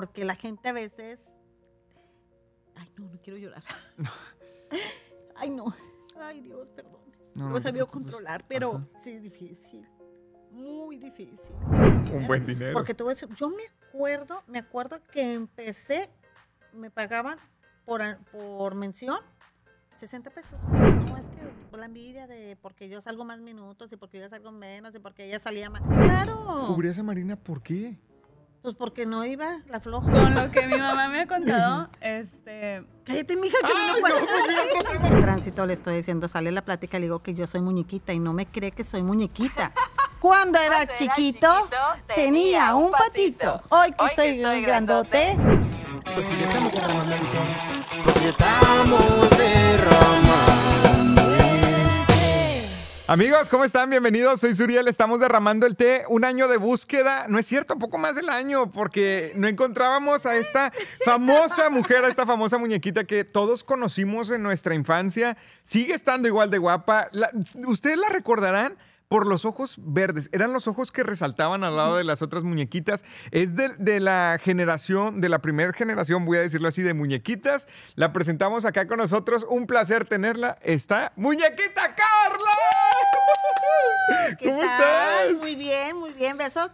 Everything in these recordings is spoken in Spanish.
porque la gente a veces... Ay, no, no quiero llorar. Ay, no. Ay, Dios, perdón. No, sabía controlar, pero sí es difícil. Muy difícil. Un buen dinero. Porque todo yo me acuerdo, me acuerdo que empecé, me pagaban por, por mención 60 pesos. No es que por la envidia de porque yo salgo más minutos y porque yo salgo menos y porque ella salía más. Claro. ¿Cubrías a Marina por qué? Pues porque no iba la floja. Con lo que mi mamá me ha contado, este. Cállate, mija, que ah, no puedo. Pues, en tránsito le estoy diciendo, sale la plática, le digo que yo soy muñequita y no me cree que soy muñequita. Cuando era, chiquito, tenía un patito. Hoy que soy grandote. estamos Amigos, ¿cómo están? Bienvenidos, soy Suriel, estamos derramando el té, un año de búsqueda, no es cierto, poco más del año, porque no encontrábamos a esta famosa mujer, a esta famosa muñequita que todos conocimos en nuestra infancia, sigue estando igual de guapa, ustedes la recordarán por los ojos verdes. Eran los ojos que resaltaban al lado de las otras muñequitas. Es de, la generación, de la primera generación, voy a decirlo así, de muñequitas. La presentamos acá con nosotros. Un placer tenerla. Está Muñequita Carla. ¿Cómo estás? Muy bien, muy bien. Besos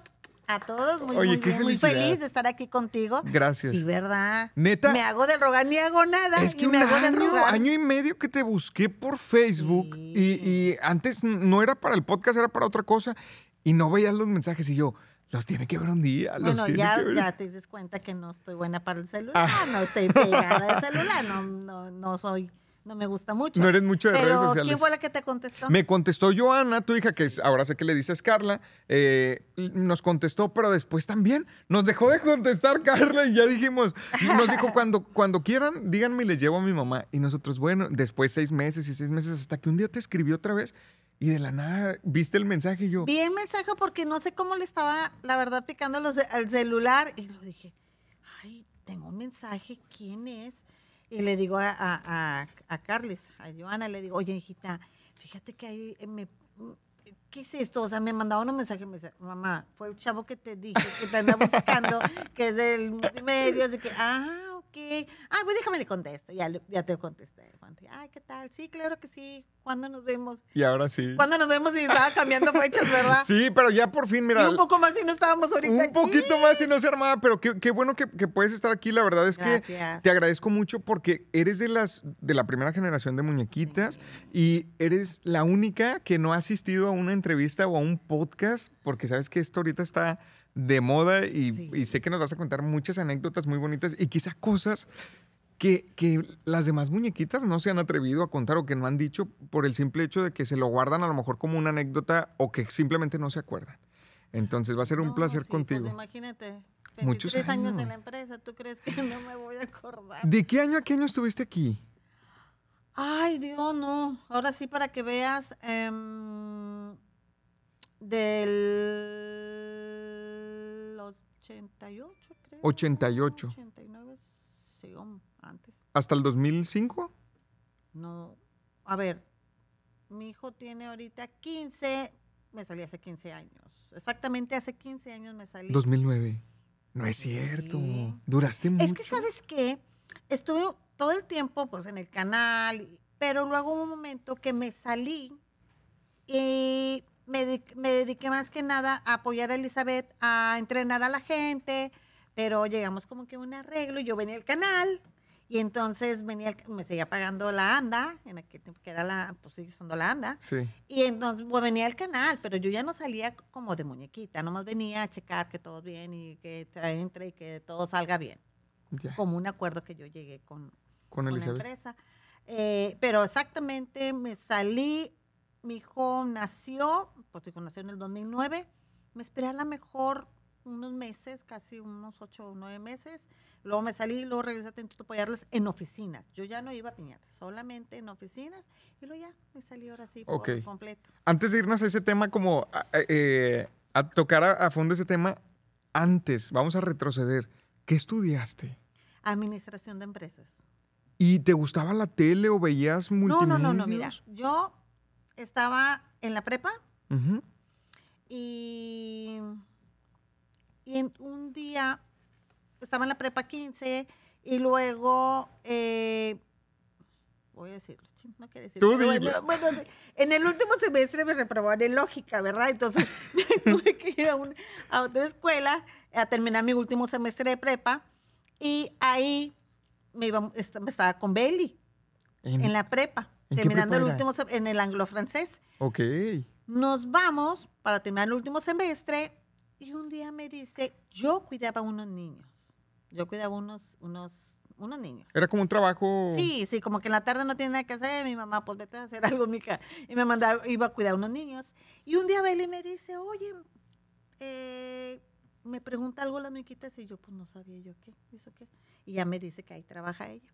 a todos, muy, muy feliz de estar aquí contigo. Gracias. Sí, ¿verdad? Neta. Me hago de rogar, ni hago nada. Es que me hago año, del rogar. año y medio que te busqué por Facebook y, y antes no era para el podcast, era para otra cosa y no veías los mensajes y yo, los tiene que ver un día. bueno, ya, te dices cuenta que no estoy buena para el celular, ah. no estoy pegada al celular, no, no, no soy no me gusta mucho. No eres mucho de redes sociales. ¿Quién fue la que te contestó? Me contestó Joana, tu hija, que es, ahora sé que le dices Carla. Eh, nos contestó, pero después también nos dejó de contestar Carla y ya dijimos, nos dijo, cuando, cuando quieran, díganme y les llevo a mi mamá. Y nosotros, bueno, después seis meses y seis meses, hasta que un día te escribió otra vez. Y de la nada, ¿viste el mensaje yo? Vi el mensaje porque no sé cómo le estaba, la verdad, picando los, al celular y lo dije, ay, tengo un mensaje, ¿quién es? Y le digo a, a, a, Carles, a Joana, le digo, oye, hijita, fíjate que ahí eh, me ¿qué es esto? O sea, me mandado un mensaje, me decía, mamá, fue el chavo que te dije, que te andamos buscando, que es del medio, así que, ah, Ay, Ah, pues déjame le contesto. Ya, te contesté, Juan. Ay, ¿qué tal? Sí, claro que sí. ¿Cuándo nos vemos? Y ahora sí. ¿Cuándo nos vemos? Y estaba cambiando fechas, ¿verdad? Sí, pero ya por fin, mira. un poco más y no estábamos ahorita. Un poquito más y no se armaba, pero qué, bueno que, puedes estar aquí. La verdad es que te agradezco mucho porque eres de las de la primera generación de muñequitas y eres la única que no ha asistido a una entrevista o a un podcast porque sabes que esto ahorita está de moda y, sé que nos vas a contar muchas anécdotas muy bonitas y quizá cosas que, las demás muñequitas no se han atrevido a contar o que no han dicho por el simple hecho de que se lo guardan a lo mejor como una anécdota o que simplemente no se acuerdan. Entonces va a ser un placer pues, contigo. imagínate. Muchos años. en la empresa, ¿tú crees que no me voy a acordar? ¿De qué año a qué año estuviste aquí? Ay, Dios, no. Ahora sí, para que veas, em, del 88, creo. 88. 89, sí, antes. ¿Hasta el 2005? No. A ver, mi hijo tiene ahorita 15, me salí hace 15 años. Exactamente hace 15 años me salí. 2009. No es cierto. Duraste mucho. Es que, ¿sabes qué? Estuve todo el tiempo pues en el canal, pero luego hubo un momento que me salí y eh, me, dediqué más que nada a apoyar a Elizabeth, a entrenar a la gente, pero llegamos como que a un arreglo, y yo venía al canal y entonces venía, me seguía pagando la anda, en aquel tiempo que era la, pues sigue usando la anda, sí. y entonces pues, venía al canal, pero yo ya no salía como de muñequita, nomás venía a checar que todo bien y que entre y que todo salga bien. Como un acuerdo que yo llegué con, con, la empresa. Eh, pero exactamente me salí mi hijo nació, porque nació en el 2009, me esperé a la mejor unos meses, casi unos ocho o nueve meses. Luego me salí y luego regresé a Tinto Apoyarles en oficinas. Yo ya no iba a piñatas, solamente en oficinas. Y luego ya me salí ahora sí por completo. Antes de irnos a ese tema, como a eh, tocar a, fondo ese tema, antes, vamos a retroceder. ¿Qué estudiaste? Administración de empresas. ¿Y te gustaba la tele o veías multimedios? No, no, no, no. Mira, yo estaba en la prepa y, en un día estaba en la prepa 15 y luego, eh, voy a decirlo, no quiero decirlo. Tú bueno, en el último semestre me reprobaron en lógica, ¿verdad? Entonces tuve que ir a, otra escuela a terminar mi último semestre de prepa y ahí me, iba, estaba con Bailey en la prepa terminando el último en el anglo-francés. Ok. Nos vamos para terminar el último semestre y un día me dice, yo cuidaba a unos niños. Yo cuidaba unos, unos, unos niños. Era como un trabajo. Sí, sí, como que en la tarde no tiene nada que hacer. Mi mamá, pues vete a hacer algo, mica. Y me mandaba, iba a cuidar unos niños. Y un día Beli me dice, oye, eh, me pregunta algo la miquita. Y yo, pues no sabía yo qué. ¿Hizo qué? Y ya me dice que ahí trabaja ella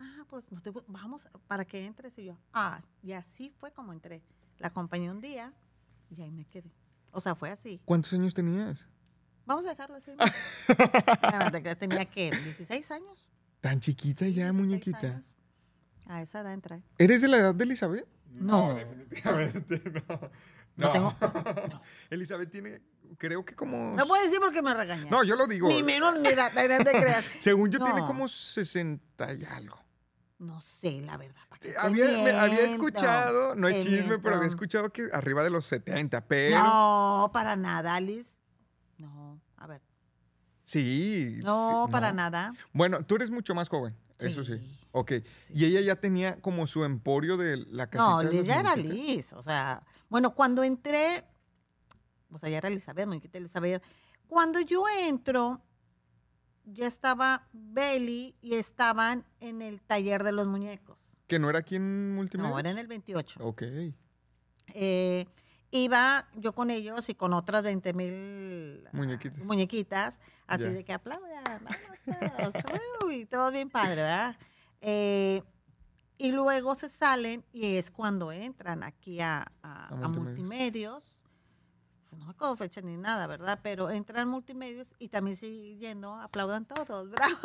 ah, pues no te, vamos, para que entres. Y yo, ah, y así fue como entré. La acompañé un día y ahí me quedé. O sea, fue así. ¿Cuántos años tenías? Vamos a dejarlo así. tenía que 16 años. Tan chiquita ya, muñequita. A esa edad entré. ¿Eres de la edad de Elizabeth? No, definitivamente no. No. Tengo, Elizabeth tiene, creo que como. No puedo decir porque me regaña. No, yo lo digo. Ni menos mi edad, de creas. Según yo, tiene como 60 y algo. No sé, la verdad. había, escuchado, no es chisme, pero había escuchado que arriba de los 70, pero. No, para nada, Alice. No, a ver. Sí. No, para nada. Bueno, tú eres mucho más joven, eso sí. Ok. Y ella ya tenía como su emporio de la casita. No, ya era Liz. O sea, bueno, cuando entré, o sea, ya era Elizabeth, quité Elizabeth. Cuando yo entro, ya estaba Belly y estaban en el taller de los muñecos. ¿Que no era aquí en Multimedia? No, era en el 28. Ok. Eh, iba yo con ellos y con otras 20 mil muñequitas. así de que aplaudan, uy uh, todo bien padre, ¿verdad? Eh, y luego se salen y es cuando entran aquí a, multimedios. Pues, no me acuerdo fecha ni nada, ¿verdad? Pero entran multimedios y también yendo. aplaudan todos, bravo.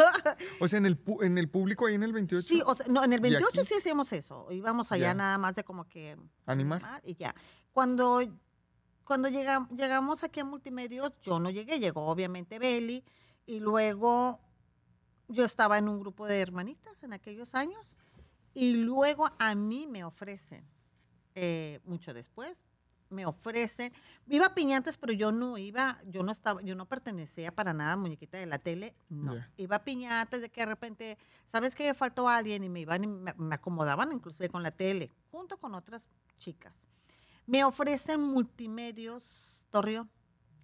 O sea, en el, en el público ahí en el 28. Sí, o sea, no, en el 28 sí hacíamos eso. Íbamos allá nada más de como que... Animar. y ya. Cuando, cuando llegamos, llegamos aquí a multimedios, yo no llegué, llegó obviamente Beli y luego yo estaba en un grupo de hermanitas en aquellos años y luego a mí me ofrecen, eh, mucho después, me ofrecen. Iba a Piñantes, pero yo no iba, yo no estaba, yo no pertenecía para nada a Muñequita de la Tele, no. Iba a Piñantes de que de repente, ¿sabes que Faltó alguien y me iban y me, acomodaban inclusive con la tele, junto con otras chicas. Me ofrecen Multimedios Torreón,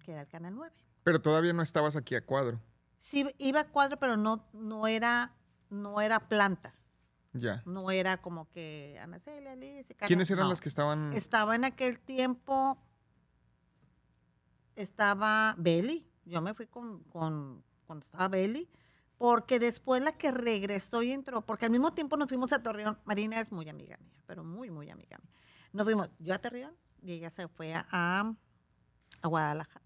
que era el Canal 9. Pero todavía no estabas aquí a cuadro. Sí, iba a cuadro, pero no, no, era, no era planta. Ya. No era como que Ana Celia, Liz, ¿Quiénes eran las que estaban? Estaba en aquel tiempo, estaba Belly. Yo me fui con, con cuando estaba Belly, porque después la que regresó y entró, porque al mismo tiempo nos fuimos a Torreón. Marina es muy amiga mía, pero muy, muy amiga mía. Nos fuimos yo a Torreón y ella se fue a, a, Guadalajara.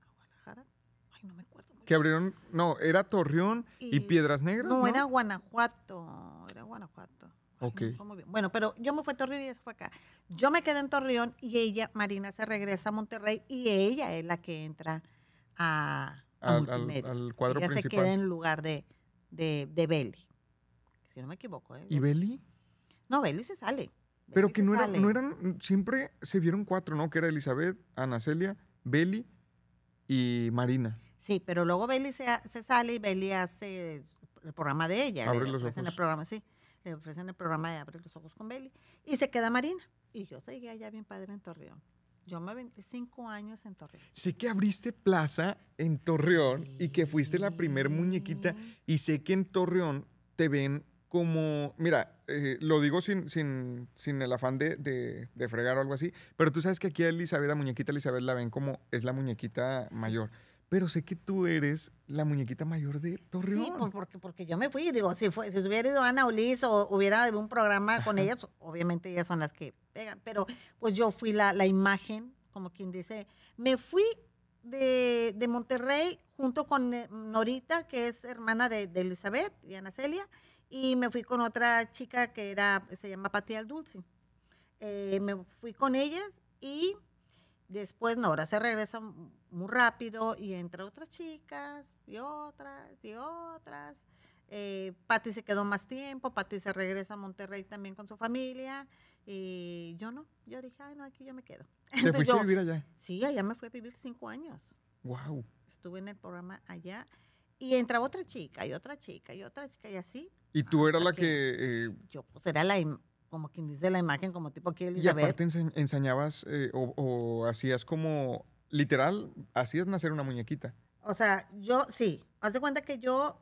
¿A Guadalajara? Ay, no me acuerdo. que abrieron, no, era Torreón y, Piedras Negras. ¿no? era Guanajuato era Guanajuato. Okay. Bueno, pero yo me fui a Torreón y ella fue acá. Yo me quedé en Torreón y ella, Marina, se regresa a Monterrey y ella es la que entra a, al, cuadro principal. se queda en lugar de, de, Si no me equivoco. ¿eh? ¿Y Beli? No, Beli se sale. Pero que no, no eran, siempre se vieron cuatro, ¿no? Que era Elizabeth, Ana Celia, Beli y Marina. Sí, pero luego Beli se, se sale y Beli hace el programa de ella. le ofrecen El programa, sí, le ofrecen el programa de Abre los Ojos con Beli Y se queda Marina. Y yo seguía allá bien padre en Torreón. Yo me cinco años en Torreón. Sé que abriste plaza en Torreón y que fuiste la primer muñequita y sé que en Torreón te ven como, mira, eh, lo digo sin, sin, sin el afán de, fregar o algo así, pero tú sabes que aquí a Elizabeth, la muñequita Elizabeth, la ven como es la muñequita mayor pero sé que tú eres la muñequita mayor de Torreón. Sí, porque, porque yo me fui. Digo, si, fue, si hubiera ido Ana Ulis o hubiera un programa con ellas, pues, obviamente ellas son las que pegan, pero pues yo fui la, la imagen, como quien dice, me fui de, de, Monterrey junto con eh, Norita, que es hermana de, de Elizabeth y Ana Celia, y me fui con otra chica que era, se llama Patty Dulce. Eh, me fui con ellas y después ahora se regresa muy rápido y entra otras chicas y otras y otras. Eh, Patti se quedó más tiempo, Patti se regresa a Monterrey también con su familia y yo no, yo dije, ay no, aquí yo me quedo. ¿Te fuiste a vivir allá? Sí, allá me fui a vivir cinco años. Wow. Estuve en el programa allá y entra otra chica y otra chica y otra chica y así. ¿Y tú eras la que, eh, Yo pues era la, como quien dice la imagen, como tipo aquí Elizabeth. Y aparte ensañabas eh, o, o hacías como literal, así es nacer una muñequita. O sea, yo sí. hace cuenta que yo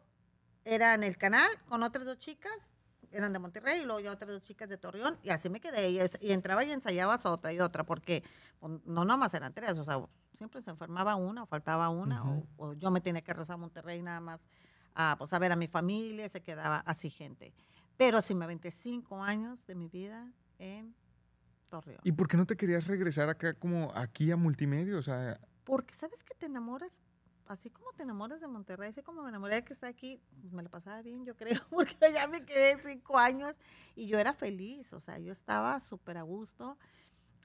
era en el canal con otras dos chicas, eran de Monterrey, y luego yo otras dos chicas de Torreón, y así me quedé. Y, entraba y ensayabas otra y otra, porque pues, no nomás eran tres, o sea, siempre se enfermaba una o faltaba una, o, yo me tenía que rezar a Monterrey nada más a, pues, a ver a mi familia, se quedaba así gente. Pero si me aventé cinco años de mi vida en ¿Y por qué no te querías regresar acá como aquí a multimedia? O sea... Porque sabes que te enamoras, así como te enamoras de Monterrey, así como me enamoré de que está aquí, me lo pasaba bien, yo creo, porque ya me quedé cinco años y yo era feliz, o sea, yo estaba súper a gusto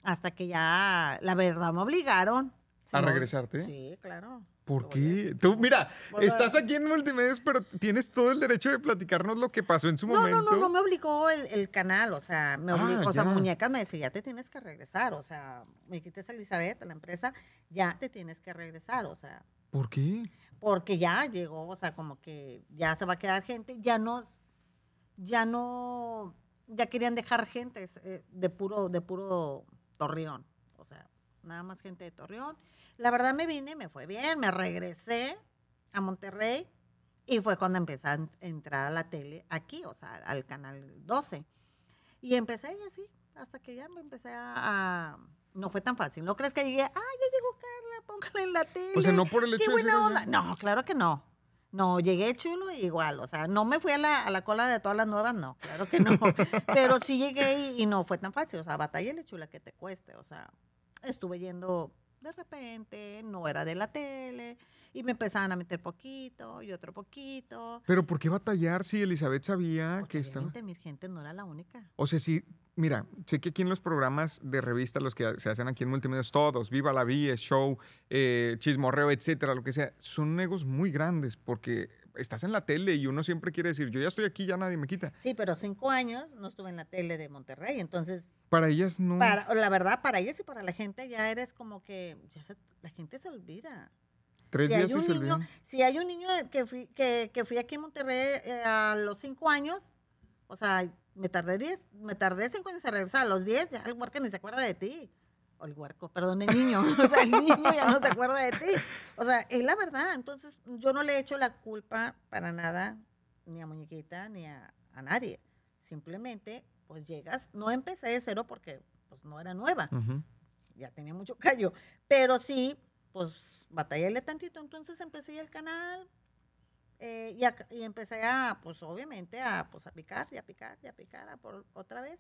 hasta que ya, la verdad, me obligaron. ¿A regresarte? Sí, claro. ¿Por qué? Tú, mira, estás aquí en Multimedios, pero tienes todo el derecho de platicarnos lo que pasó en su momento. No, no, no no, me obligó el, canal, o sea, me ah, obligó, o sea, Muñecas me decía, ya te tienes que regresar, o sea, me quites a Elizabeth, a la empresa, ya te tienes que regresar, o sea. ¿Por qué? Porque ya llegó, o sea, como que ya se va a quedar gente, ya no, ya no, ya querían dejar gente eh, de puro, de puro torreón, o sea nada más gente de Torreón. La verdad me vine, me fue bien, me regresé a Monterrey y fue cuando empecé a entrar a la tele aquí, o sea, al canal 12. Y empecé así, hasta que ya me empecé a, no fue tan fácil. No crees que llegué, ah, ya llegó Carla, póngala en la tele. O sea, no por el hecho de No, claro que no. No, llegué chulo e igual, o sea, no me fui a la, a la cola de todas las nuevas, no, claro que no. Pero sí llegué y, no fue tan fácil, o sea, batalla chula que te cueste, o sea, estuve yendo de repente, no era de la tele, y me empezaban a meter poquito y otro poquito. Pero ¿por qué batallar si Elizabeth sabía que estaba? Mi gente no era la única. O sea, sí, si, mira, sé que aquí en los programas de revista, los que se hacen aquí en Multimedios, todos, Viva la Vía, Show, eh, Chismorreo, etcétera, lo que sea, son negos muy grandes porque estás en la tele y uno siempre quiere decir, yo ya estoy aquí, ya nadie me quita. Sí, pero cinco años no estuve en la tele de Monterrey, entonces... Para ellas no... la verdad, para ellas y para la gente ya eres como que, ya la gente se olvida. Tres si días hay un niño, Si hay un niño que fui, que, fui aquí en Monterrey eh, a los cinco años, o sea, me tardé diez, me tardé cinco años a regresar, a los diez ya el que ni se acuerda de ti o el huerco, perdón, el niño, o sea, el niño ya no se acuerda de ti. O sea, es la verdad. Entonces, yo no le he hecho la culpa para nada, ni a muñequita, ni a, nadie. Simplemente, pues llegas, no empecé de cero porque pues no era nueva, ya tenía mucho callo, pero sí, pues batalléle tantito, entonces empecé el canal, eh, y, empecé a, pues obviamente, a, pues, a picar y a picar y a picar por otra vez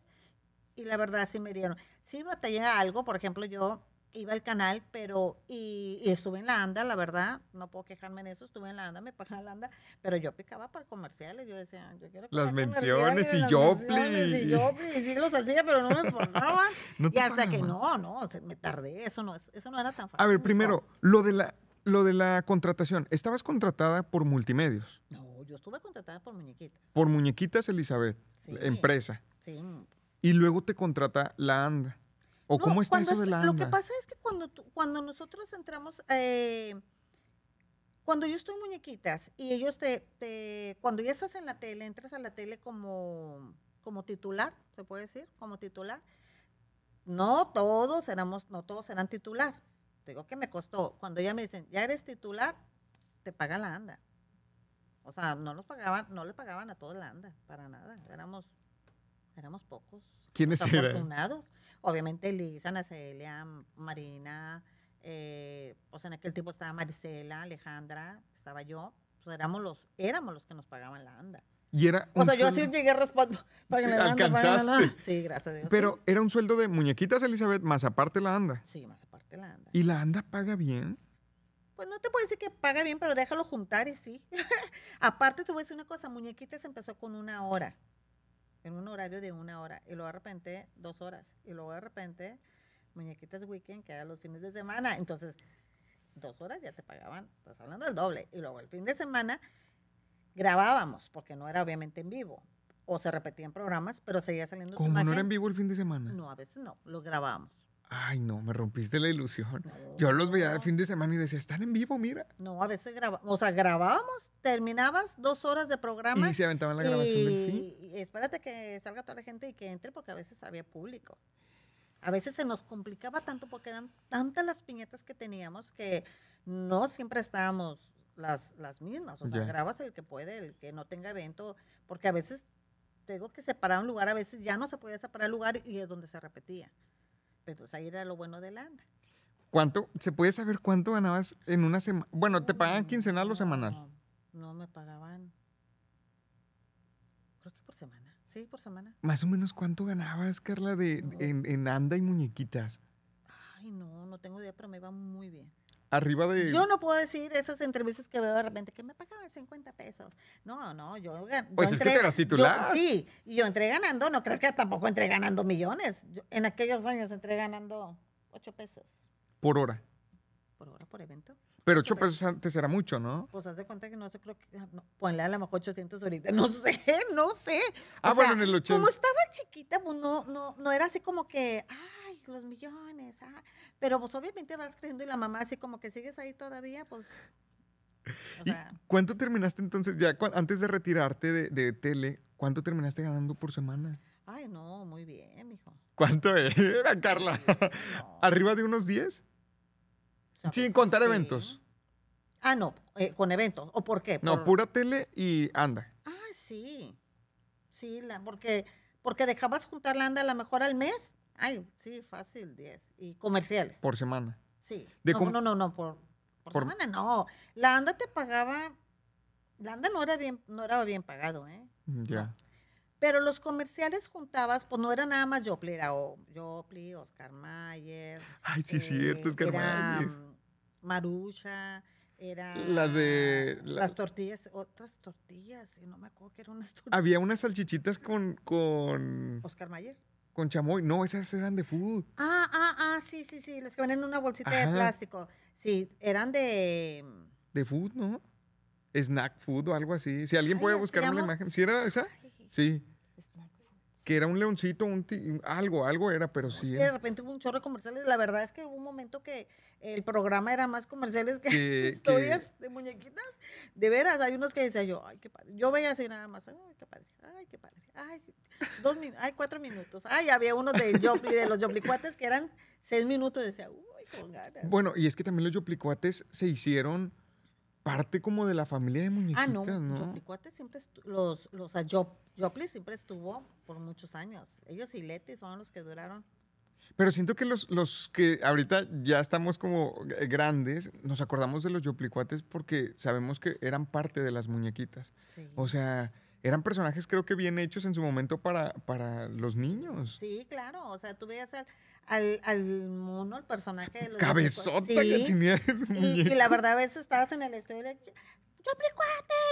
y la verdad sí me dieron. Sí batallé algo, por ejemplo, yo iba al canal, pero y, estuve en la anda, la verdad, no puedo quejarme en eso, estuve en la anda, me pagaba la anda, pero yo picaba para comerciales, yo decía, yo quiero Las menciones y yo. Y yo, y sí los hacía, pero no me informaban. y hasta que no, no, se, me tardé, eso no, eso no era tan fácil. A ver, primero, lo de la lo de la contratación, ¿estabas contratada por multimedios? No, yo estuve contratada por muñequitas. Por muñequitas Elizabeth, sí. empresa. Sí, y luego te contrata la ANDA. ¿O cómo está eso de la ANDA? Lo que pasa es que cuando, cuando nosotros entramos, eh, cuando yo estoy muñequitas y ellos te, te, cuando ya estás en la tele, entras a la tele como, como titular, se puede decir, como titular. No todos éramos, no todos eran titular. digo que me costó. Cuando ya me dicen, ya eres titular, te paga la ANDA. O sea, no nos pagaban, no le pagaban a todos la ANDA, para nada. Éramos éramos pocos. ¿Quiénes eran? Afortunados. Obviamente Elisa, Nacelia, Marina, O eh, sea, pues, en aquel tiempo estaba Marcela, Alejandra, estaba yo. Pues, éramos los, éramos los que nos pagaban la anda. Y era o sea, yo así llegué respondo. Alcanzaste. Anda, sí, gracias a Dios. Pero era un sueldo de muñequitas, Elizabeth, más aparte la anda. Sí, más aparte la anda. ¿Y la anda paga bien? Pues no te puedo decir que paga bien, pero déjalo juntar y sí. aparte te voy a decir una cosa, muñequitas empezó con una hora en un horario de una hora y luego de repente dos horas y luego de repente muñequitas weekend que era los fines de semana. Entonces, dos horas ya te pagaban, estás hablando del doble. Y luego el fin de semana grabábamos, porque no era obviamente en vivo. O se repetían programas, pero seguía saliendo. como no era en vivo el fin de semana? No, a veces no, lo grabábamos. Ay, no, me rompiste la ilusión. Yo los veía el fin de semana y decía, están en vivo, mira. No, a veces grabamos, o sea, grabábamos, terminabas dos horas de programa. Y se aventaban la grabación del fin. Y espérate que salga toda la gente y que entre porque a veces había público. A veces se nos complicaba tanto porque eran tantas las piñetas que teníamos que no siempre estábamos las, mismas. O sea, grabas el que puede, el que no tenga evento, porque a veces, tengo que separar un lugar, a veces ya no se podía separar el lugar y es donde se repetía. Pues, ahí era lo bueno de anda ¿Cuánto? ¿Se puede saber cuánto ganabas en una semana? Bueno, ¿te pagaban quincenal o semanal? No, me pagaban. Creo que por semana. Sí, por semana. Más o menos cuánto ganabas, Carla, de, en, en, anda y muñequitas. Ay, no, no tengo idea, pero me iba muy bien arriba de... Yo no puedo decir esas entrevistas que veo de repente que me pagaban 50 pesos. No, no, yo... yo pues es que eras titular. sí, y yo entré ganando, no crees que tampoco entré ganando millones. en aquellos años entré ganando 8 pesos. ¿Por hora? Por hora, por evento. Pero 8 pesos antes era mucho, ¿no? Pues de cuenta que no sé, creo que. ponle a lo mejor 800 ahorita. No sé, no sé. ah, bueno, en el 80. Como estaba chiquita, pues no, no, no era así como que. Ah, los millones, ah, Pero pues obviamente vas creyendo y la mamá así como que sigues ahí todavía, pues... cuánto terminaste entonces, ya antes de retirarte de, tele, cuánto terminaste ganando por semana? Ay, no, muy bien, hijo. ¿Cuánto era, Carla? ¿Arriba de unos 10? Sin contar eventos. Ah, no, eh, con eventos. ¿O por qué? No, pura tele y anda. Ah, sí. Sí, porque, porque dejabas juntar la anda a lo mejor al mes Ay, sí, fácil, 10. Y comerciales. Por semana. Sí. De no, no, no, no, por, por, semana no. La ANDA te pagaba, la ANDA no era bien, no era bien pagado, ¿eh? Mm, ya. Pero los comerciales juntabas, pues no era nada más Jopli, era o, Jopli, Oscar Mayer. Ay, sí, es cierto, eh, Oscar era, Mayer. Mm, Marucha, era. Las de. las tortillas, otras tortillas, no me acuerdo que eran unas tortillas. Había unas salchichitas con. con... Oscar Mayer con chamoy. No, esas eran de food. Ah, ah, ah, sí, sí, sí. Las que venían en una bolsita de plástico. Sí, eran de. De food, ¿no? Snack food o algo así. Si alguien puede buscarme la imagen. si era esa? Sí que era un leoncito, un algo, algo era, pero sí. Es que de repente hubo un chorro de comerciales. La verdad es que hubo un momento que el programa era más comerciales que, historias de muñequitas. De veras, hay unos que decía yo, ay, qué padre. Yo veía así nada más, ay, qué padre, ay, qué padre, ay, dos ay, cuatro minutos. Ay, había unos de, los Yoplicuates que eran seis minutos y decía, uy, con ganas. Bueno, y es que también los Yoplicuates se hicieron parte como de la familia de muñequitas, Ah, no, los Yoplicuates siempre, los, los Yopli siempre estuvo por muchos años. Ellos y Leti fueron los que duraron. Pero siento que los, que ahorita ya estamos como eh, grandes, nos acordamos de los Yoplicuates porque sabemos que eran parte de las muñequitas. O sea, eran personajes creo que bien hechos en su momento para, los niños. Sí, claro. O sea, tú veías al, al, mono, el personaje de los Cabezota que tenía el Y, la verdad, a veces estabas en el estudio yo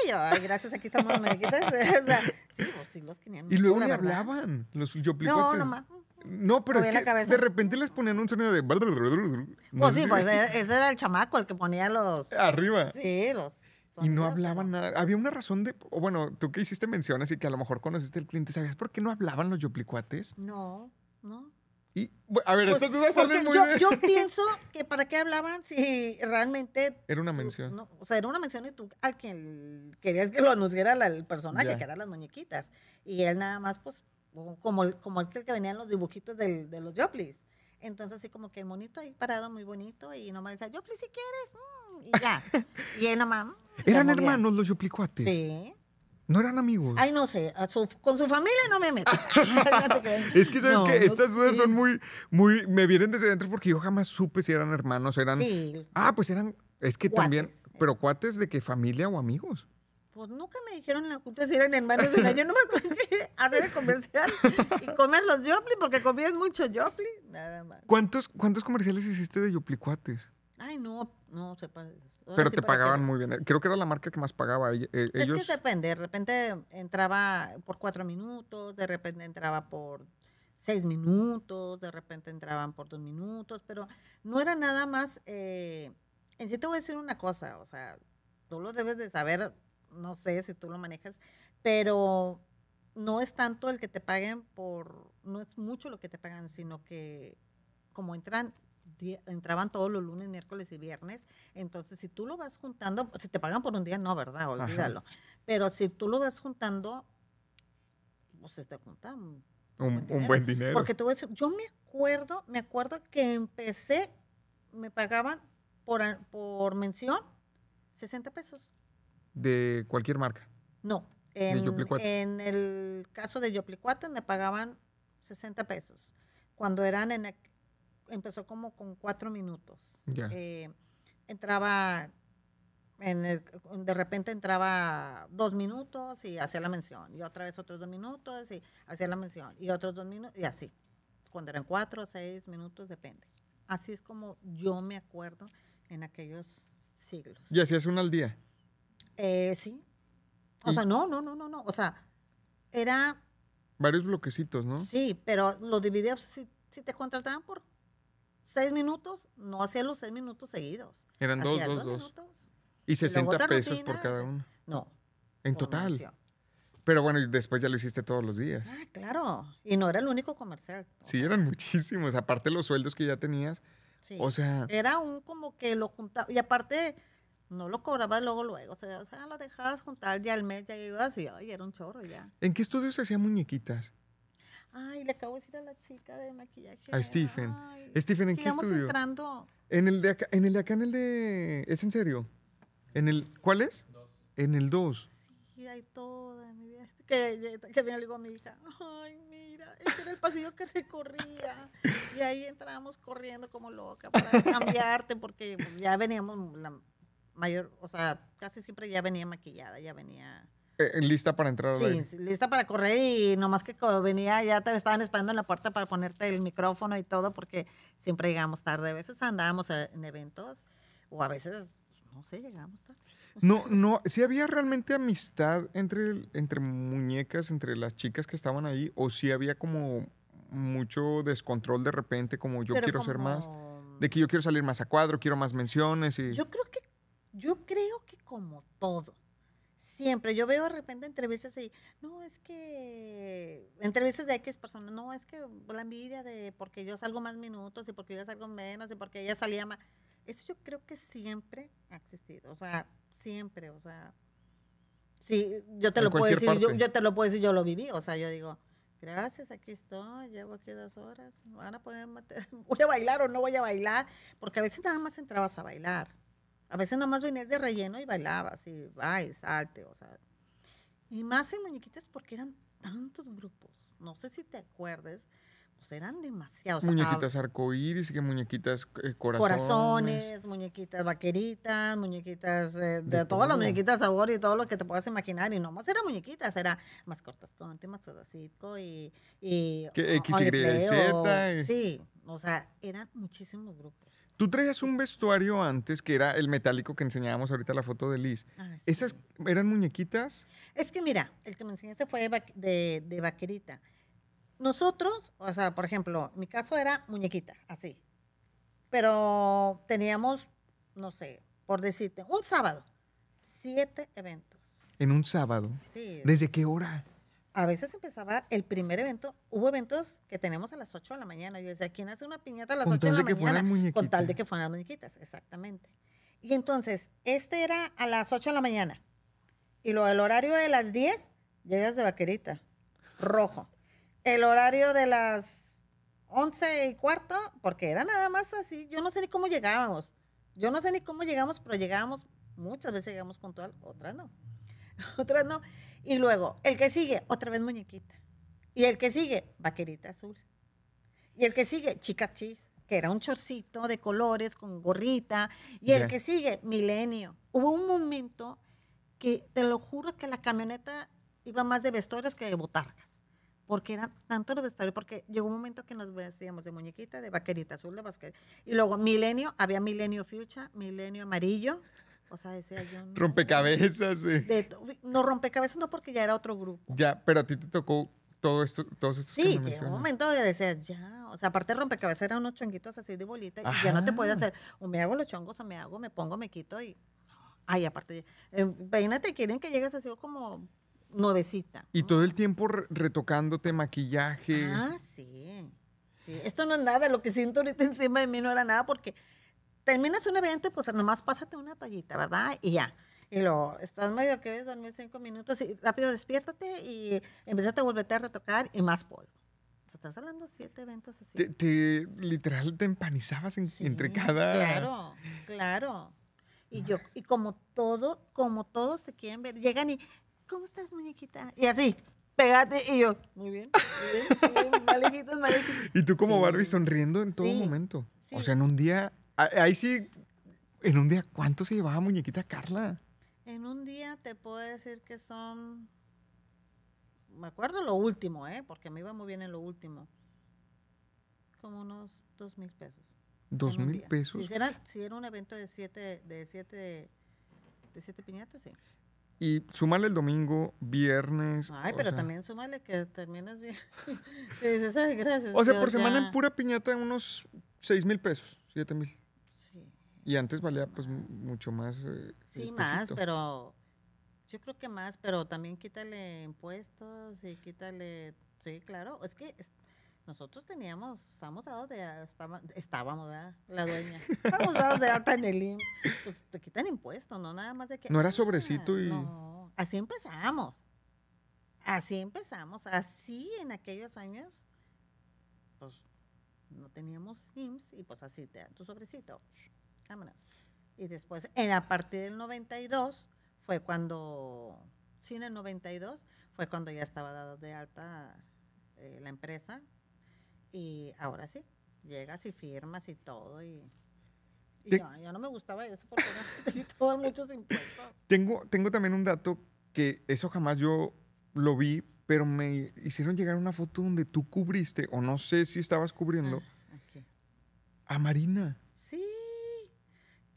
Y yo, gracias, aquí estamos los sí, los querían. Y luego le hablaban los yoplicuates. No, nomás. No, pero es que de repente les ponían un sonido de... Pues sí, pues e, ese era el chamaco el que ponía los... Arriba. Sí, los... Y no hablaban nada. Había una razón de... Bueno, tú que hiciste mención, y que a lo mejor conociste al cliente, ¿sabías por qué no hablaban los yoplicuates? No, no. Y, a ver, esto va a salir muy yo, yo pienso que para qué hablaban si realmente... Era una mención. o sea, era una mención y tú a quien querías que lo anunciara el personaje, que eran las muñequitas. Y él nada más, pues, como, como el que venían los dibujitos de los Joplis. Entonces, así como que el monito ahí parado, muy bonito, y nomás decía, Jopli, si quieres, mm", y ya. y él nomás... Mm, eran hermanos los Joplicuates. Sí. No eran amigos. Ay, no sé. con su familia no me meto. es que, ¿sabes que Estas dudas son muy, muy. Me vienen desde adentro porque yo jamás supe si eran hermanos, eran. Ah, pues eran. Es que también. Pero cuates de qué familia o amigos. Pues nunca me dijeron la culpa si eran hermanos de Yo nomás que hacer el comercial y comer los Jopli porque comías mucho Jopli. Nada más. ¿Cuántos, ¿Cuántos comerciales hiciste de cuates? Ay, no, no, se Pero te pagaban muy bien. Creo que era la marca que más pagaba. Ellos... Eh, es que depende. De repente entraba por cuatro minutos, de repente entraba por seis minutos, de repente entraban por dos minutos, pero no era nada más. Eh, en sí te voy a decir una cosa, o sea, tú lo debes de saber, no sé si tú lo manejas, pero no es tanto el que te paguen por, no es mucho lo que te pagan, sino que como entran entraban todos los lunes, miércoles y viernes. Entonces, si tú lo vas juntando, pues, si te pagan por un día, no, ¿verdad? Olvídalo. Pero si tú lo vas juntando, pues se te juntan un, buen dinero. Porque te voy yo me acuerdo, me acuerdo que empecé, me pagaban por, por mención 60 pesos. ¿De cualquier marca? No. En, el caso de Yoplicuate me pagaban 60 pesos. Cuando eran en, empezó como con cuatro minutos. Eh, entraba, en de repente entraba dos minutos y hacía la mención, y otra vez otros dos minutos y hacía la mención, y otros dos minutos, y así. Cuando eran cuatro o seis minutos, depende. Así es como yo me acuerdo en aquellos siglos. ¿Y hacías una al día? Eh, sí. O sea, no, no, no, no, no. O sea, era... Varios bloquecitos, ¿no? Sí, pero lo dividía si te contrataban por seis minutos, no hacía los seis minutos seguidos. Eran dos, dos, dos. y 60 pesos por cada uno. No. En total. Pero bueno, después ya lo hiciste todos los días. Ah, claro. Y no era el único comercial. Sí, eran muchísimos. Aparte los sueldos que ya tenías. Sí. O sea. Era un como que lo juntaba. Y aparte, no lo cobraba luego, luego. O sea, o sea lo dejabas juntar ya al mes, ya ibas y ay, era un chorro ya. ¿En qué estudios se hacían muñequitas? Ay, le acabo de decir a la chica de maquillaje. A Stephen. Stephen, ¿en qué estudio? entrando. En el de acá, en el de acá, en el de... ¿Es en serio? ¿En el... ¿Cuál es? En el 2. Sí, hay toda mi vida. Que, que le digo a mi hija, ay, mira, este era el pasillo que recorría. Y ahí entrábamos corriendo como loca para cambiarte porque ya veníamos la mayor, o sea, casi siempre ya venía maquillada, ya venía eh, lista para entrar. Sí, lista para correr y nomás que venía ya te estaban esperando en la puerta para ponerte el micrófono y todo porque siempre llegamos tarde. A veces andábamos eh, en eventos o a veces, no sé, llegamos tarde. No, no, si había realmente amistad entre, entre muñecas, entre las chicas que estaban ahí o si había como mucho descontrol de repente como yo quiero ser más, de que yo quiero salir más a cuadro, quiero más menciones Yo creo que, yo creo que como todo siempre. Yo veo de repente entrevistas y, no, es que, entrevistas de X personas, no, es que la envidia de porque yo salgo más minutos y porque yo salgo menos y porque ella salía más. Eso yo creo que siempre ha existido, o sea, siempre, o sea, sí, yo te lo puedo decir, yo, te lo puedo decir, yo lo viví, o sea, yo digo, gracias, aquí estoy, llevo aquí dos horas, van a poner, voy a bailar o no voy a bailar, porque a veces nada más entrabas a bailar, a veces nomás venías de relleno y bailabas y ay, salte, o sea. Y más en muñequitas porque eran tantos grupos. No sé si te acuerdes, pues eran demasiados. Muñequitas arcoíris, que muñequitas eh, corazones. Corazones, muñequitas vaqueritas, muñequitas eh, de, todas las muñequitas sabor y todo lo que te puedas imaginar. Y nomás eran muñequitas, era más cortas con más y... y X, Y, Z. Eh. Sí, o sea, eran muchísimos grupos. Tú traías un vestuario antes que era el metálico que enseñábamos ahorita la foto de Liz. Ah, ¿Esas eran muñequitas? Es que mira, el que me enseñaste fue de, de, vaquerita. Nosotros, o sea, por ejemplo, mi caso era muñequita, así. Pero teníamos, no sé, por decirte, un sábado, siete eventos. ¿En un sábado? Sí. ¿Desde qué hora? a veces empezaba el primer evento, hubo eventos que tenemos a las 8 de la mañana. Yo decía, ¿quién hace una piñata a las ocho 8 de la mañana? Con tal de que fueran muñequitas, exactamente. Y entonces, este era a las 8 de la mañana. Y lo del horario de las 10, llegas de vaquerita, rojo. El horario de las 11 y cuarto, porque era nada más así, yo no sé ni cómo llegábamos. Yo no sé ni cómo llegamos, pero llegábamos, muchas veces llegamos puntual, otras no. Otras no. Y luego, el que sigue, otra vez muñequita. Y el que sigue, vaquerita azul. Y el que sigue, chica chis, que era un chorcito de colores con gorrita. Y el que sigue, milenio. Hubo un momento que te lo juro que la camioneta iba más de vestuarios que de botargas. Porque era tanto de vestuarios, porque llegó un momento que nos vestíamos de muñequita, de vaquerita azul, de vaquerita. Y luego, milenio, había milenio fuchsia, milenio amarillo. O sea, decía yo. rompecabezas. no, rompecabezas no, porque ya era otro grupo. Ya, pero a ti te tocó todo esto, todos estos Sí, que un momento que decías, ya. O sea, aparte de rompecabezas eran unos chonguitos así de bolita ya no te puedes hacer. O me hago los chongos, o me hago, me pongo, me quito y. Ay, aparte, eh, imagínate, quieren que llegues así como nuevecita. Y todo el tiempo retocándote maquillaje. Ah, sí. Esto no es nada, lo que siento ahorita encima de mí no era nada porque terminas un evento, pues nomás pásate una toallita, ¿verdad? Y ya. Y lo estás medio que ves, dormir cinco minutos y rápido despiértate y empezaste a volverte a retocar y más polvo. O sea, estás hablando siete eventos así. Te, literal te empanizabas entre cada. Claro, claro. Y yo, y como todo, como todos se quieren ver, llegan y, ¿cómo estás, muñequita? Y así, pégate. Y yo, muy bien, muy bien, muy Y tú como Barbie sonriendo en todo momento. O sea, en un día Ahí sí, en un día, ¿cuánto se llevaba muñequita Carla? En un día te puedo decir que son, me acuerdo lo último, ¿eh? porque me iba muy bien en lo último, como unos dos mil pesos. ¿Dos mil pesos? Si era, si era, un evento de siete, de siete, de piñatas, sí. Y súmale el domingo, viernes. Ay, pero también súmale que terminas bien. dices, gracias. O sea, por semana en pura piñata unos seis mil pesos, siete mil. Y antes valía pues mucho más. Eh, sí, más, pero yo creo que más, pero también quítale impuestos y quítale, sí, claro, es que nosotros teníamos, estamos dados de, estábamos, ¿verdad? La dueña, estábamos dados de alta en el IMSS, pues te quitan impuestos, no nada más de que... No era sobrecito ah, y... No, así empezamos, así empezamos, así en aquellos años, pues no teníamos IMSS y pues así te dan tu sobrecito. Y después, en, a partir del 92, fue cuando, sí, el 92, fue cuando ya estaba dado de alta eh, la empresa. Y ahora sí, llegas y firmas y todo. Y, yo no me gustaba eso porque tenía muchos impuestos. Tengo, tengo también un dato que eso jamás yo lo vi, pero me hicieron llegar una foto donde tú cubriste, o no sé si estabas cubriendo, ah, a Marina.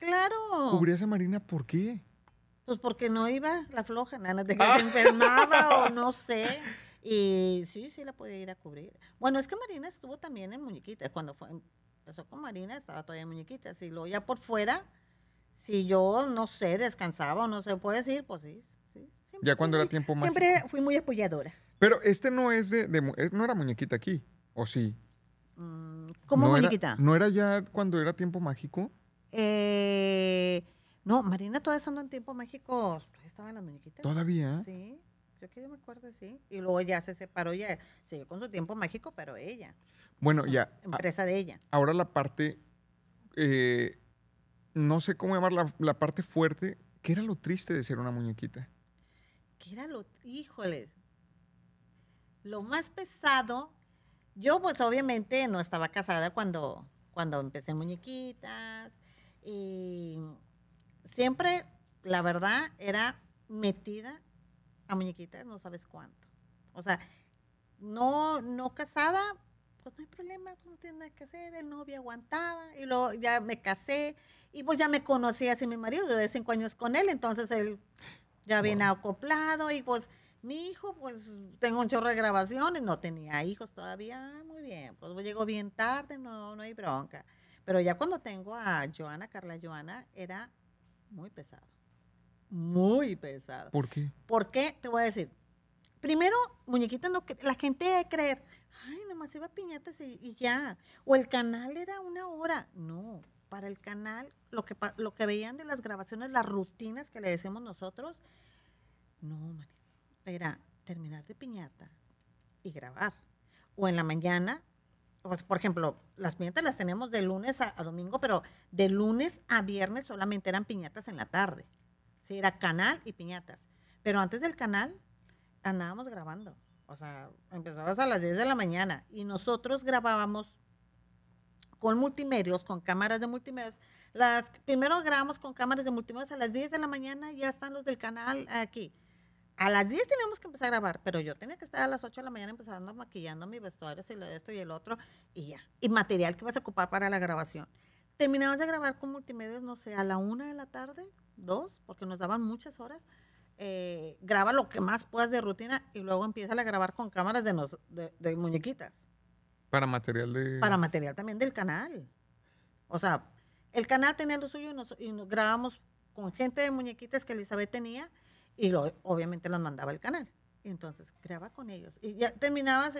Claro. ¿Cubrías a Marina por qué? Pues porque no iba la floja, nada, de que se ah. enfermaba o no sé. Y sí, sí la podía ir a cubrir. Bueno, es que Marina estuvo también en Muñequitas. Cuando fue, empezó con Marina, estaba todavía en Muñequitas. Y luego ya por fuera, si yo, no sé, descansaba o no sé, puede decir, pues sí. ya cuando era tiempo mágico? Siempre fui muy apoyadora. Pero este no es de, eh, no era Muñequita aquí, ¿o sí? Mm, ¿Cómo muñequita? ¿No era ya cuando era tiempo mágico? Eh, no, Marina todavía estando en tiempo Mágico pues, estaba en las muñequitas. ¿Todavía? Sí, yo que me acuerdo, sí. Y luego ya se separó, ya siguió con su tiempo Mágico, pero ella. Bueno, ya. Empresa de ella. Ahora la parte, eh, no sé cómo llamar la, parte fuerte, ¿qué era lo triste de ser una muñequita? ¿Qué era lo, híjole, lo más pesado, yo pues obviamente no estaba casada cuando, cuando empecé muñequitas, y siempre, la verdad, era metida a muñequitas, no sabes cuánto. O sea, no, no casada, pues no hay problema, pues no tiene nada que hacer, el novio aguantaba, y luego ya me casé, y pues ya me conocí así mi marido, yo de cinco años con él, entonces él ya viene acoplado, y pues mi hijo, pues tengo un chorro de grabaciones, no tenía hijos todavía, muy bien, pues llegó bien tarde, no, no hay bronca. Pero ya cuando tengo a Joana, Carla Joana, era muy pesado. Muy pesado. ¿Por qué? Porque, Te voy a decir. Primero, muñequita, no, la gente debe creer, ay, nomás iba a piñatas y, ya. O el canal era una hora. No, para el canal, lo que, lo que veían de las grabaciones, las rutinas que le decimos nosotros, no, era terminar de piñata y grabar. O en la mañana pues, por ejemplo, las piñatas las tenemos de lunes a, domingo, pero de lunes a viernes solamente eran piñatas en la tarde. Sí, era canal y piñatas. Pero antes del canal andábamos grabando. O sea, empezabas a las 10 de la mañana y nosotros grabábamos con multimedios, con cámaras de multimedios. Las, primero grabamos con cámaras de multimedios a las 10 de la mañana, ya están los del canal aquí. A las 10 teníamos que empezar a grabar, pero yo tenía que estar a las 8 de la mañana empezando maquillando mi vestuario, y lo de esto y el otro, y ya. Y material que vas a ocupar para la grabación. Terminabas de grabar con multimedia, no sé, a la 1 de la tarde, 2, porque nos daban muchas horas. Eh, graba lo que más puedas de rutina y luego empieza a grabar con cámaras de, nos, de, muñequitas. Para material de... Para material también del canal. O sea, el canal tenía lo suyo y nos, y grabamos con gente de muñequitas que Elizabeth tenía y lo, obviamente los mandaba al canal. Entonces creaba con ellos. Y ya terminaba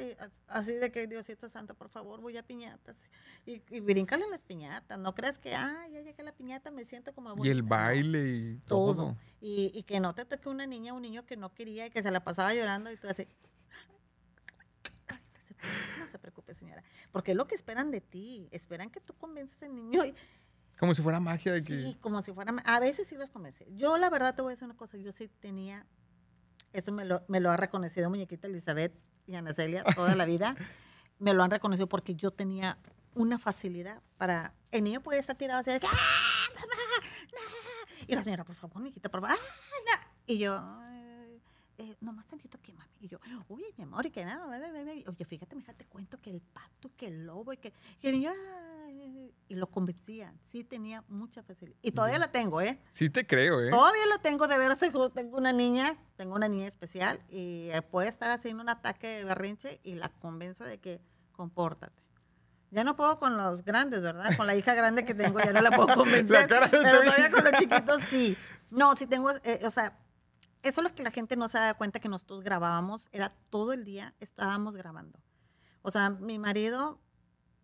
así, de que Diosito Santo, por favor, voy a piñatas. Y, y en las piñatas. No creas que, ah, ya llegué a la piñata, me siento como. Y el baile y todo. Y, que no te toque una niña, un niño que no quería y que se la pasaba llorando y tú así. No se preocupe, señora. Porque es lo que esperan de ti. Esperan que tú convences al niño y como si fuera magia de que... Sí, como si fuera... A veces sí los convence. Yo la verdad te voy a decir una cosa, yo sí tenía... Eso me lo, ha reconocido muñequita Elizabeth y Ana Celia toda la vida. me lo han reconocido porque yo tenía una facilidad para... El niño puede estar tirado así de ¡Ah, mamá! Y la señora, por favor, muñequita, por favor. ¡Ah, Y yo, eh, nomás tantito que mami. Y yo, oye, mi amor, y que nada, oye, fíjate, me te cuento que el pato, que el lobo, y que. Y lo convencía. Sí, tenía mucha facilidad. Y todavía la tengo, ¿eh? Sí, te creo, ¿eh? Todavía la tengo, de veras, tengo una niña, tengo una niña especial, y eh, puede estar haciendo un ataque de berrinche y la convenzo de que compórtate. Ya no puedo con los grandes, ¿verdad? Con la hija grande que tengo ya no la puedo convencer. pero todavía con los chiquitos sí. No, sí tengo, eh, o sea, eso es lo que la gente no se da cuenta que nosotros grabábamos, era todo el día estábamos grabando. O sea, mi marido,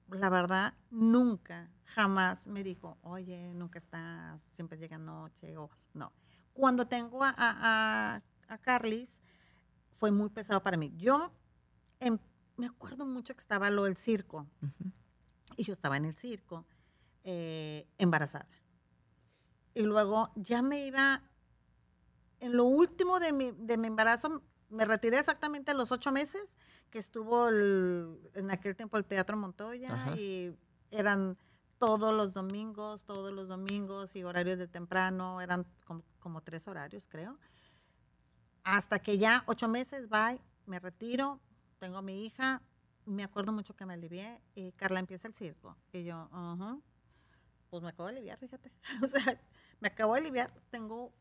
la verdad, nunca, jamás me dijo, oye, nunca estás, siempre llega noche o no. Cuando tengo a, a, Carlis, fue muy pesado para mí. Yo em, me acuerdo mucho que estaba lo del circo y yo estaba en el circo eh, embarazada. Y luego ya me iba en lo último de mi, embarazo me retiré exactamente a los ocho meses que estuvo en aquel tiempo el Teatro Montoya y eran todos los domingos, todos los domingos y horarios de temprano, eran como, tres horarios creo. Hasta que ya ocho meses, bye, me retiro, tengo a mi hija, me acuerdo mucho que me alivié y Carla empieza el circo. Y yo, pues me acabo de aliviar, fíjate. o sea, me acabo de aliviar, tengo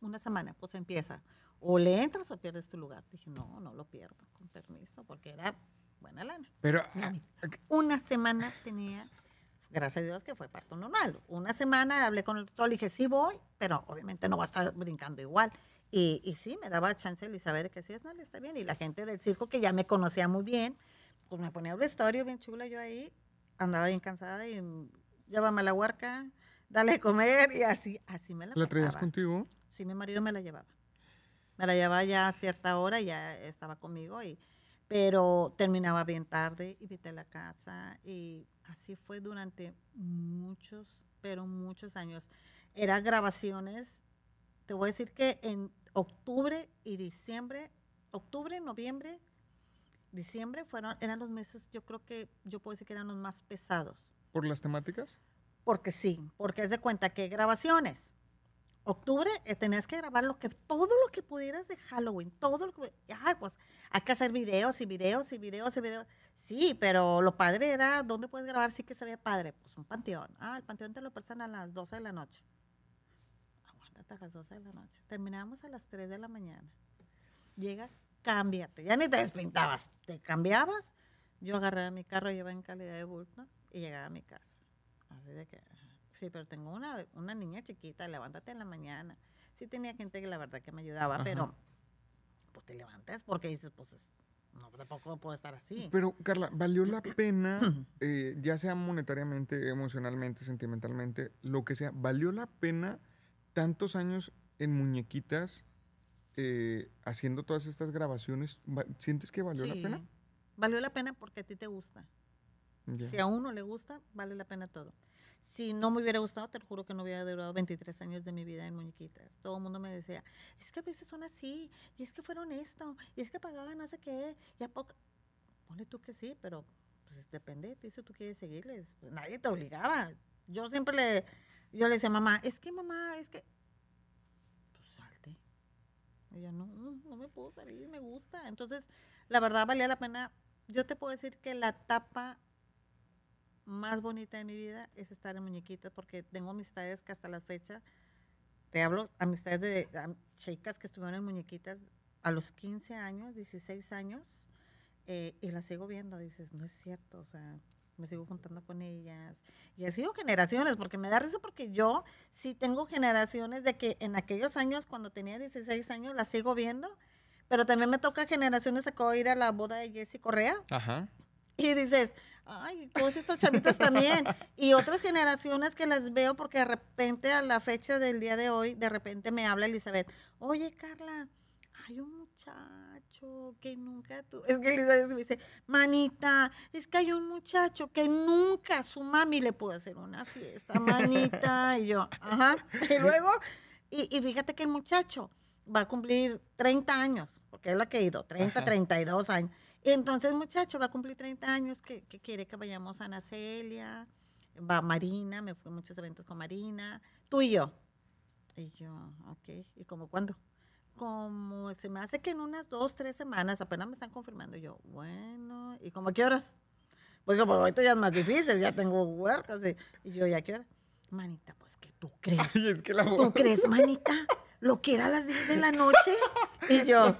una semana, pues empieza. O le entras o pierdes tu lugar. Dije, no, no lo pierdo, con permiso, porque era buena lana. Pero ah, una semana tenía, gracias a Dios que fue parto normal. Una semana hablé con el doctor, le dije, sí voy, pero obviamente no va a estar brincando igual. Y, y sí, me daba chance Elizabeth de que sí, no, está bien. Y la gente del circo que ya me conocía muy bien, pues me ponía un vestuario bien chula yo ahí, andaba bien cansada y llévame a la huarca, dale de comer y así, así me la ¿La traías contigo? Sí, mi marido me la llevaba. Me la llevaba ya a cierta hora, ya estaba conmigo, y, pero terminaba bien tarde y viste la casa. Y así fue durante muchos, pero muchos años. Eran grabaciones, te voy a decir que en octubre y diciembre, octubre, noviembre, diciembre fueron, eran los meses, yo creo que yo puedo decir que eran los más pesados. ¿Por las temáticas? Porque sí, porque es de cuenta que grabaciones, octubre eh, tenías que grabar lo que, todo lo que pudieras de Halloween, todo lo que, ah pues hay que hacer videos y videos y videos y videos. Sí, pero lo padre era, ¿dónde puedes grabar? Sí que se ve padre, pues un panteón. Ah, el panteón te lo pasan a las 12 de la noche. Aguántate a las 12 de la noche. Terminamos a las 3 de la mañana. Llega, cámbiate. Ya ni te despintabas, te cambiabas. yo agarraba mi carro, llevaba en calidad de bulto y llegaba a mi casa. Así de que Sí, pero tengo una, niña chiquita, levántate en la mañana. Sí tenía gente que la verdad que me ayudaba, pero pues te levantas porque dices, pues no, tampoco puedo estar así. Pero, Carla, ¿valió la pena, eh, ya sea monetariamente, emocionalmente, sentimentalmente, lo que sea, ¿valió la pena tantos años en muñequitas eh, haciendo todas estas grabaciones? ¿Sientes que valió la pena? Valió la pena porque a ti te gusta. Si a uno le gusta, vale la pena todo si no me hubiera gustado, te juro que no hubiera durado 23 años de mi vida en muñequitas. Todo el mundo me decía, es que a veces son así, y es que fueron esto, y es que pagaban no sé qué, y a poco... Pone tú que sí, pero pues depende de si tú quieres seguirles. Pues, nadie te obligaba. Yo siempre le, yo le decía, mamá, es que mamá, es que... Pues salte. Ella no, no me puedo salir, me gusta. Entonces, la verdad valía la pena. Yo te puedo decir que la tapa, más bonita de mi vida es estar en Muñequitas porque tengo amistades que hasta la fecha, te hablo, amistades de, chicas que estuvieron en Muñequitas a los 15 años, 16 años, eh, y las sigo viendo, dices, no es cierto, o sea, me sigo juntando con ellas. Y ha sido generaciones, porque me da risa porque yo sí tengo generaciones de que en aquellos años, cuando tenía 16 años, las sigo viendo, pero también me toca generaciones, acabo a ir a la boda de Jessie Correa. Ajá. Y dices, ay, todas estas chavitas también. Y otras generaciones que las veo porque de repente a la fecha del día de hoy, de repente me habla Elizabeth, oye Carla, hay un muchacho que nunca tú, es que Elizabeth me dice, manita, es que hay un muchacho que nunca su mami le puede hacer una fiesta, manita, y yo, ajá. Y luego, y, fíjate que el muchacho va a cumplir 30 años, porque es que ha ido, 30, 32 años. Entonces, muchacho, va a cumplir 30 años, que, quiere que vayamos a Ana Celia, va Marina, me fui a muchos eventos con Marina, tú y yo. Y yo, ok, ¿y cómo cuándo? Como se me hace que en unas dos, tres semanas, apenas me están confirmando. yo, bueno, ¿y como qué horas? Porque por ahorita ya es más difícil, ya tengo así. Y yo, ya qué horas? Manita, pues que tú crees. es que ¿Tú crees, manita? lo que era a las 10 de la noche. Y yo,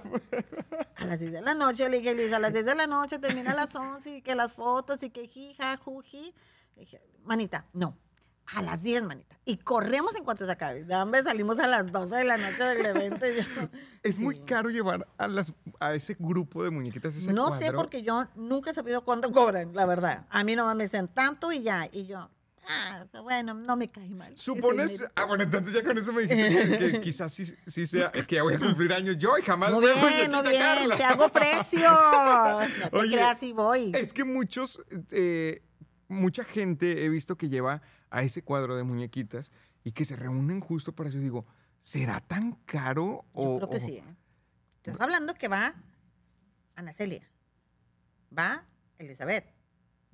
a las 10 de la noche, le dije, Luis, a las 10 de la noche termina a las 11 y que las fotos y que jija, juji. Dije, manita, no, a las 10, manita. Y corremos en cuanto se acabe. salimos a las 12 de la noche del evento. es muy caro llevar a, las, a ese grupo de muñequitas. Ese no sé porque yo nunca he sabido cuánto cobran, la verdad. A mí no me dicen tanto y ya. Y yo, ah, bueno, no me cae mal. Supones, ah, bueno, entonces ya con eso me dijiste que, quizás sí, sea, es que ya voy a cumplir años yo y jamás a veo bien, no bien, Carla. te hago precio. No te Oye, creas y voy. Es que muchos, eh, mucha gente he visto que lleva a ese cuadro de muñequitas y que se reúnen justo para eso. digo, ¿será tan caro? O, yo creo que sí. ¿eh? Estás hablando que va Ana Celia, va Elizabeth,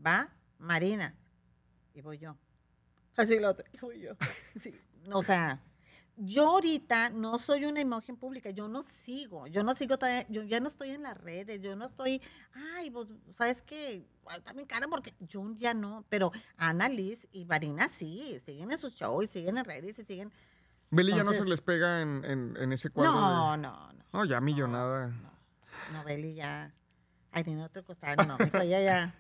va Marina y voy yo. Así lo tengo yo. Sí. O sea, yo ahorita no soy una imagen pública, yo no sigo, yo no sigo todavía, yo ya no estoy en las redes, yo no estoy, ay, vos pues, sabes que también cara porque yo ya no, pero Ana Liz y Marina sí, siguen en sus shows, siguen en redes y siguen. Beli ya no se les pega en, en, ese cuadro. No, no, no. No, ya millonada. No, no, no Beli ya. Ay, tiene otro costado, no, ya ya.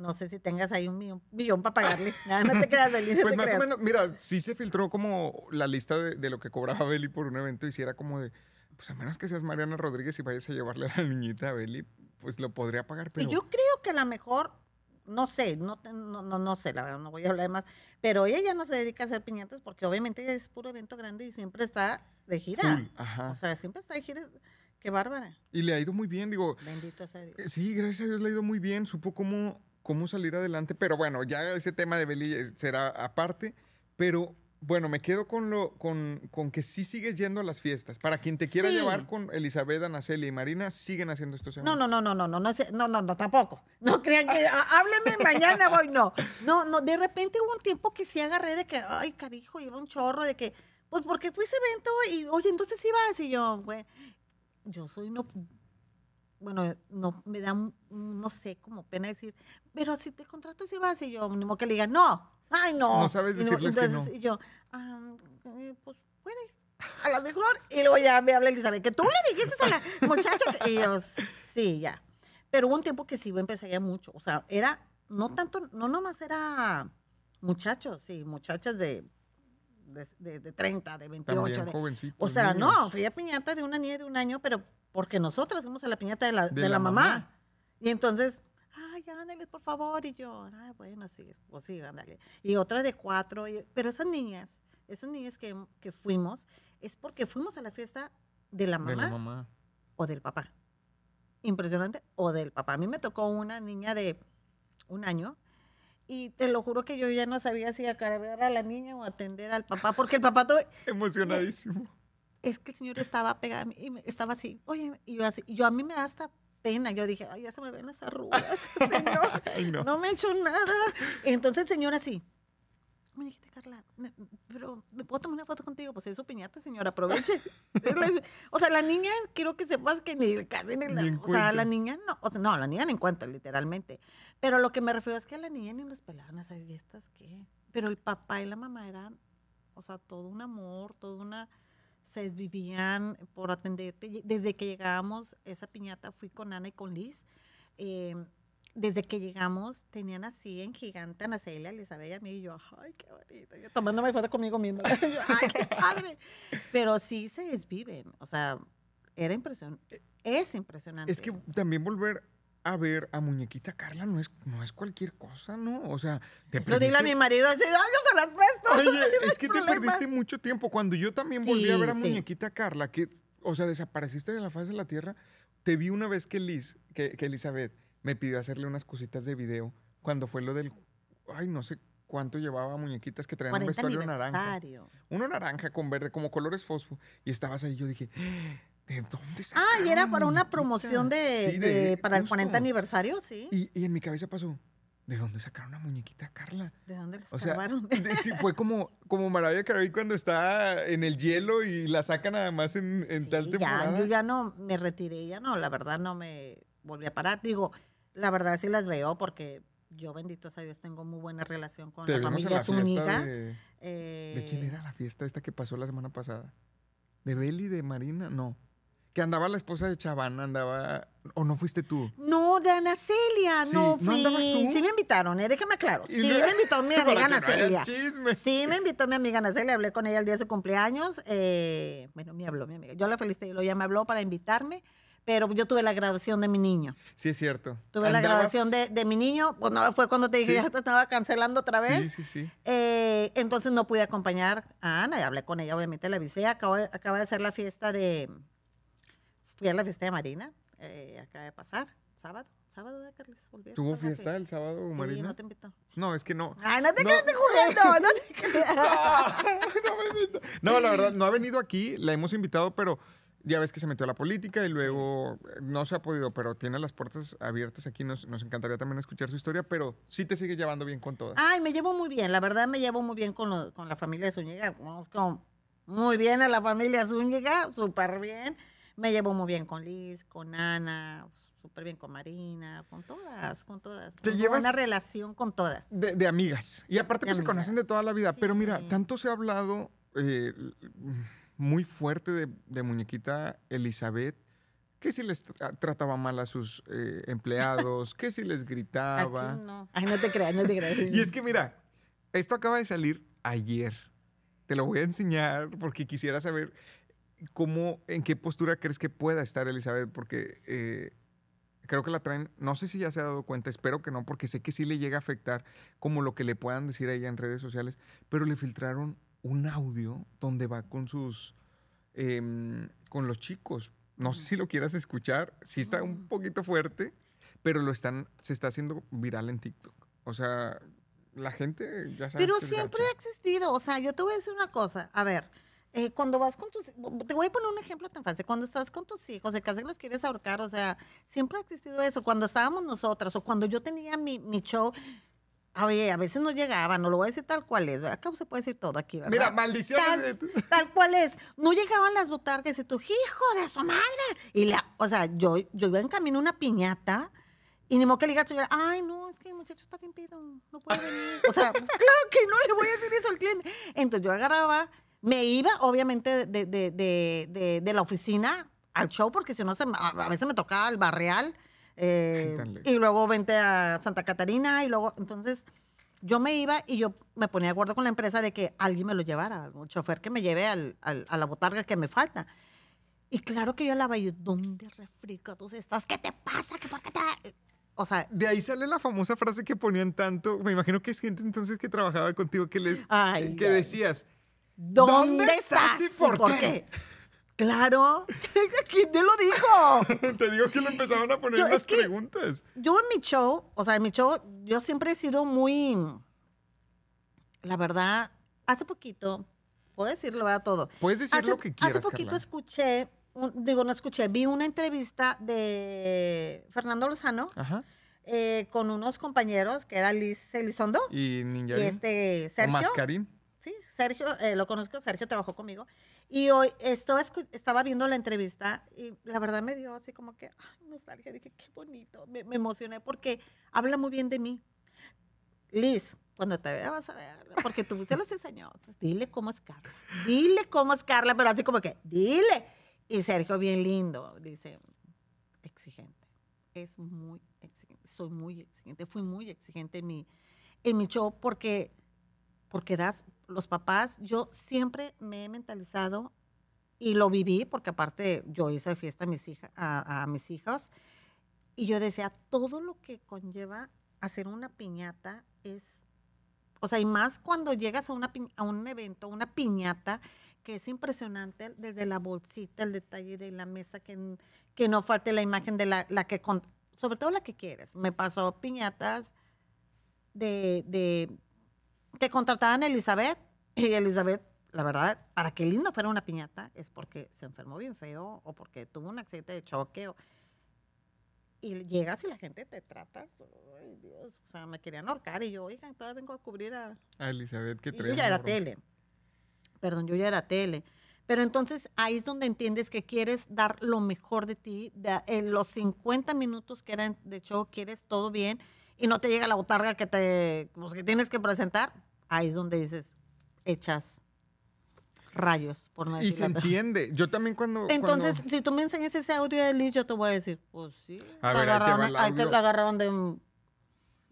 No sé si tengas ahí un millón, para pagarle. Nada, no te creas, Beli. pues más o menos, mira, sí se filtró como la lista de, lo que cobraba Beli por un evento y si era como de, pues a menos que seas Mariana Rodríguez y vayas a llevarle a la niñita a Beli, pues lo podría pagar. Pero... Yo creo que a lo mejor, no sé, no, no, no, sé, la verdad, no voy a hablar de más, pero ella ya no se dedica a hacer piñatas porque obviamente es puro evento grande y siempre está de gira. ajá. O sea, siempre está de gira. Qué bárbara. Y le ha ido muy bien, digo. Bendito sea Dios. Eh, sí, gracias a Dios le ha ido muy bien. Supo cómo cómo salir adelante, pero bueno, ya ese tema de Beli eh, será aparte, pero bueno, me quedo con, lo, con, con, que sí sigues yendo a las fiestas. Para quien te quiera llevar con Elizabeth, Anaceli y Marina, siguen haciendo estos eventos. No, no, no, no, no, no, no, no, no, tampoco. No crean que ah, hábleme mañana voy, no. No, no, de repente hubo un tiempo que sí agarré de que, ay, carijo, iba un chorro de que, pues porque fui ese evento y, oye, entonces ibas y yo, güey, yo soy no bueno, eh, no me da, no sé, como pena decir, pero si te contrato, si vas, y yo, mínimo que le digan, no, ay, no. No sabes decirles Entonces, que no. Y yo, ah, eh, pues puede, a lo mejor. Y luego ya me habla Elizabeth, que tú le dijiste a la muchacha, y yo, sí, ya. Pero hubo un tiempo que sí, yo empecé ya mucho, o sea, era, no tanto, no nomás era muchachos sí, muchachas de de, 30, de 28. o sea, no, fría piñata de una niña de un año, pero porque nosotras fuimos a la piñata de la, de la, mamá. Y entonces, ay, ándale, por favor. Y yo, ay, ah, bueno, sí, pues sí, ándale. Y otra de cuatro. pero esas niñas, esas niñas que, fuimos, es porque fuimos a la fiesta de la mamá, de la mamá. o del papá. Impresionante, o del papá. A mí me tocó una niña de un año y te lo juro que yo ya no sabía si acargar a la niña o atender al papá, porque el papá todo... Emocionadísimo es que el señor estaba pegado a mí y estaba así, oye, y yo así, yo a mí me da hasta pena, yo dije, ay, ya se me ven las arrugas, señor, no. me he hecho nada. Entonces el señor así, me dijiste, Carla, me, pero ¿me puedo tomar una foto contigo? Pues es su piñata, señora, aproveche. o sea, la niña, quiero que sepas que ni Carmen, ni la, o sea, la niña no, o sea, no, la niña no encuentra, literalmente. Pero lo que me refiero es que a la niña ni unas sea, ¿y estas ¿qué? Pero el papá y la mamá eran, o sea, todo un amor, toda una se desvivían por atenderte. Desde que llegamos, esa piñata fui con Ana y con Liz. Eh, desde que llegamos, tenían así en gigante a Nacela, Elizabeth y a mí, y yo, ay, qué bonito, yo tomándome foto conmigo misma, ay, qué padre. Pero sí se desviven, o sea, era impresionante, es impresionante. Es que también volver a ver a muñequita Carla no es, no es cualquier cosa, ¿no? O sea, te perdiste... a mi marido, ¡ay, yo se las presto! Oye, es que te perdiste mucho tiempo. Cuando yo también volví a ver a muñequita Carla, que, o sea, desapareciste de la faz de la tierra, te vi una vez que Liz, que, que Elizabeth me pidió hacerle unas cositas de video cuando fue lo del, ay, no sé cuánto llevaba muñequitas que traían un vestuario naranja. Uno naranja con verde, como colores fosfo. Y estabas ahí, yo dije, ¿De dónde Ah, y era para una promoción de, para el 40 aniversario, sí. Y, en mi cabeza pasó, ¿de dónde sacaron una muñequita Carla? ¿De dónde la sacaron? O sí, fue como, como Maravilla Carey cuando está en el hielo y la sacan además en, en tal temporada. Ya, yo ya no me retiré, ya no, la verdad no me volví a parar. Digo, la verdad sí las veo porque yo, bendito sea Dios, tengo muy buena relación con la familia Zúñiga. de, quién eh, era la fiesta esta que pasó la semana pasada? ¿De Beli, de Marina? No que andaba la esposa de Chaván, andaba. ¿O no fuiste tú? No, de Ana Celia, no fui. tú? Sí me invitaron, eh, déjame claro. Sí me invitó mi amiga Ana Celia. sí me invitó mi amiga Ana Celia, hablé con ella el día de su cumpleaños. Eh, bueno, me habló mi amiga. Yo la felicité, y ella me habló para invitarme pero yo tuve la graduación de mi niño. Sí, es cierto. Tuve la grabación de, mi niño, pues no, fue cuando te dije ya te estaba cancelando otra vez. Sí, sí, sí. Eh, entonces no pude acompañar a Ana, y hablé con ella, obviamente la avisé, acaba, acaba de ser la fiesta de, fui a la fiesta de Marina, eh, acaba de pasar, sábado. Sábado, ¿verdad, Carlos? ¿Tuvo fiesta el sábado, Marina? Sí, no te invitó. No, es que no. Ay, no te quedaste jugando, no te quedaste! no, no me No, la verdad, no ha venido aquí, la hemos invitado, pero ya ves que se metió a la política y luego eh, no se ha podido, pero tiene las puertas abiertas aquí. Nos, nos, encantaría también escuchar su historia, pero sí te sigue llevando bien con todas. Ay, me llevo muy bien. La verdad, me llevo muy bien con, la familia de Zúñiga. Conozco muy bien a la familia Zúñiga, súper bien me llevo muy bien con Liz, con Ana, súper bien con Marina, con todas, con todas. Te una relación con todas. De, amigas. Y aparte que pues, se conocen de toda la vida. Pero mira, tanto se ha hablado eh, muy fuerte de, muñequita Elizabeth. que si les trataba mal a sus eh, empleados? que si les gritaba? Aquí no. Ay, no te creas, no te creas. y es que mira, esto acaba de salir ayer. Te lo voy a enseñar porque quisiera saber cómo, en qué postura crees que pueda estar Elizabeth, porque eh, creo que la traen, no sé si ya se ha dado cuenta, espero que no, porque sé que sí le llega a afectar como lo que le puedan decir a ella en redes sociales, pero le filtraron un audio donde va con sus, em, con los chicos. No sé si lo quieras escuchar, sí está un mm. poquito fuerte, pero lo están, se está haciendo viral en TikTok. O sea, la gente ya sabe. Pero siempre ha existido, o sea, yo te voy a decir una cosa, a ver. Eh, cuando vas con tus, te voy a poner un ejemplo tan fácil, cuando estás con tus hijos, de que los quieres ahorcar, o sea, siempre ha existido eso, cuando estábamos nosotras o cuando yo tenía mi, mi show, a veces no llegaba, no lo voy a decir tal cual es, ¿verdad? Acá se puede decir todo aquí, ¿verdad? Mira, maldiciones. Tal, tal, cual es. No llegaban las botargas y tu hijo de su madre. Y la, o sea, yo, yo iba en camino a una piñata y ni modo que le ay, no, es que el muchacho está bien pido no puede venir. O sea, claro que no le voy a decir eso al cliente. Entonces yo agarraba me iba obviamente de, de, de, de la oficina al show, porque si no, a, veces me tocaba al barreal. Eh, y luego vente a Santa Catarina y luego, entonces yo me iba y yo me ponía de acuerdo con la empresa de que alguien me lo llevara, un chofer que me lleve al, a la botarga que me falta. Y claro que yo la yo, ¿dónde refrigados estás? ¿Qué te pasa? ¿Qué por qué te...? Eh, o sea, de ahí sale la famosa frase que ponían tanto, me imagino que es gente entonces que trabajaba contigo que, les, que decías, ¿Dónde, estás, por, qué? Claro. ¿Quién te lo dijo? te digo que le empezaban a poner yo, preguntas. Yo en mi show, o sea, en mi show, yo siempre he sido muy. La verdad, hace poquito, puedo decirlo a todo. Puedes decir lo que quieras. Hace poquito escuché, digo, no escuché, vi una entrevista de Fernando Lozano. Eh, con unos compañeros que era Liz Elizondo y, y este Sergio Mascarín Sí, Sergio, eh, lo conozco, Sergio trabajó conmigo. Y hoy estaba, estaba viendo la entrevista y la verdad me dio así como que, ay, nostalgia, dije, qué bonito, me, emocioné porque habla muy bien de mí. Liz, cuando te vea vas a ver, porque tú se los enseñó. Dile cómo es Carla, dile cómo es Carla, pero así como que, dile. Y Sergio, bien lindo, dice, exigente, es muy exigente, soy muy exigente, fui muy exigente en mi, en mi show porque porque das, los papás, yo siempre me he mentalizado y lo viví, porque aparte yo hice fiesta a mis, hijas, a, mis hijos, y yo decía, todo lo que conlleva hacer una piñata es, o sea, y más cuando llegas a, una, a un evento, una piñata, que es impresionante desde la bolsita, el detalle de la mesa, que, que no falte la imagen de la, que, sobre todo la que quieres. Me pasó piñatas de te contrataban Elizabeth y Elizabeth, la verdad, para que lindo fuera una piñata es porque se enfermó bien feo o porque tuvo un accidente de choque. O, y llegas y la gente te trata, ay Dios, o sea, me querían ahorcar y yo, hija, entonces vengo a cubrir a... A Elizabeth, que Yo ya era tele, perdón, yo ya era tele. Pero entonces ahí es donde entiendes que quieres dar lo mejor de ti, en los 50 minutos que eran de show, quieres todo bien y no te llega la botarga que, te, pues, que tienes que presentar, ahí es donde dices, echas rayos, por no decir Y se entiende. Yo también cuando... Entonces, si tú me enseñas ese audio de Liz, yo te voy a decir, pues sí, ahí te agarraron de...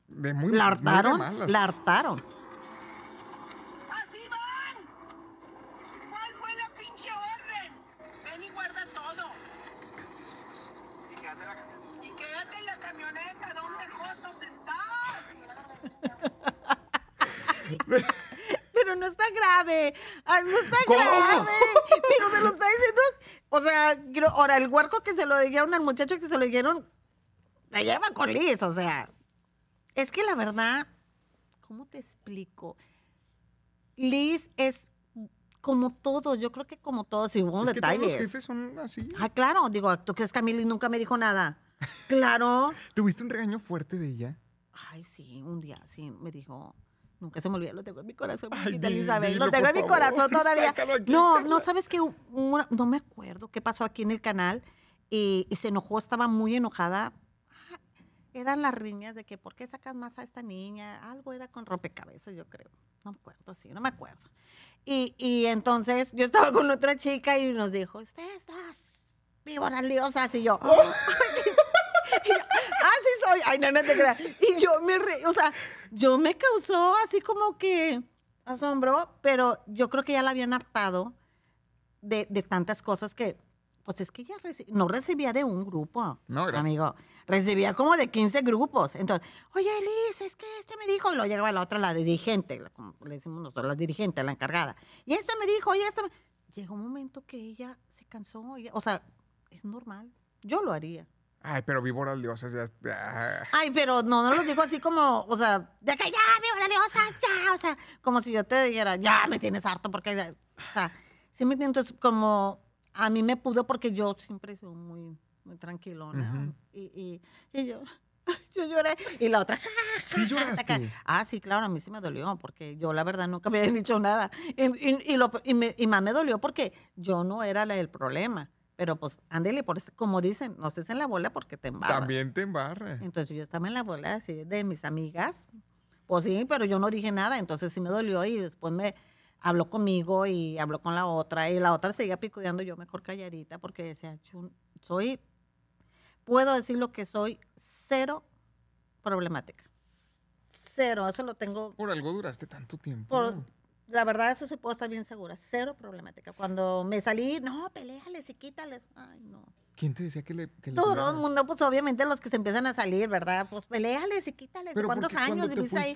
de muy, la hartaron, hartaron. no está grave, ah, no está grave. Pero se lo está diciendo. O sea, ahora el huerco que se lo dijeron al muchacho que se lo dijeron, la lleva con Liz, o sea. Es que la verdad, ¿cómo te explico? Liz es como todo, yo creo que como todo, si hubo detalles. Que son así. Ah, claro, digo, ¿tú crees que a mí Liz nunca me dijo nada? Claro. ¿Tuviste un regaño fuerte de ella? Ay, sí, un día sí me dijo, Nunca se me olvida, lo tengo en mi corazón, Ay, Elizabeth. lo tengo en mi corazón todavía. no, no sabes que no me acuerdo qué pasó aquí en el canal y se enojó, estaba muy enojada. Ah, eran las riñas de que por qué sacas más a esta niña. Algo era con rompecabezas, yo creo. No me acuerdo, sí, no me acuerdo. Y, entonces yo estaba con otra chica y nos dijo, ustedes dos las liosas. Y yo, oh. Ay, no, te creas. Y yo me reí, o sea, yo me causó así como que asombro, pero yo creo que ya la habían hartado de, de tantas cosas que, pues es que ya no recibía de un grupo, amigo. Recibía como de 15 grupos. Entonces, oye, Elise, es que este me dijo, y luego llegaba la otra, la dirigente, como le decimos nosotros, la dirigente, la encargada. Y esta me dijo, oye, esta me... Llegó un momento que ella se cansó, o sea, es normal. Yo lo haría. Ay, pero víboras leosas ya. Ah. Ay, pero no, no lo digo así como, o sea, de acá ya, víboras leosas, ya, o sea, como si yo te dijera, ya me tienes harto, porque, o sea, sí me entonces como a mí me pudo porque yo siempre soy muy, muy tranquilona. y, y, yo, yo lloré. Y la otra, ¿Sí lloraste? Ah, sí, claro, a mí sí me dolió, porque yo la verdad nunca me habían dicho nada. Y, y, y, lo, y, me, más me dolió porque yo no era el problema. Pero pues, ándele, por, como dicen, no estés en la bola porque te embarras. También te embarra. Entonces yo estaba en la bola así, de mis amigas. Pues sí, pero yo no dije nada, entonces sí me dolió y después me habló conmigo y habló con la otra y la otra seguía picudeando yo mejor calladita porque decía, soy, puedo decir lo que soy, cero problemática. Cero, eso lo tengo. Por algo duraste tanto tiempo la verdad, eso sí puedo estar bien segura. Cero problemática. Cuando me salí, no, peleales y quítales. Ay, no. ¿Quién te decía que le.? todo, el mundo, pues obviamente los que se empiezan a salir, ¿verdad? Pues peleales y quítales. ¿Cuántos años cuando ahí?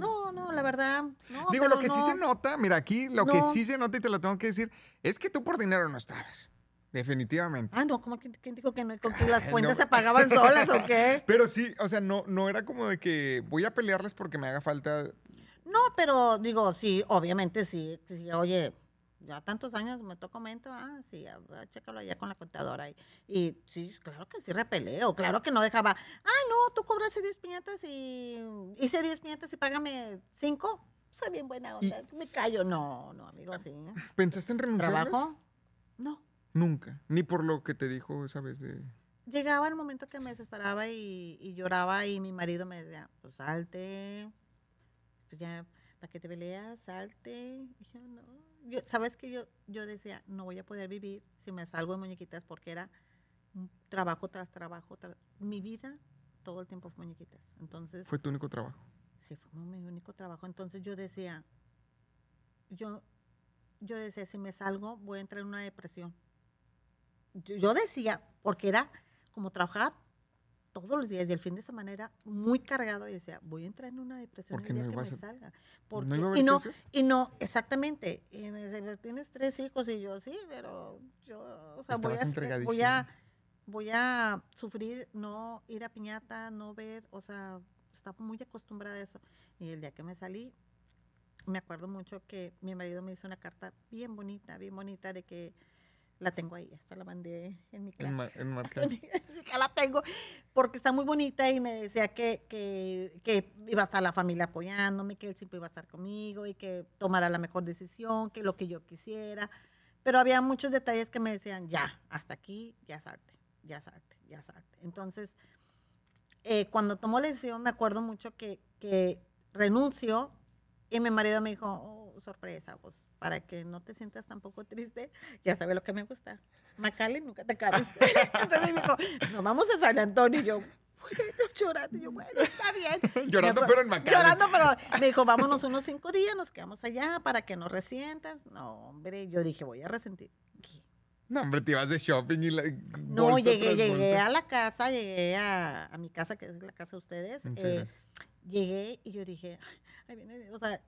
No, no, la verdad. Digo, lo que sí se nota, mira, aquí lo que sí se nota y te lo tengo que decir, es que tú por dinero no estabas. Definitivamente. Ah, no, ¿cómo quién, dijo que no? ¿Con que las cuentas se pagaban solas o qué? Pero sí, o sea, no, no era como de que voy a pelearles porque me haga falta no, pero digo, sí, obviamente sí, oye, ya tantos años me toco mento, ah, sí, ya, chécalo allá con la contadora. Y, y, sí, claro que sí repeleo, claro que no dejaba, Ay, no, tú cobraste 10 piñatas y hice 10 piñatas y págame 5. Soy bien buena onda, me callo. No, no, amigo, sí. ¿eh? ¿Pensaste en renunciar? ¿Trabajo? No. Nunca, ni por lo que te dijo esa vez de... Llegaba el momento que me desesperaba y, y lloraba y mi marido me decía, pues salte, pues, ya, ¿para que te peleas? Salte. yo no. ¿Sabes que yo, yo decía, no voy a poder vivir si me salgo de muñequitas porque era trabajo tras trabajo. mi vida todo el tiempo fue muñequitas. Entonces. ¿Fue tu único trabajo? Sí, fue mi único trabajo. Entonces yo decía, yo, yo decía, si me salgo voy a entrar en una depresión. Yo, decía, porque era como trabajar todos los días y el fin de semana era muy cargado y decía, voy a entrar en una depresión el día que me salga. ¿no y, no, exactamente. Y me tienes tres hijos y yo sí, pero yo o sea, voy, a, voy, a, voy a sufrir, no ir a piñata, no ver, o sea, estaba muy acostumbrada a eso. Y el día que me salí, me acuerdo mucho que mi marido me hizo una carta bien bonita, bien bonita de que la tengo ahí, hasta la mandé en mi casa. En, la tengo porque está muy bonita y me decía que, que, iba a estar la familia apoyándome, que él siempre iba a estar conmigo y que tomara la mejor decisión, que lo que yo quisiera. Pero había muchos detalles que me decían, ya, hasta aquí, ya salte, ya salte, ya salte. Entonces, eh, cuando tomó la decisión, me acuerdo mucho que, que renunció y mi marido me dijo, oh, sorpresa, pues para que no te sientas tampoco triste, ya sabes lo que me gusta. Macale nunca te acabes. Entonces me dijo, nos vamos a San Antonio. Y yo, bueno, llorando. Y yo, bueno, está bien. llorando, pero en Macale. Llorando, pero me dijo, vámonos unos cinco días, nos quedamos allá para que no resientas. No, hombre, yo dije, voy a resentir. No, hombre, te ibas de shopping y la. No, llegué, llegué a la casa, llegué a, mi casa, que es la casa de ustedes. Eh, llegué y yo dije, ay, viene, o sea,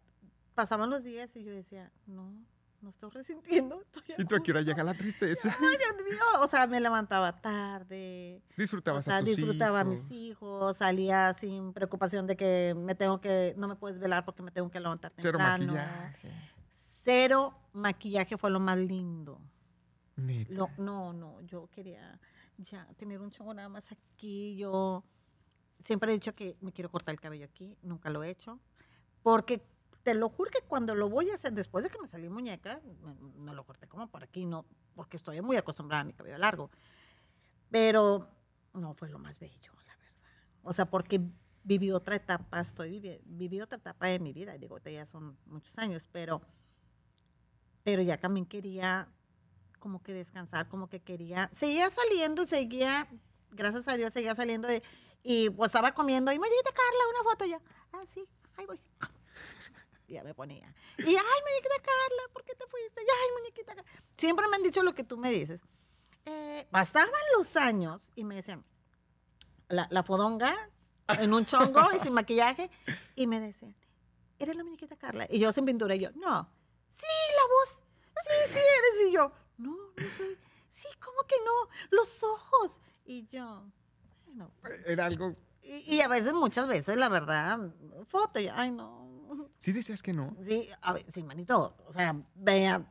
pasaban los días y yo decía, no, no estoy resintiendo. y tú aquí ahora llega la tristeza. Ay, Dios mío. O sea, me levantaba tarde. Disfrutaba. o sea, disfrutaba a mis hijos, salía sin preocupación de que me tengo que, no me puedes velar porque me tengo que levantar Cero maquillaje. Cero maquillaje fue lo más lindo. No, no, no, yo quería ya tener un chongo nada más aquí. Yo siempre he dicho que me quiero cortar el cabello aquí, nunca lo he hecho. Porque te lo juro que cuando lo voy a hacer, después de que me salí muñeca, no lo corté como por aquí, no, porque estoy muy acostumbrada a mi cabello largo. Pero no fue lo más bello, la verdad. O sea, porque viví otra etapa, estoy viviendo, viví otra etapa de mi vida, digo, ya son muchos años, pero, pero ya también quería como que descansar, como que quería, seguía saliendo, seguía, gracias a Dios, seguía saliendo y pues estaba comiendo, y me dijiste, Carla, una foto ya, ah, sí, ahí voy ya me ponía. Y, ay, muñequita Carla, ¿por qué te fuiste? Y, ay, muñequita Carla. Siempre me han dicho lo que tú me dices. Eh, pasaban los años y me decían, la, la fodonga en un chongo y sin maquillaje, y me decían, ¿eres la muñequita Carla? Y yo sin pintura, y yo, no, sí, la voz, sí, sí eres. Y yo, no, no soy, sí, ¿cómo que no? Los ojos. Y yo, bueno. Era algo y, a veces, muchas veces, la verdad, foto, ay, no. ¿Sí decías que no? Sí, a ver, sí, manito. O sea, veía,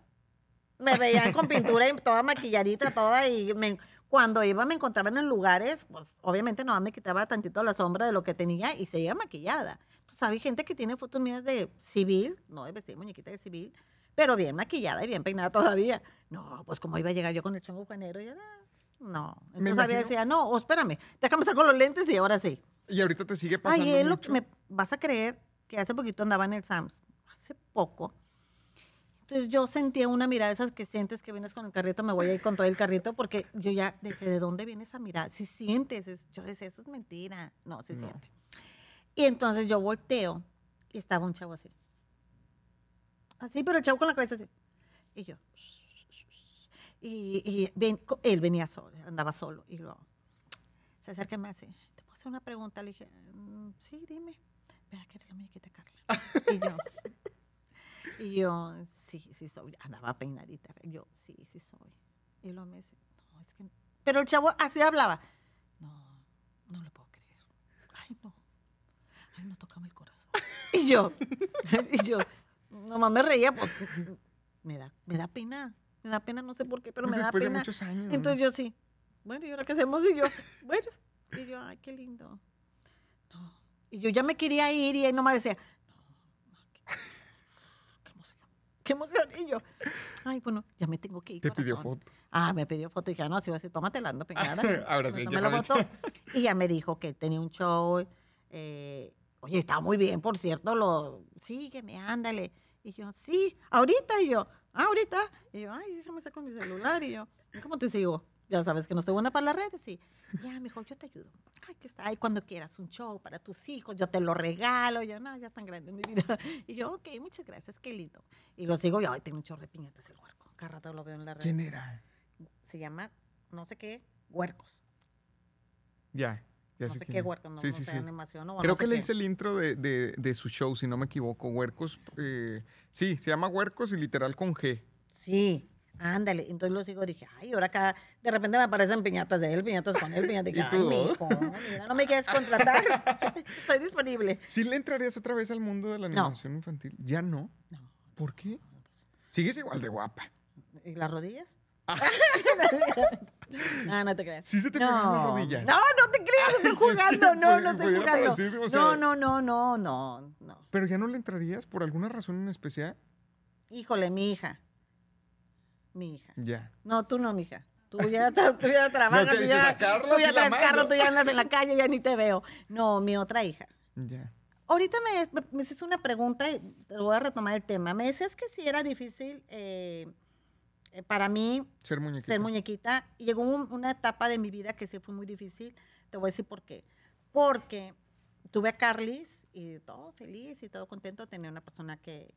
me veían con pintura y toda maquilladita, toda, y cuando iba me encontraban en lugares, pues obviamente no me quitaba tantito la sombra de lo que tenía y seguía maquillada. Tú sabes, gente que tiene fotos mías de civil, no de vestir muñequita de civil, pero bien maquillada y bien peinada todavía. No, pues como iba a llegar yo con el chongo panero? y era... No. Entonces había decía, no, oh, espérame, déjame sacar los lentes y ahora sí. Y ahorita te sigue pasando. Ay, es lo que me vas a creer que hace poquito andaba en el SAMS, hace poco. Entonces yo sentía una mirada, esas que sientes que vienes con el carrito, me voy a ir con todo el carrito, porque yo ya decía, ¿de dónde viene esa mirada? Si sientes, yo decía, eso es mentira. No, se siente. Y entonces yo volteo y estaba un chavo así. Así, pero el chavo con la cabeza así. Y yo, y, él venía solo, andaba solo. Y luego se acerca y me dice, ¿te puedo hacer una pregunta? Le dije, mm, sí, dime. Espera, que era la muñequita Carla. y yo, y yo, sí, sí soy. Andaba peinadita. Yo, sí, sí soy. Y luego me dice, no, es que... Pero el chavo así hablaba. No, no lo puedo creer. Ay, no. Ay, no tocaba el corazón. y yo, y yo, nomás me reía porque me da, me da pena. Me da pena, no sé por qué, pero me da pena. muchos años. Entonces yo sí, bueno, ¿y ahora qué hacemos? Y yo, bueno, y yo, ay, qué lindo. Y yo ya me quería ir y él nomás decía, no, qué emoción. Y yo, ay, bueno, ya me tengo que ir. Te pidió foto. Ah, me pidió foto. Y dije, ah, no, si vas a decir, la ando pegada. Ahora sí, ya lo foto. Y ya me dijo que tenía un show. Eh, oye, está muy bien, por cierto. Lo, sígueme, ándale. Y yo, sí, ahorita. Y yo, ah, ahorita. Y yo, ay, déjame sacar mi celular. Y yo, ¿cómo te sigo? Ya sabes que no estoy buena para las redes. Y ya, mijo, yo te ayudo. Ay, que está, ay, cuando quieras, un show para tus hijos, yo te lo regalo. Ya, yo, no, ya tan grande mi vida. Y yo, ok, muchas gracias, qué lindo. Y lo sigo, y, ay, tengo un chorro de piñatas el huerco. Cada rato lo veo en la red. ¿Quién era? Se llama, no sé qué, huercos. Ya no sé qué huercos, no, sí, sí. Creo que le hice el intro de, su show, si no me equivoco. Huercos, eh, sí, se llama Huercos y literal con G. Sí, ándale. Entonces lo sigo, dije, ay, ahora acá de repente me aparecen piñatas de él, piñatas con él, piñatas. de ¿Y tú? no me quieres contratar. Estoy disponible. ¿Sí le entrarías otra vez al mundo de la animación infantil? Ya no. No. ¿Por qué? Sigues igual de guapa. ¿Y las rodillas? Ah. Ah, no te creas. Sí se te no. mi rodilla. No, no te creas, estoy jugando. no, no estoy jugando. no, no, no, no, no, ¿Pero ya no le entrarías por alguna razón en especial? Híjole, mi hija. Mi hija. Ya. No, tú no, mi hija. Tú ya, tú ya trabajas, tú ya, tú ya traes tú ya andas en la calle, ya ni te veo. No, mi otra hija. Ya. Ahorita me, hiciste una pregunta y voy a retomar el tema. Me decías que si era difícil eh, eh, para mí ser muñequita. llegó una etapa de mi vida que sí fue muy difícil. Te voy a decir por qué. Porque tuve a Carlis y todo feliz y todo contento. Tenía una persona que,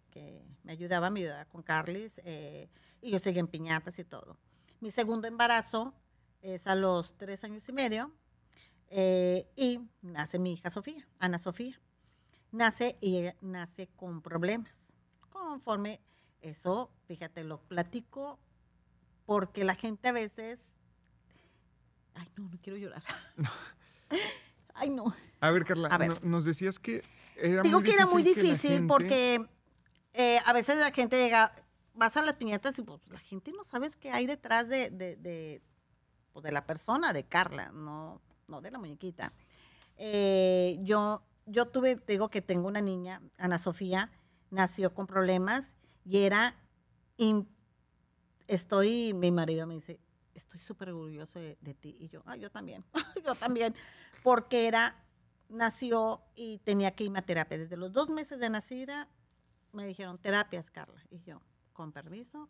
me ayudaba, me ayudaba con Carlis eh, y yo seguía en piñatas y todo. Mi segundo embarazo es a los tres años y medio eh, y nace mi hija Sofía, Ana Sofía. Nace y nace con problemas. Conforme eso, fíjate, lo platico porque la gente a veces... Ay, no, no quiero llorar. Ay, no. A ver, Carla, nos decías que era Digo que era muy difícil porque eh, a veces la gente llega, vas a las piñatas y pues, la gente no sabes qué hay detrás de, de, pues, la persona, de Carla, no, no de la muñequita. Eh, yo, yo tuve, digo que tengo una niña, Ana Sofía, nació con problemas y era estoy, mi marido me dice, estoy súper orgulloso de, ti. Y yo, ah, yo también, yo también, porque era, nació y tenía que irme a terapia. Desde los dos meses de nacida me dijeron, terapias, Carla. Y yo, con permiso.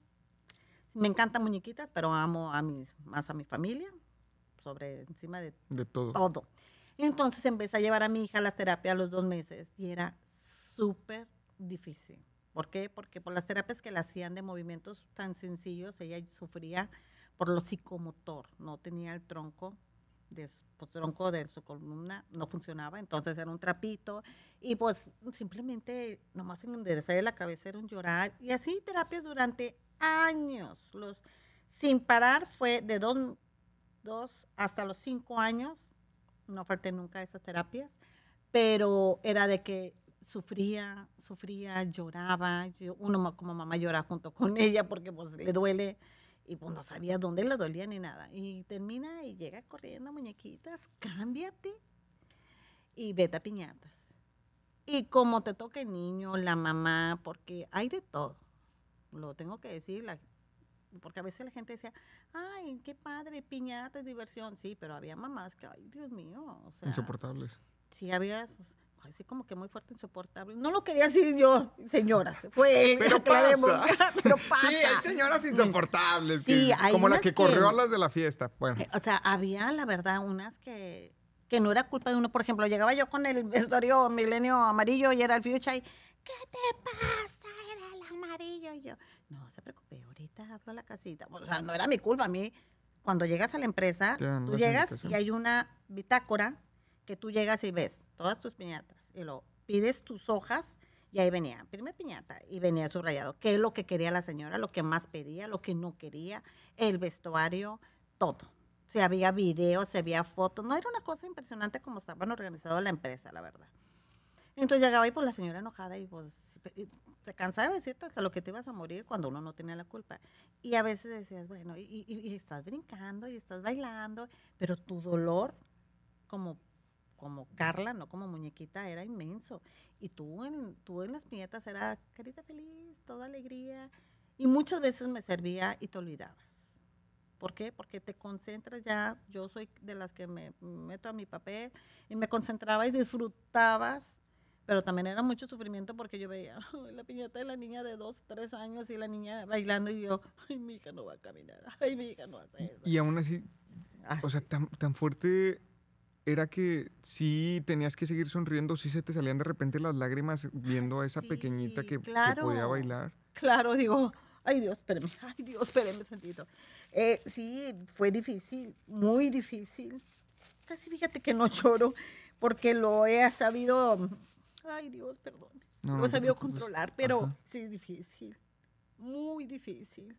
Me encantan muñequitas, pero amo a mis, más a mi familia, sobre encima de, todo. todo. Entonces empecé a llevar a mi hija a las terapias a los dos meses y era súper difícil ¿Por qué? Porque por las terapias que le hacían de movimientos tan sencillos, ella sufría por lo psicomotor, no tenía el tronco de su pues, tronco de su columna, no funcionaba, entonces era un trapito y pues simplemente nomás en enderezar la cabeza era un llorar y así terapias durante años, los sin parar fue de dos, hasta los cinco años, no falté nunca esas terapias, pero era de que sufría, sufría, lloraba. uno como mamá llora junto con ella porque pues le duele y pues no sabía dónde le dolía ni nada. Y termina y llega corriendo, muñequitas, cámbiate y vete a piñatas. Y como te toque el niño, la mamá, porque hay de todo. Lo tengo que decir, porque a veces la gente decía, ay, qué padre, piñatas, diversión. Sí, pero había mamás que, ay, Dios mío, Insoportables. Sí, había, pues, así como que muy fuerte, insoportable. No lo quería decir yo, señora. Fue Pero pasa. Sí, hay señoras mm. insoportables. Sí, como la que, corrió a las de la fiesta. Bueno. Eh, o sea, había, la verdad, unas que, que no era culpa de uno. Por ejemplo, llegaba yo con el vestuario milenio amarillo y era el future ¿qué te pasa? Era el amarillo. Y yo, no se preocupe, ahorita hablo la casita. o sea, no era mi culpa. A mí, cuando llegas a la empresa, tú llegas y hay una bitácora que tú llegas y ves todas tus piñatas y lo pides tus hojas y ahí venía, primer piñata, y venía subrayado, qué es lo que quería la señora, lo que más pedía, lo que no quería, el vestuario, todo. Si se había videos, se había fotos, no era una cosa impresionante como estaban organizado la empresa, la verdad. Entonces llegaba ahí por pues la señora enojada y pues se cansaba de decirte hasta lo que te ibas a morir cuando uno no tenía la culpa. Y a veces decías, bueno, y estás brincando y estás bailando, pero tu dolor como como Carla, no como muñequita, era inmenso. Y tú en, tú en las piñatas era carita feliz, toda alegría. Y muchas veces me servía y te olvidabas. ¿Por qué? Porque te concentras ya, yo soy de las que me meto a mi papel y me concentraba y disfrutabas, pero también era mucho sufrimiento porque yo veía la piñata de la niña de dos, tres años y la niña bailando y yo, ay, mi hija no va a caminar, ay, mi hija no hace eso. Y aún así, así. o sea, tan, tan fuerte era que sí tenías que seguir sonriendo, si se te salían de repente las lágrimas viendo a esa pequeñita que, podía bailar. Claro, digo, ay Dios, espérame, ay Dios, espérame un eh, sí, fue difícil, muy difícil. Casi fíjate que no lloro porque lo he sabido, mm, ay Dios, perdón, lo he sabido controlar, pero sí es difícil, muy difícil.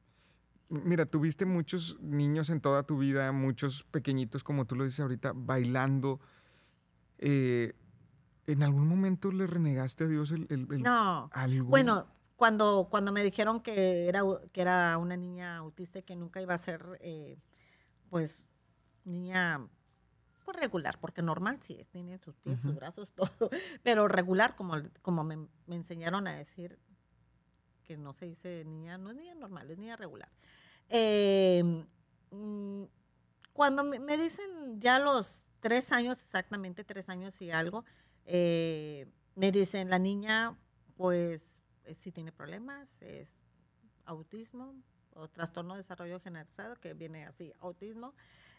Mira, tuviste muchos niños en toda tu vida, muchos pequeñitos, como tú lo dices ahorita, bailando. Eh, ¿En algún momento le renegaste a Dios el, Bueno, cuando, cuando me dijeron que era, que era una niña autista y que nunca iba a ser, eh, pues, niña pues, regular, porque normal sí, tiene sus pies, sus brazos, todo, pero regular, como, como me, me, enseñaron a decir que no se dice niña, no es niña normal, es niña regular. Eh, mm, cuando me dicen ya los tres años, exactamente tres años y algo, eh, me dicen, la niña, pues, eh, sí tiene problemas, es autismo o trastorno de desarrollo generalizado, que viene así, autismo.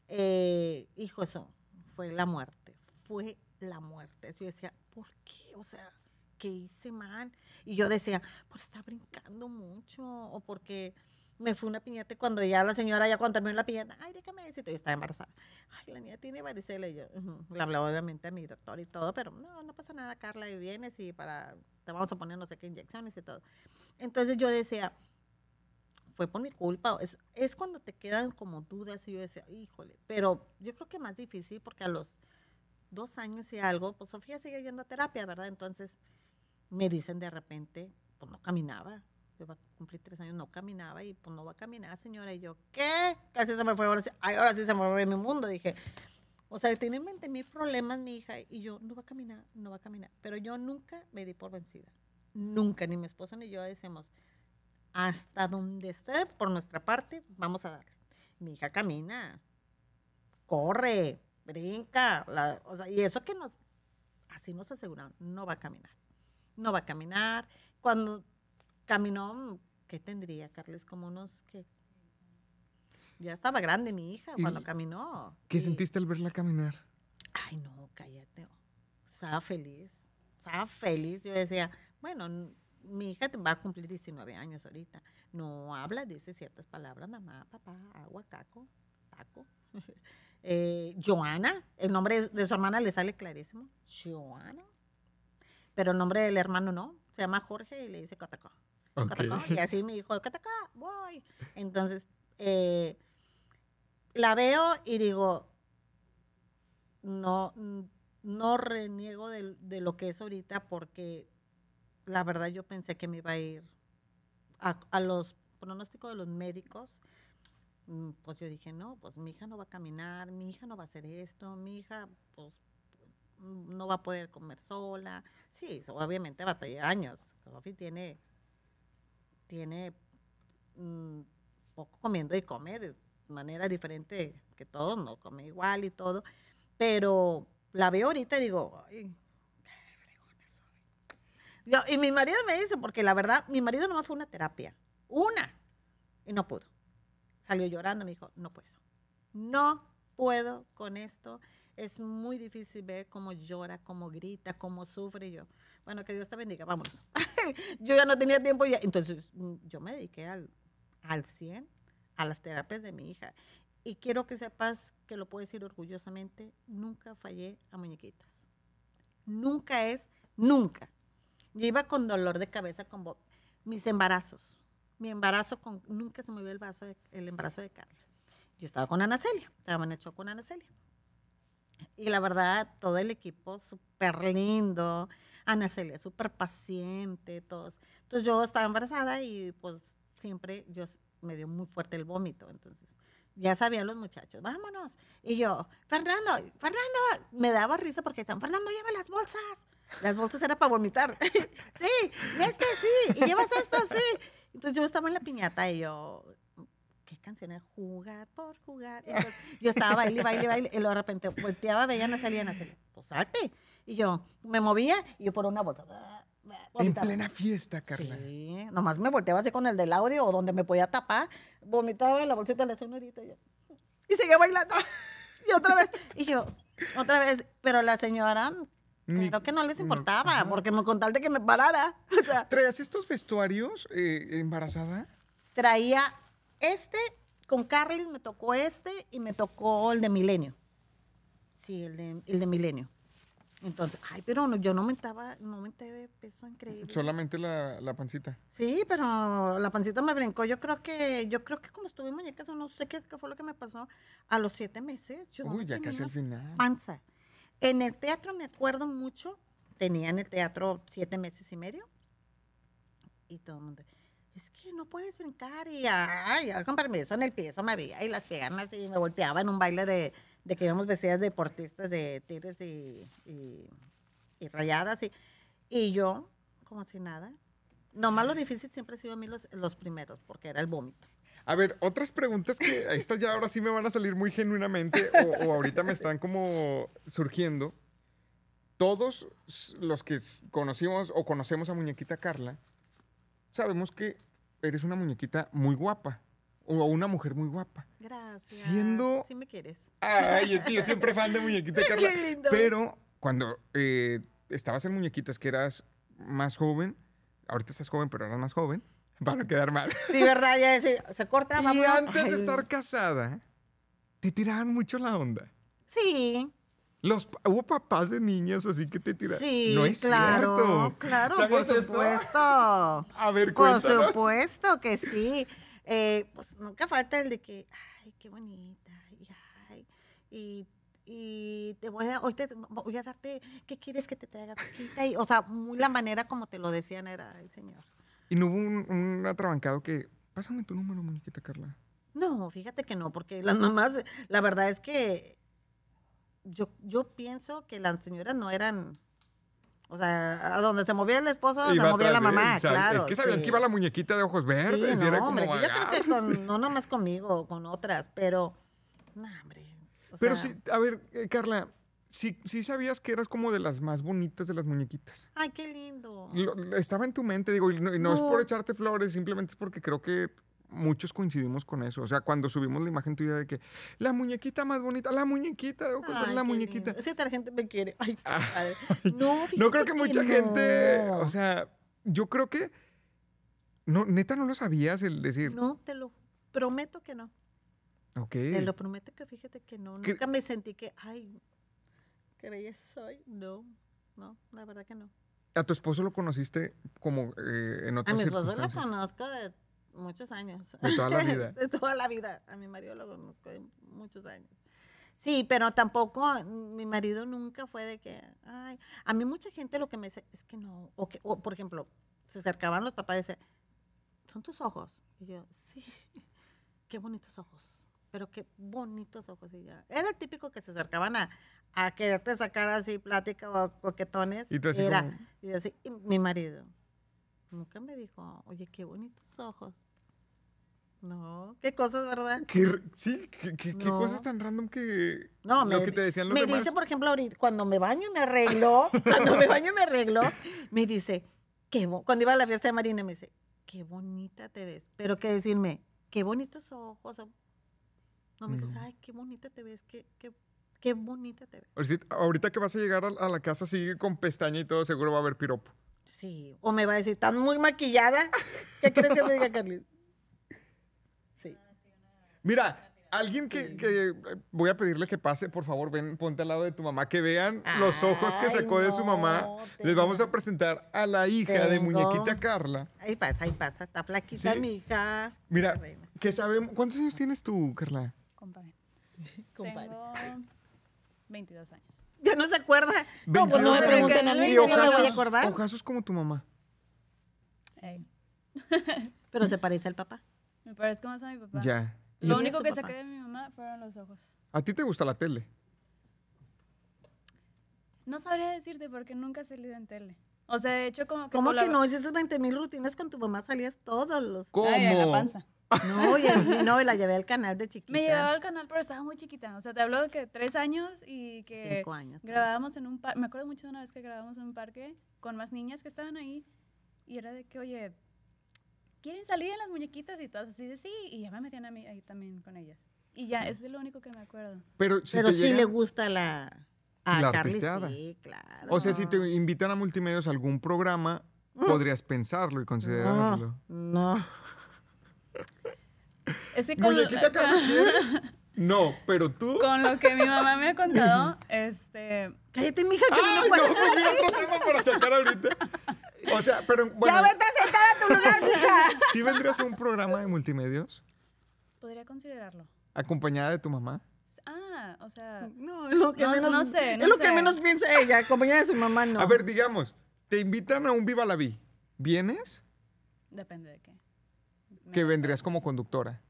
hijo, eso fue la muerte, fue la muerte. Yo decía, ¿por qué? O sea, ¿qué hice mal? Y yo decía, por pues está brincando mucho o porque me fue una piñata cuando ya la señora, ya cuando terminó la piñata, ay, déjame decirte, yo estaba embarazada. Ay, la niña tiene varicela. le hablaba obviamente a mi doctor y todo, pero no, no pasa nada, Carla, y vienes y para, te vamos a poner no sé qué inyecciones y todo. Entonces yo decía, fue por mi culpa. Es, es cuando te quedan como dudas y yo decía, híjole, pero yo creo que más difícil porque a los dos años y algo, pues Sofía sigue yendo a terapia, ¿verdad? Entonces me dicen de repente, pues no caminaba, yo a cumplir tres años, no caminaba y pues no va a caminar, señora. Y yo, ¿qué? Casi se me fue, ahora sí, ahora sí se me fue mi mundo, dije. O sea, tiene en mente mil problemas mi hija y yo, no va a caminar, no va a caminar. Pero yo nunca me di por vencida. Nunca, ni mi esposo ni yo decimos, hasta donde esté por nuestra parte, vamos a dar. Mi hija camina, corre, brinca, o sea, y eso que nos, así nos aseguraron, no va a caminar. No va a caminar. Cuando caminó, ¿qué tendría, Carles? Como unos que... Ya estaba grande mi hija cuando caminó. ¿Qué sentiste al verla caminar? Ay, no, cállate. Estaba feliz. Estaba feliz. Yo decía, bueno, mi hija va a cumplir 19 años ahorita. No habla, dice ciertas palabras, mamá, papá, agua, caco, taco. Eh, Joana, el nombre de su hermana le sale clarísimo. Joana. Pero el nombre del hermano no. Se llama Jorge y le dice Cotacó y así me dijo, Cataca voy. Entonces, eh, la veo y digo, no, no reniego de, de, lo que es ahorita porque la verdad yo pensé que me iba a ir a, los pronósticos de los médicos. Mm, pues yo dije, no, pues mi hija no va a caminar, mi hija no va a hacer esto, mi hija, pues no va a poder comer sola. Sí, obviamente va a tener años. Sofi tiene tiene mm, poco comiendo y come de manera diferente que todos, no come igual y todo, pero la veo ahorita y digo, Ay, yo, y mi marido me dice, porque la verdad, mi marido nomás fue una terapia, una, y no pudo. Salió llorando, y me dijo, no puedo, no puedo con esto, es muy difícil ver cómo llora, cómo grita, cómo sufre yo. Bueno, que Dios te bendiga, vamos. yo ya no tenía tiempo ya. Entonces, mm, yo me dediqué al, al 100 a las terapias de mi hija. Y quiero que sepas que lo puedo decir orgullosamente, nunca fallé a muñequitas. Nunca es, nunca. Yo iba con dolor de cabeza con mis embarazos. Mi embarazo con, nunca se me vio el, vaso el embarazo de Carla. Yo estaba con Anacelia. Celia, estaba en el con Anacelia. Y la verdad, todo el equipo súper lindo. Ana Celia es súper paciente, todos. Entonces yo estaba embarazada y pues siempre yo me dio muy fuerte el vómito, entonces ya sabían los muchachos, vámonos. Y yo, Fernando, Fernando, me daba risa porque decían, Fernando, lleva las bolsas. Las bolsas eran para vomitar. sí, y este sí, y llevas esto sí. Entonces yo estaba en la piñata y yo, ¿qué canción es? Jugar por jugar. yo estaba baile, baile, baile, y luego de repente volteaba, veía a Celia, a Celia, pues salte. Y yo me movía y yo por una bolsa. En plena fiesta, Carla. Sí, nomás me volteaba así con el del audio o donde me podía tapar, vomitaba en la bolsita de la señorita y, y seguía bailando. y otra vez, y yo, otra vez, pero la señora creo que no les importaba, porque me contaste que me parara. ¿Traías estos vestuarios eh, embarazada? Traía este, con Carly me tocó este y me tocó el de Milenio. Sí, el de, el de Milenio. Entonces, ay, pero yo no aumentaba, no aumenté peso increíble. Solamente la, pancita. Sí, pero la pancita me brincó. Yo creo que, yo creo que como estuve muñecas, no sé qué, fue lo que me pasó a los siete meses. Uy, ya casi al final. Panza. En el teatro me acuerdo mucho, tenía en el teatro siete meses y medio. Y todo el mundo, es que no puedes brincar. Y ay, con permiso, en el pie, eso me veía. Y las piernas y me volteaba en un baile de, de que íbamos vestidas deportistas de tigres y, rayadas. Y, yo, como si nada. Nomás lo difícil siempre ha sido a mí los, los primeros, porque era el vómito. A ver, otras preguntas que ahí ya ahora sí me van a salir muy genuinamente o ahorita me están como surgiendo. Todos los que conocimos o conocemos a muñequita Carla, sabemos que eres una muñequita muy guapa o una mujer muy guapa. Gracias. Siendo. Sí me quieres. Ay, es que yo siempre fan de muñequita Carla. lindo. Pero cuando eh, estabas en muñequitas, que eras más joven, ahorita estás joven, pero eras más joven, para quedar mal. Sí, verdad, ya sí. se corta. Y antes de estar casada, te tiraban mucho la onda. Sí. Los, hubo papás de niños así que te tiraron. Sí, no es claro, claro, por supuesto. A ver, cuéntanos. Por supuesto que sí. Eh, pues nunca falta el de que, ay, qué bonita, y, ay, y, te voy a, hoy te voy a darte, ¿qué quieres que te traiga? Y, o sea, muy la manera como te lo decían era el señor. ¿Y no hubo un, un atrabancado que, pásame tu número, moniquita Carla? No, fíjate que no, porque las mamás, la verdad es que yo, yo pienso que las señoras no eran o sea, a donde se movía el esposo, se movía la mamá, claro. Es que sabían que iba la muñequita de ojos verdes. no, era como, hombre, yo creo ah". no nomás conmigo, con otras, pero... No, hombre. pero sí, a ver, eh, Carla, sí, sí sabías que eras como de las más bonitas de las muñequitas. Ay, qué lindo. estaba en tu mente, digo, y no. es por echarte flores, simplemente es porque creo que muchos coincidimos con eso. O sea, cuando subimos la imagen tuya de que la muñequita más bonita, la muñequita, la muñequita. la gente me quiere. Ah, ay, no, no creo que, mucha gente. O sea, yo creo que. No, neta, no lo sabías el decir. No, te lo prometo que no. Ok. Te lo prometo que fíjate que no. Nunca me sentí que. Ay, qué bella soy. No, no, la verdad que no. ¿A tu esposo lo conociste como eh, en otras A mi esposo lo conozco de muchos años. De toda la vida. de toda la vida. A mi marido lo conozco de muchos años. Sí, pero tampoco, mi marido nunca fue de que, ay, a mí mucha gente lo que me dice es que no, o que, o por ejemplo, se acercaban los papás y decían, son tus ojos. Y yo, sí, qué bonitos ojos, pero qué bonitos ojos. Y era el típico que se acercaban a, quererte sacar así plática o coquetones. Y, tú así era, y así, y mi marido, Nunca me dijo, oye, qué bonitos ojos. No, qué cosas, ¿verdad? sí, qué, qué, cosas tan random que no, te decían los Me dice, por ejemplo, ahorita, cuando me baño y me arreglo, cuando me baño y me arreglo, me dice, qué cuando iba a la fiesta de Marina, me dice, qué bonita te ves. Pero que decirme, qué bonitos ojos. No me dices, ay, qué bonita te ves, qué, qué, qué bonita te ves. Ahorita, que vas a llegar a, la casa, sigue con pestaña y todo, seguro va a haber piropo. Sí. O me va a decir, tan muy maquillada. ¿Qué crees que me diga Carly? Sí. Mira, alguien que, voy a pedirle que pase, por favor, ven, ponte al lado de tu mamá, que vean los ojos que sacó de su mamá. Les vamos a presentar a la hija de muñequita Carla. Ahí pasa, ahí pasa, está flaquita mi hija. Mira, ¿qué sabemos? ¿Cuántos años tienes tú, Carla? Compadre. compadre. 22 años. Ya no se acuerda. No, pues no me pregunten a mí. Y me voy a acordar. es como tu mamá. Sí. Pero se parece al papá. Me parece más a mi papá. Ya. Lo único que saqué de mi mamá fueron los ojos. ¿A ti te gusta la tele? No sabría decirte porque nunca salido en tele. O sea, de hecho, como que. ¿Cómo que no? Hiciste 20 mil rutinas con tu mamá, salías todos los. ¿Cómo? la panza. No, y no, la llevé al canal de chiquita. Me llevaba al canal, pero estaba muy chiquita. O sea, te hablo de que tres años y que. Cinco años. Grabábamos en un parque. Me acuerdo mucho de una vez que grabábamos en un parque con más niñas que estaban ahí. Y era de que, oye, ¿quieren salir en las muñequitas? Y todas así de sí. Y ya me metían a mí ahí también con ellas. Y ya, es de lo único que me acuerdo. Pero si, pero sí le gusta la. A la O sea, si te invitan a multimedios a algún programa, mm. podrías pensarlo y considerarlo. No. no. No, pero tú. Con lo que mi mamá me ha contado, este. Cállate, mija, que no puedo. No, pues, otro tema para sacar ahorita. O sea, pero. Bueno, ya vete a sentar a tu lugar, mija. ¿Si vendrías a un programa de multimedios? Podría considerarlo. ¿Acompañada de tu mamá? O sea. No, que, menos, sé, es lo que menos piensa ella. compañera de su mamá, no. A ver, digamos, te invitan a un Viva la Vi. ¿Vienes? Depende de qué. que vendrías como conductora.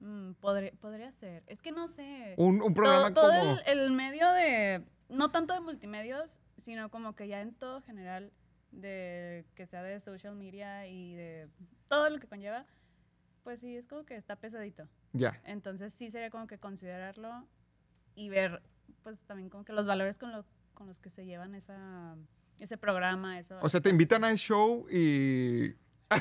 Mm, podría, ser. Es que no sé. Un, programa todo, el, medio de. No tanto de multimedios, sino como que ya en todo general de que sea de social media y de todo lo que conlleva, pues sí, es como que está pesadito. Ya. Entonces sí sería como que considerarlo y ver pues también como que los valores con, lo, con los que se llevan esa, ese programa. Eso, o sea, te invitan a ese show y...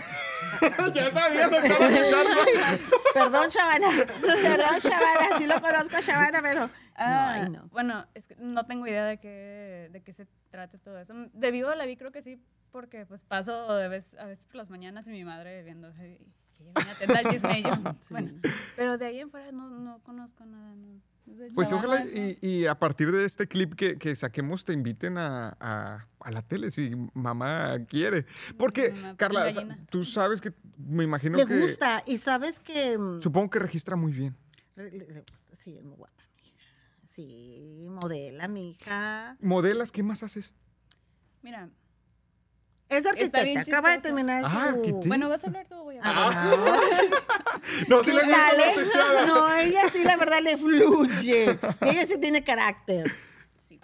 ya sabía, no estaba Perdón, Shabana. Perdón, Shabana. Sí lo conozco a Shabana, pero... Ah, bueno, es que no tengo idea de qué, de qué se trate todo eso. De vivo la vi, creo que sí, porque pues paso de vez, a veces por las mañanas y mi madre viendo que ella me atenta al chisme y yo, bueno, pero de ahí en fuera no, no conozco nada, no pues ojalá y, a partir de este clip que, saquemos te inviten a, la tele si mamá quiere. Porque, Carla, tú sabes que me imagino que... Le gusta y sabes que... Mm, supongo que registra muy bien. Le sí, es muy guapa, mi hija. Sí, modela, mi hija. ¿Modelas? ¿Qué más haces? Mira, es arquitecta, acaba de terminar ah, su... Bueno, vas a hablar tú, voy a hablar. no, sí la No, ella sí, la verdad, le fluye. Ella sí tiene carácter. Sí.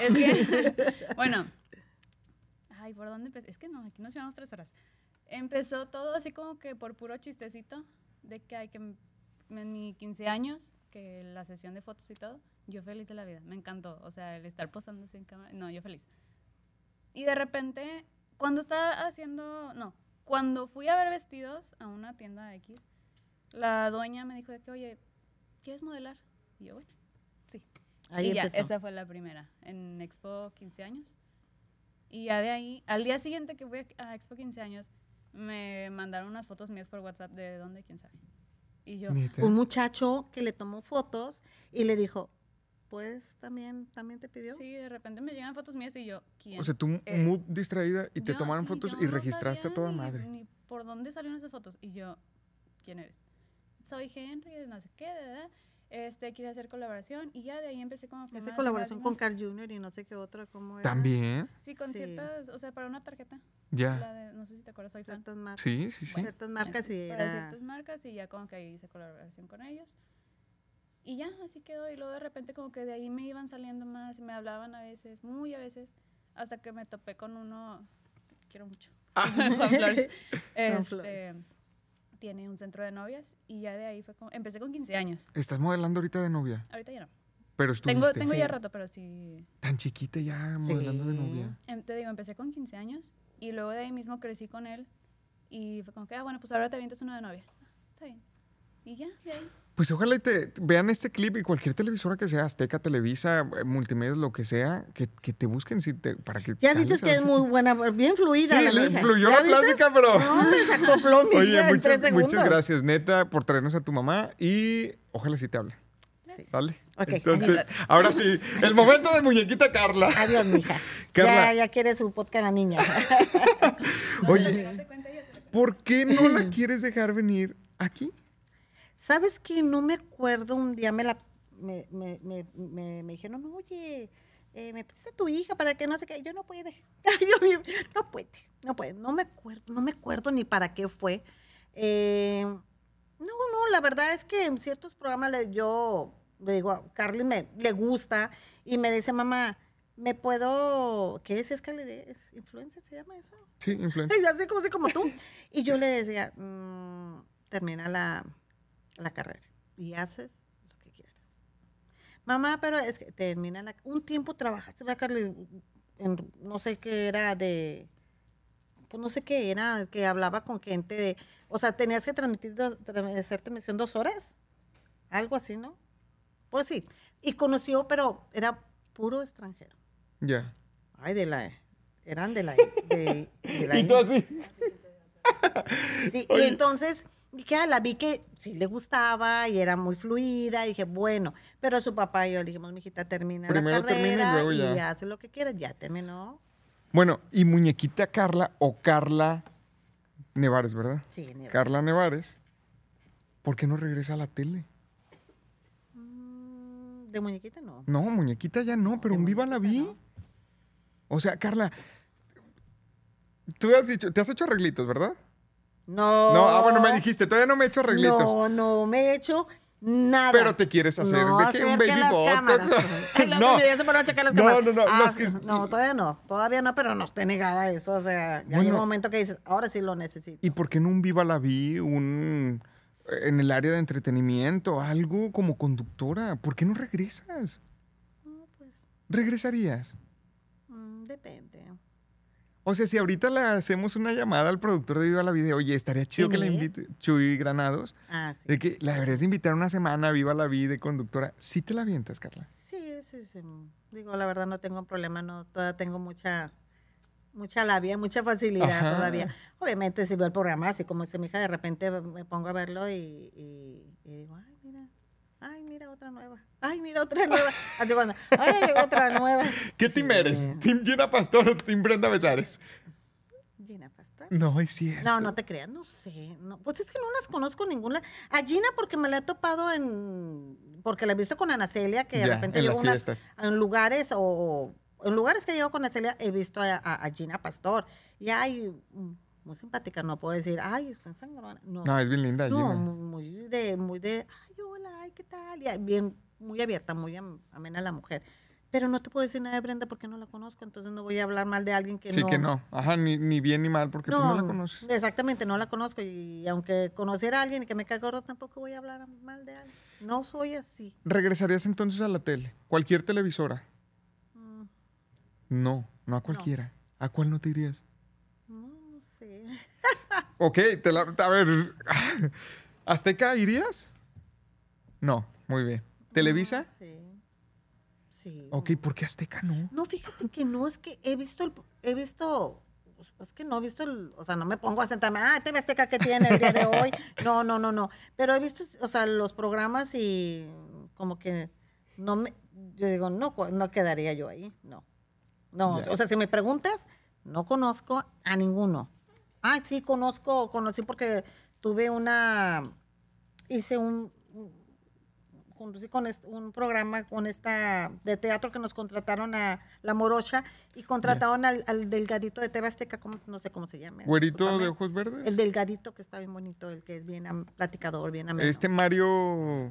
Es que, bueno... Ay, ¿por dónde empezó? Es que no, aquí nos llevamos tres horas. Empezó todo así como que por puro chistecito de que hay que... En mis 15 años, que la sesión de fotos y todo, yo feliz de la vida, me encantó. O sea, el estar posándose en cámara, no, yo feliz. Y de repente cuando estaba haciendo, no, cuando fui a ver vestidos a una tienda X, la dueña me dijo que, oye, ¿quieres modelar? Y yo, bueno, sí. Ahí esa fue la primera, en Expo 15 años. Y ya de ahí, al día siguiente que fui a Expo 15 años, me mandaron unas fotos mías por WhatsApp de dónde, quién sabe. Y yo, un muchacho que le tomó fotos y le dijo, puedes también, también te pidió. Sí, de repente me llegan fotos mías y yo, ¿quién? O sea, tú muy distraída y te tomaron fotos y registraste a toda madre. Ni por dónde salieron esas fotos. Y yo, ¿quién eres? Soy Henry, no sé qué, edad este, quiere hacer colaboración y ya de ahí empecé como a Esa colaboración con Carl Jr. y no sé qué otra, como ¿También? Sí, con ciertas, o sea, para una tarjeta. Ya. No sé si te acuerdas, soy fan. marcas. Sí, sí, sí. Con ciertas marcas y Para ciertas marcas y ya como que ahí hice colaboración con ellos. Y ya, así quedó. Y luego de repente como que de ahí me iban saliendo más y me hablaban a veces, muy a veces, hasta que me topé con uno, quiero mucho, ah. Juan este, Flores. tiene un centro de novias y ya de ahí fue como, empecé con 15 años. ¿Estás modelando ahorita de novia? Ahorita ya no. Pero tengo, tengo ya rato, pero sí. Tan chiquita ya modelando de novia. Em, te digo, empecé con 15 años y luego de ahí mismo crecí con él y fue como que, ah, bueno, pues ahora te avientas uno de novia. está bien. Y ya, de ahí. Pues ojalá te vean este clip y cualquier televisora que sea, Azteca, Televisa, eh, Multimedia, lo que sea, que, te busquen si te, para que... Ya viste que es muy buena, bien fluida. Sí, la le mija. fluyó la plática, pero... No, me Oye, muchas, muchas gracias, neta, por traernos a tu mamá y ojalá sí te hable. Sí. Entonces, ahora sí, el momento de muñequita Carla. Adiós, mija. Carla. Ya, ya quiere su podcast a niña. Oye, ¿por qué no la quieres dejar venir aquí? ¿Sabes que no me acuerdo? Un día me la me, me, me, me dijeron, oye, eh, me a tu hija para que no sé qué. Yo no puede. no puede, no puede. No me acuerdo, no me acuerdo ni para qué fue. Eh, no, no, la verdad es que en ciertos programas yo le digo a Carly, me, le gusta y me dice, mamá, me puedo, ¿qué es que le ¿Influencer se llama eso? Sí, influencer. Y así como, tú. Y yo le decía, mm, termina la, la carrera y haces lo que quieras. Mamá, pero es que termina la... Un tiempo trabajaste, va Carly, en, no sé qué era de... Pues no sé qué era, que hablaba con gente de... O sea, tenías que transmitir, dos, hacer dos horas, algo así, ¿no? Pues sí. Y conoció, pero era puro extranjero. Ya. Ay, de la... Eran de la... y tú así. y entonces Dije, ah, la vi que sí le gustaba y era muy fluida. Dije, bueno, pero su papá y yo le dijimos, mijita, termina la carrera termina y, luego ya. y hace lo que quieras. Ya terminó. Bueno, y muñequita Carla o Carla Nevares, ¿verdad? Sí, Nevares. Carla Nevares, ¿por qué no regresa a la tele? Mm, de muñequita no. No, muñequita ya no, pero en viva la vi. O sea, Carla, tú has dicho, te has hecho arreglitos, ¿verdad? No. No, ah, bueno, me dijiste, todavía no me he hecho arreglitos. No, no me he hecho nada. Pero te quieres hacer no, un baby no. a las no, No, no, ah, no. todavía no. Todavía no, pero no estoy negada a eso. O sea, ya hay un momento que dices, ahora sí lo necesito. ¿Y por qué no un Viva la Vi, un en el área de entretenimiento, algo como conductora? ¿Por qué no regresas? No, pues. ¿Regresarías? Mm, depende. O sea, si ahorita le hacemos una llamada al productor de Viva la Vida, oye, estaría chido que le invite, Chuy Granados, ah, sí. de que la deberías invitar una semana a Viva la Vida, conductora. ¿Sí te la avientas, Carla? Sí, sí, sí. Digo, la verdad no tengo un problema, no, todavía tengo mucha, mucha labia, mucha facilidad todavía. Obviamente si veo el programa, así como dice mi hija, de repente me pongo a verlo y, y, digo, Ay, mira otra nueva. Ay, mira otra nueva. Así cuando, ay, otra nueva. ¿Qué team eres? Tim Gina Pastor o Tim Brenda Besares? Gina Pastor. No, es cierto. No, no te creas, no sé. pues es que no las conozco ninguna. A Gina porque me la he topado en. Porque la he visto con Ana Celia, que de repente en las fiestas. en lugares o. En lugares que llegado con Ana Celia he visto a, Gina Pastor. Y hay muy simpática, no puedo decir, ay, es tan sangrona. No, es bien linda. No, Gina. muy de, muy de, ¿qué tal? Ah, bien, muy abierta, muy amena la mujer. Pero no te puedo decir nada de Brenda porque no la conozco, entonces no voy a hablar mal de alguien que no. Sí, que no. Ajá, ni, bien ni mal porque no, pues, tú no la conoces. Exactamente, no la conozco. Y, aunque conociera a alguien y que me cagó gordo, tampoco voy a hablar mal de alguien. No soy así. ¿Regresarías entonces a la tele? ¿Cualquier televisora? Mm. No, no a cualquiera. ¿A cuál no te irías? No, sé. ok, a ver. ¿Azteca irías? No, muy bien. ¿Televisa? sí. sí. Ok, ¿por qué Azteca no? No, fíjate que no, es que he visto, el, he visto, es que no he visto, el, o sea, no me pongo a sentarme, ah, TV Azteca que tiene el día de hoy. No, no, no, no. Pero he visto, o sea, los programas y como que no me, yo digo, no, no quedaría yo ahí, no. No, o sea, si me preguntas, no conozco a ninguno. Ah, sí, conozco, conocí porque tuve una, hice un, con un programa con esta de teatro que nos contrataron a La Morocha y contrataron al, delgadito de Tebasteca, no sé cómo se llama. ¿Güerito de ojos verdes? El delgadito que está bien bonito, el que es bien platicador, bien ameno. Este Mario...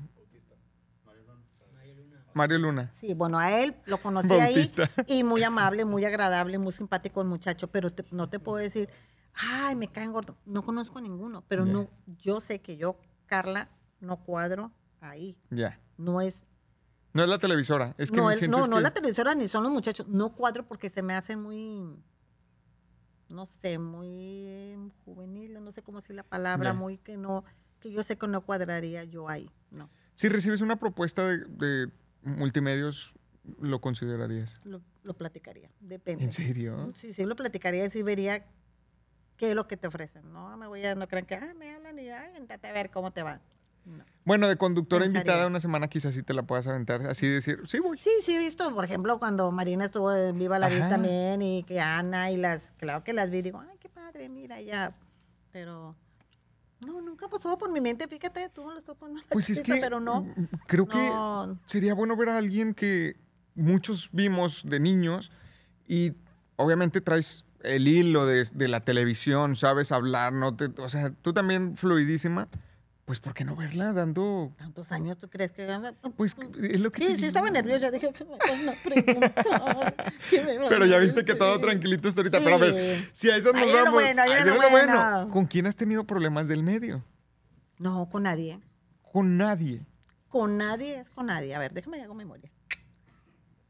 Mario Luna. Sí, bueno, a él lo conocí ahí y muy amable, muy agradable, muy simpático el muchacho, pero no te puedo decir, ay, me caen gordo. No conozco ninguno, pero no, yo sé que yo, Carla, no cuadro ahí. Ya. No es. No es la televisora. Es que no, el, no, no es la televisora ni son los muchachos. No cuadro porque se me hacen muy. No sé, muy juvenil, no sé cómo decir la palabra, muy que no. Que yo sé que no cuadraría yo ahí. No. Si recibes una propuesta de, de multimedios, ¿lo considerarías? Lo, platicaría, depende. ¿En serio? Sí, sí, lo platicaría y vería qué es lo que te ofrecen. No me voy a, no crean que, ah, me hablan y, ay, a ver cómo te va. Bueno, de conductora invitada una semana quizás sí te la puedas aventar, así decir, sí voy. Sí, sí, he visto, por ejemplo, cuando Marina estuvo en Viva la Vida también y que Ana y las, claro que las vi, digo, ay, qué padre, mira ya, pero... No, nunca pasó por mi mente, fíjate, tú lo estás poniendo. pues es que pero no. Creo que sería bueno ver a alguien que muchos vimos de niños y obviamente traes el hilo de, la televisión, sabes hablar, no o sea, tú también fluidísima pues ¿por qué no verla dando... ¿Tantos años tú crees que gana? Pues es lo que... Sí, sí, estaba nerviosa, dije, pues, ¿qué me pero ya viste que todo tranquilito está ahorita, pero a ver, si a eso nos vamos, lo bueno, bueno. ¿Con quién has tenido problemas del medio? No, con nadie. ¿Con nadie? Con nadie es con nadie. A ver, déjame hago memoria.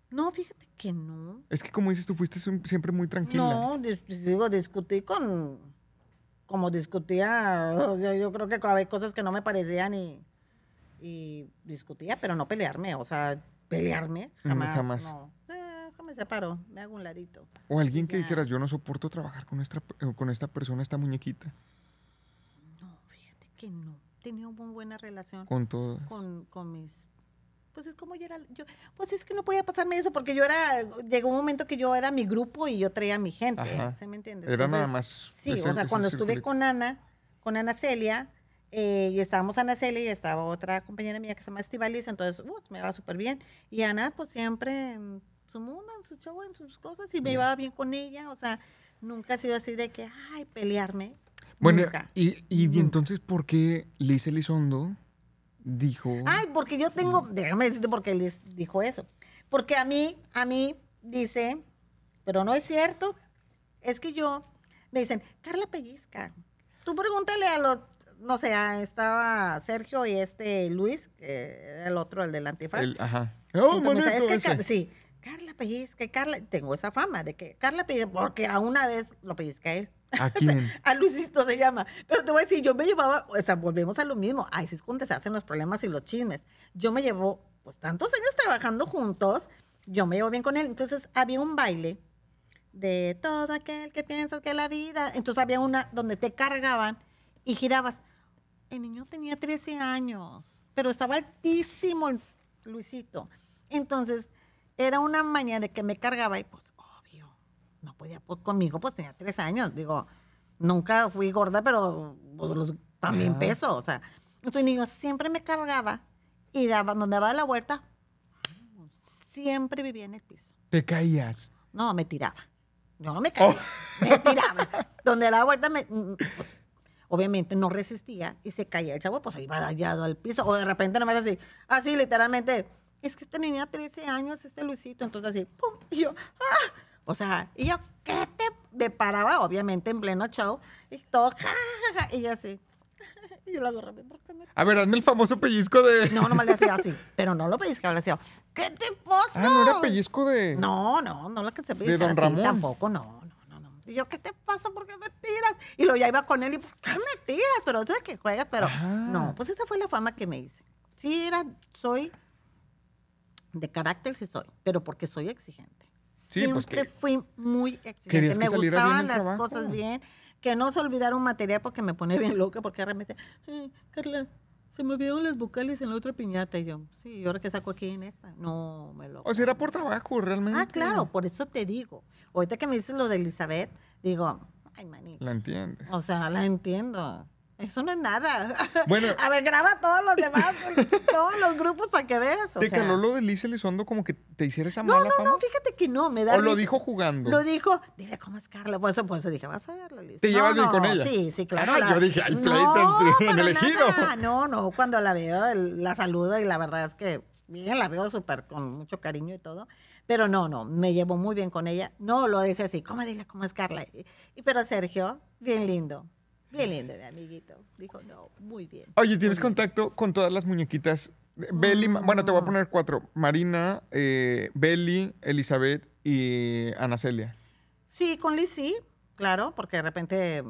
No, fíjate que no. Es que como dices, tú fuiste siempre muy tranquila. No, digo, discutí con como discutía, yo creo que había cosas que no me parecían y, discutía, pero no pelearme, o sea, pelearme mm, jamás. jamás. No. Ah, me separo, me hago un ladito. O alguien que dijeras, yo no soporto trabajar con esta, eh, con esta persona, esta muñequita. No, fíjate que no. Tenía una buena relación. Con todos. con mis entonces, pues, como yo era, yo, pues es que no podía pasarme eso porque yo era, llegó un momento que yo era mi grupo y yo traía a mi gente, ¿se me entiende? Era nada más. Sí, o sea, cuando estuve con Ana, con Ana Celia, eh, y estábamos Ana Celia y estaba otra compañera mía que se llama Estivalis, entonces uh, me va súper bien. Y Ana, pues siempre en su mundo, en su show, en sus cosas, y me iba bien con ella, o sea, nunca ha sido así de que, ay, pelearme. Bueno, Y, y, entonces, ¿por qué Liz Elizondo? dijo. Ay, porque yo tengo, déjame decirte por qué les dijo eso. Porque a mí, a mí dice, pero no es cierto, es que yo, me dicen, Carla Pellizca, tú pregúntale a los, no sé, estaba Sergio y este Luis, el otro, el del antifaz. ajá. Oh, que, sí, Carla Pellizca, Carla, tengo esa fama de que Carla Pellizca, porque a una vez lo pellizca él. ¿A a Luisito se llama. Pero te voy a decir, yo me llevaba, o sea, volvemos a lo mismo. Ay, si es donde se hacen los problemas y los chismes. Yo me llevo, pues, tantos años trabajando juntos, yo me llevo bien con él. Entonces, había un baile de todo aquel que piensa que la vida. Entonces, había una donde te cargaban y girabas. El niño tenía 13 años, pero estaba altísimo Luisito. Entonces, era una maña de que me cargaba y pues no podía pues, conmigo, pues tenía tres años. Digo, nunca fui gorda, pero pues, los, también peso, o sea. Entonces, niño siempre me cargaba y daba, donde daba la vuelta, siempre vivía en el piso. ¿Te caías? No, me tiraba. No, me oh. caía. Me tiraba. donde la vuelta, me, mm, mm, pues, obviamente no resistía y se caía el chavo, pues iba dañado al piso. O de repente nomás así, así literalmente, es que tenía este 13 años, este Luisito, entonces así, pum, y yo, ¡ah! O sea, y yo, ¿qué te paraba, Obviamente en pleno show. Y todo, ja, y yo así. Y yo lo agarré. A ver, hazme el famoso pellizco de. No, no me le hacía así. Pero no lo pellizcaba, le decía, ¿Qué te pasa? Ah, no era pellizco de. No, no, no lo que se pellizca. De Don Ramón. Tampoco, no, no, no, no. Y yo, ¿qué te pasa? ¿Por qué me tiras? Y lo ya iba con él y, ¿por qué me tiras? Pero tú sabes que juegas, pero. No, pues esa fue la fama que me hice. Sí, era, soy. De carácter sí soy, pero porque soy exigente. Sí, pues Siempre fui muy exigente. Me gustaban las cosas bien. Que no se olvidara un material porque me pone bien loca, porque realmente, Carla, se me olvidaron las vocales en la otra piñata. Y yo, sí, ¿y ahora que saco aquí en esta? No, me lo. O sea, era por trabajo, realmente. Ah, claro, por eso te digo. Ahorita que me dices lo de Elizabeth, digo, ay, manito. La entiendes. O sea, la entiendo. Eso no es nada. Bueno, a graba todos los demás, todos los grupos para que veas. ¿Te caló lo de Liz Elizondo como que te hiciera esa mala No, no, no, fíjate que no, me da. O lo dijo jugando. Lo dijo, dile cómo es Carla. Por eso, dije, vas a verlo, Liz. ¿Te llevas bien con ella? Sí, sí, ah, claro. Ah, Yo dije, pleito no, elegido. No, no, cuando la veo, la saludo y la verdad es que bien, la veo súper con mucho cariño y todo. Pero no, no, me llevo muy bien con ella. No lo dice así, ¿cómo dile cómo es Carla? Y, pero Sergio, bien lindo. Bien lindo, mi amiguito. Dijo, no, muy bien. Oye, ¿tienes contacto con todas las muñequitas? Belly, bueno, te voy a poner cuatro. Marina, eh, Belly, Elizabeth y Ana Celia. Sí, con Liz sí, claro, porque de repente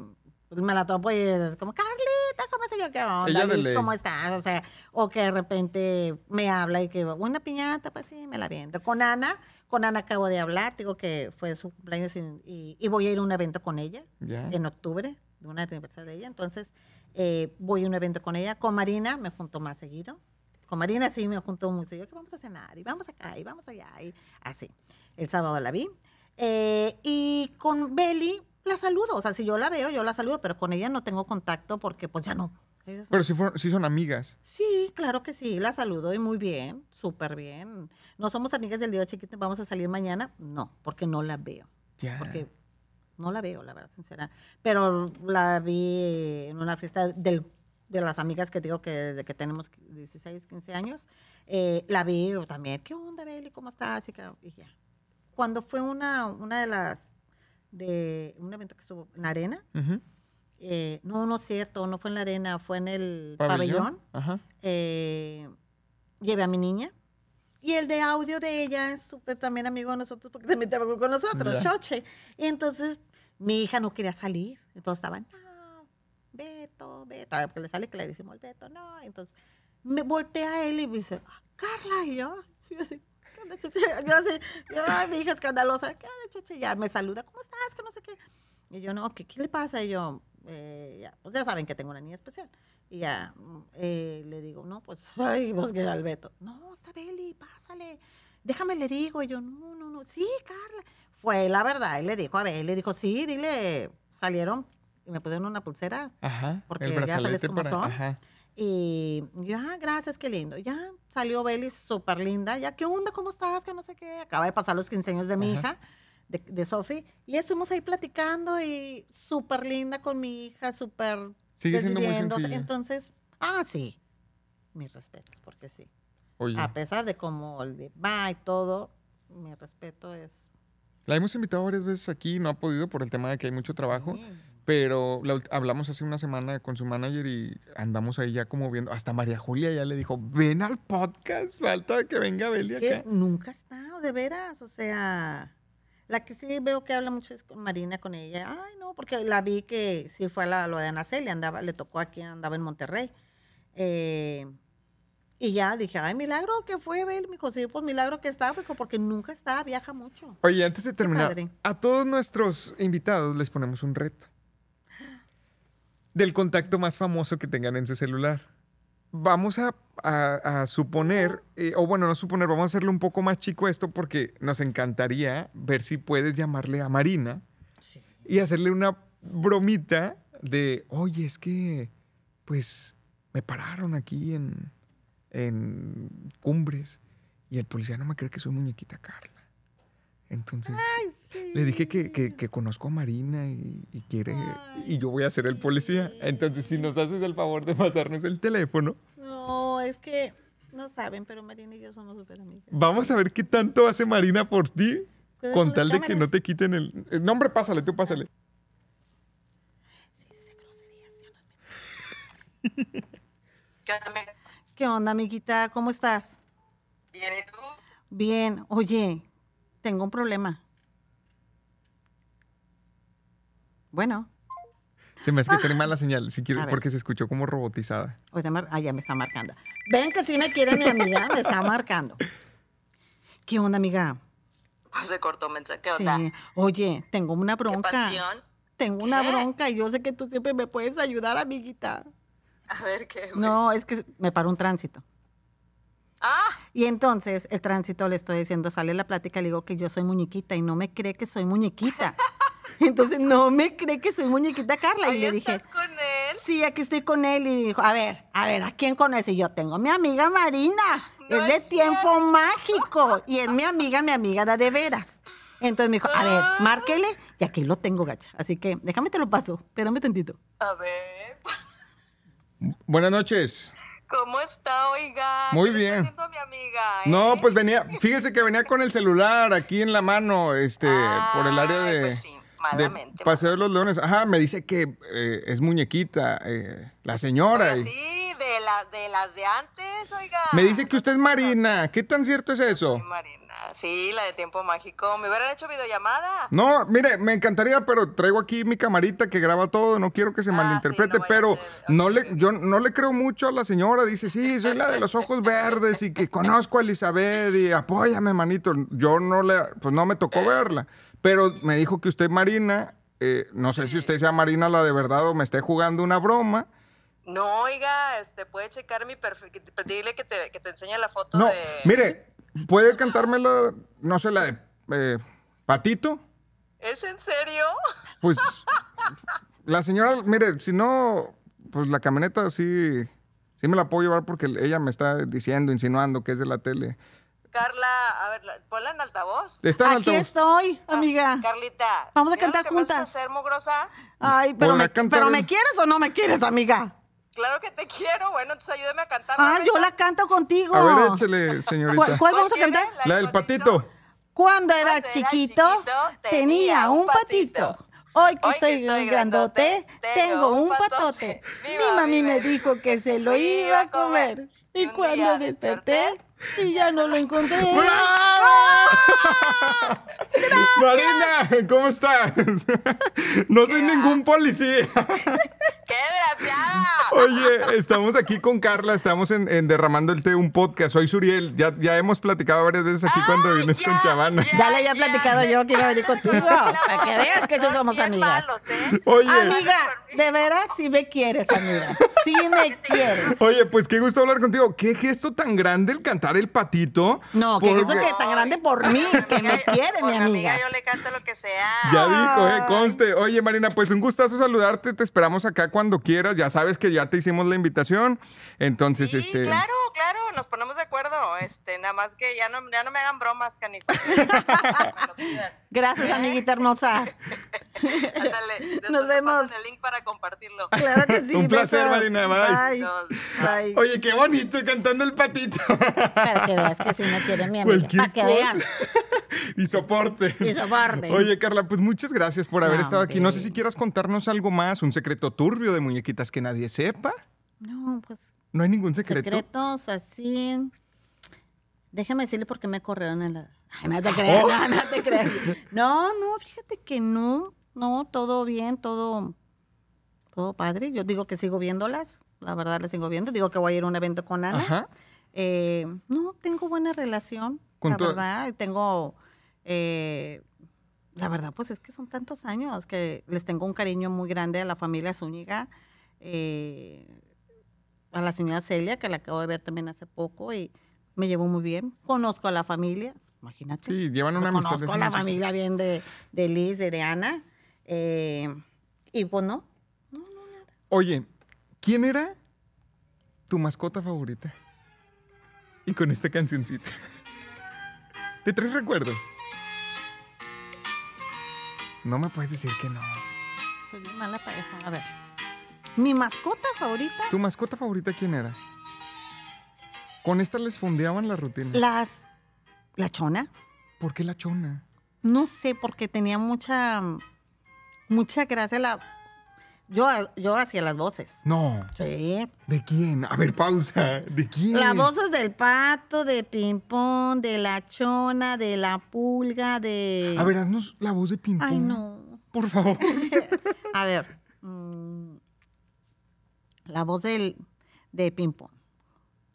me la topo y es como, Carlita, ¿cómo se yo? ¿Qué onda? Liz, ¿Cómo estás? O sea, o que de repente me habla y que, una piñata, pues sí, me la viento. Con Ana, con Ana acabo de hablar, digo que fue su cumpleaños y, voy a ir a un evento con ella en octubre de una universidad de ella. Entonces, eh, voy a un evento con ella. Con Marina me junto más seguido. Con Marina sí me junto muy seguido, que vamos a cenar y vamos acá y vamos allá y así. El sábado la vi. Eh, y con Beli la saludo. O sea, si yo la veo, yo la saludo, pero con ella no tengo contacto porque pues ya no. pero si, si son amigas. Sí, claro que sí, la saludo y muy bien, súper bien. No somos amigas del día chiquito, vamos a salir mañana. No, porque no la veo. Ya. Porque no la veo, la verdad, sincera. Pero la vi en una fiesta del, de las amigas que digo que desde que tenemos 16, 15 años. Eh, la vi también, ¿qué onda, Beli? ¿Cómo estás? Y, y ya. Cuando fue una, una de las, de un evento que estuvo en la Arena, eh, no, no es cierto, no fue en la Arena, fue en el pabellón. Eh, llevé a mi niña. Y el de audio de ella es súper también amigo de nosotros porque también trabajó con nosotros, Choche. Y entonces mi hija no quería salir, entonces estaban, no, Beto, Beto, ah, porque le sale que le decimos al Beto, no. Entonces me volteé a él y me dice, ah, Carla, y yo, y yo así, Yo así, Ay, mi hija escandalosa, ¿qué onda, chuche? Ya me saluda, ¿cómo estás? Que no sé qué. Y yo, no, ¿qué, qué le pasa? Y yo, eh, ya, pues ya saben que tengo una niña especial. Y ya eh, le digo, no, pues, ay, vos que al el Beto. No, está Beli, pásale, déjame le digo. Y yo, no, no, no, sí, Carla fue la verdad. Él le dijo, a ver, él le dijo, sí, dile, salieron y me pusieron una pulsera. Porque ya sabes cómo son. Y yo, ah, gracias, qué lindo. Ya salió Belis súper linda. Ya, ¿qué onda? ¿Cómo estás? Que no sé qué. Acaba de pasar los quince años de mi hija, de, de Sofi. Y estuvimos ahí platicando y súper linda con mi hija, súper. Sigue Entonces, ah, sí. mi respeto, porque sí. A pesar de cómo va y todo, mi respeto es la hemos invitado varias veces aquí, no ha podido por el tema de que hay mucho trabajo. Pero hablamos hace una semana con su manager y andamos ahí ya como viendo. Hasta María Julia ya le dijo: Ven al podcast, falta que venga Belia. Es que nunca ha estado, de veras. O sea, la que sí veo que habla mucho es con Marina, con ella. Ay, no, porque la vi que sí fue a la, lo de Ana Celia, andaba, le tocó aquí, andaba en Monterrey. Eh, y ya dije, ay, milagro que fue, Bel. Me consejo, pues milagro que está, porque nunca está, viaja mucho. Oye, antes de terminar, a todos nuestros invitados les ponemos un reto. Del contacto más famoso que tengan en su celular. Vamos a, suponer, eh, o bueno, no suponer, vamos a hacerle un poco más chico esto porque nos encantaría ver si puedes llamarle a Marina y hacerle una bromita de, oye, es que, pues, me pararon aquí en, en cumbres. Y el policía no me cree que soy muñequita Carla. Entonces le dije que, conozco a Marina y, quiere. y yo voy a ser el policía. Entonces, si nos haces el favor de pasarnos el teléfono. No, es que no saben, pero Marina y yo somos súper amigas. Vamos a ver qué tanto hace Marina por ti. Con tal de que no te quiten el. nombre, pásale, tú pásale. Sí, dice no ¿Qué onda, amiguita? ¿Cómo estás? Bien, ¿y tú? Bien. Oye, tengo un problema. Bueno. Se me hace que la señal, si quiere, porque se escuchó como robotizada. Oye, ah, ya me está marcando. Ven que sí me quiere mi amiga, me está marcando. ¿Qué onda, amiga? Ah, se cortó mensaje, ¿qué Sí. Oye, tengo una bronca. tengo una bronca y yo sé que tú siempre me puedes ayudar, amiguita. A ver qué. No, es que me paró un tránsito. Ah. Y entonces el tránsito le estoy diciendo, sale la plática, le digo que yo soy muñequita y no me cree que soy muñequita. Entonces no me cree que soy muñequita Carla. y le dije, estás con él. sí, aquí estoy con él. Y dijo, a ver, a ver, ¿a quién conoce? Y yo tengo a mi amiga Marina. es de tiempo mágico. Y es mi amiga, mi amiga da de veras. Entonces me dijo, a ver, ah. márquele. Y aquí lo tengo, gacha. Así que déjame te lo paso. Espérame tantito. A ver. Buenas noches. ¿Cómo está, oiga? Muy bien. mi amiga, No, eh, pues venía, fíjese que venía con el celular aquí en la mano, este, por el área de, pues Paseo de los Leones. Ajá, me dice que eh, es muñequita, eh, la señora. sí, de, de las de antes, oiga. Me dice que usted es Marina. ¿Qué tan cierto es eso? Marina sí, la de tiempo mágico. Me hubieran hecho videollamada. No, mire, me encantaría, pero traigo aquí mi camarita que graba todo. No quiero que se ah, malinterprete, pero no le, yo no le creo mucho a la señora. Dice, sí, soy la de los ojos verdes y que conozco a Elizabeth y apóyame, manito. Yo no le, pues no me tocó verla. Pero me dijo que usted, Marina, eh, no sé si usted sea Marina la de verdad o me esté jugando una broma. No, oiga, este, puede checar mi perfil, pedirle que te, que te enseñe la foto no, de... mire, ¿Puede cantármela, no sé, la de eh, Patito? ¿Es en serio? Pues la señora, mire, si no, pues la camioneta sí, sí me la puedo llevar porque ella me está diciendo, insinuando que es de la tele. Carla, a ver, ponla en altavoz. Aquí estoy, amiga. Ah, Carlita. Vamos a cantar juntas. Vas a hacer, mugrosa? Ay, pero me, pero me quieres o no me quieres, amiga. Claro que te quiero. Bueno, entonces ayúdame a cantar. Ah, yo la canto contigo. A ver, échale, señorita. ¿Cuál, vamos a cantar? La, del patito. Cuando, era, chiquito, tenía un patito. Hoy que estoy soy grandote, tengo un patote. Mi mami me dijo que se lo iba a comer. Y cuando desperté, y ya no lo encontré. ¡Bravo! Marina, ¿cómo estás? No soy ningún policía. ¡Qué desgraciada! Oye, estamos aquí con Carla, estamos en, Derramando el Té, un podcast. Soy Suriel, ya, ya hemos platicado varias veces aquí cuando vienes con Chavana. Ya, le había platicado yo que venir contigo, para que veas que somos amigas. ¿eh? Amiga, de veras sí me quieres, amiga. Sí me quieres. Oye, pues qué gusto hablar contigo. Qué gesto tan grande el cantar el patito. No, qué gesto tan grande por mí, que me quiere, mi amiga. amiga. Yo le canto lo que sea. Ya dijo, eh, conste. Oye, Marina, pues un gustazo saludarte. Te esperamos acá cuando cuando quieras, ya sabes que ya te hicimos la invitación. Entonces, este. Claro, claro, nos ponemos de acuerdo. Este, nada más que ya no, ya no me hagan bromas, canito. Gracias, ¿Eh? amiguita hermosa. Ándale, nos vemos. El link para compartirlo. Claro que sí. Un placer, Marina. Bye. Oye, qué bonito cantando el patito. Para que veas que si no quiere mi amiga. Para que vean. y soporte. Y soporte. Oye, Carla, pues muchas gracias por haber estado aquí. No sé si quieras contarnos algo más, un secreto turbio de muñequitas que nadie sepa. No, pues. No hay ningún secreto. Secretos así. Déjame decirle por qué me corrieron en la... no te ah, creas, oh. no, te creas. No, no, fíjate que no. No, todo bien, todo, todo padre. Yo digo que sigo viéndolas. La verdad, las sigo viendo. Digo que voy a ir a un evento con Ana. Eh, no, tengo buena relación. la verdad, tengo... Eh, la verdad, pues es que son tantos años que les tengo un cariño muy grande a la familia Zúñiga, eh, a la señora Celia, que la acabo de ver también hace poco, y me llevo muy bien, conozco a la familia, imagínate. Sí, llevan una amistad. Conozco a la familia bien de, de Liz, de, Ana, eh, y pues no, no, no, nada. Oye, ¿quién era tu mascota favorita? Y con esta cancioncita. De tres recuerdos. No me puedes decir que no. Soy mala para eso. A ver. Mi mascota favorita. ¿Tu mascota favorita quién era? ¿Con estas les fondeaban la rutina? Las. La chona. ¿Por qué la chona? No sé, porque tenía mucha. Mucha gracia la. Yo, yo hacía las voces. No. Sí. ¿De quién? A ver, pausa. ¿De quién? Las voces del pato, de ping-pong, de la chona, de la pulga, de. A ver, haznos la voz de ping-pong. Ay, no. Por favor. A ver. Mm, la voz del, de ping-pong.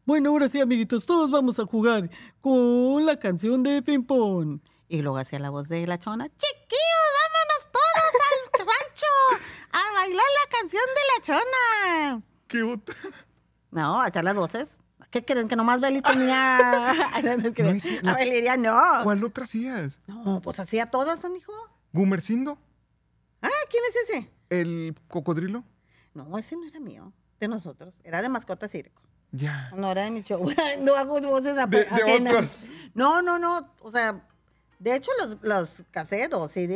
Bueno, ahora sí, amiguitos, todos vamos a jugar con la canción de ping pong. Y luego hacía la voz de la chona, chiquillos, vámonos todos al rancho a bailar la canción de la chona. ¿Qué otra? No, hacer las voces. ¿Qué creen? ¿Que nomás Beli tenía...? no, no, no. ¿Cuál otra hacías? No, pues hacía todas, amigo. ¿Gumercindo? Ah, ¿quién es ese? ¿El cocodrilo? No, ese no era mío, de nosotros. Era de mascota circo. No era de mi no hago voces de, No, no, no. O sea, de hecho, los, los y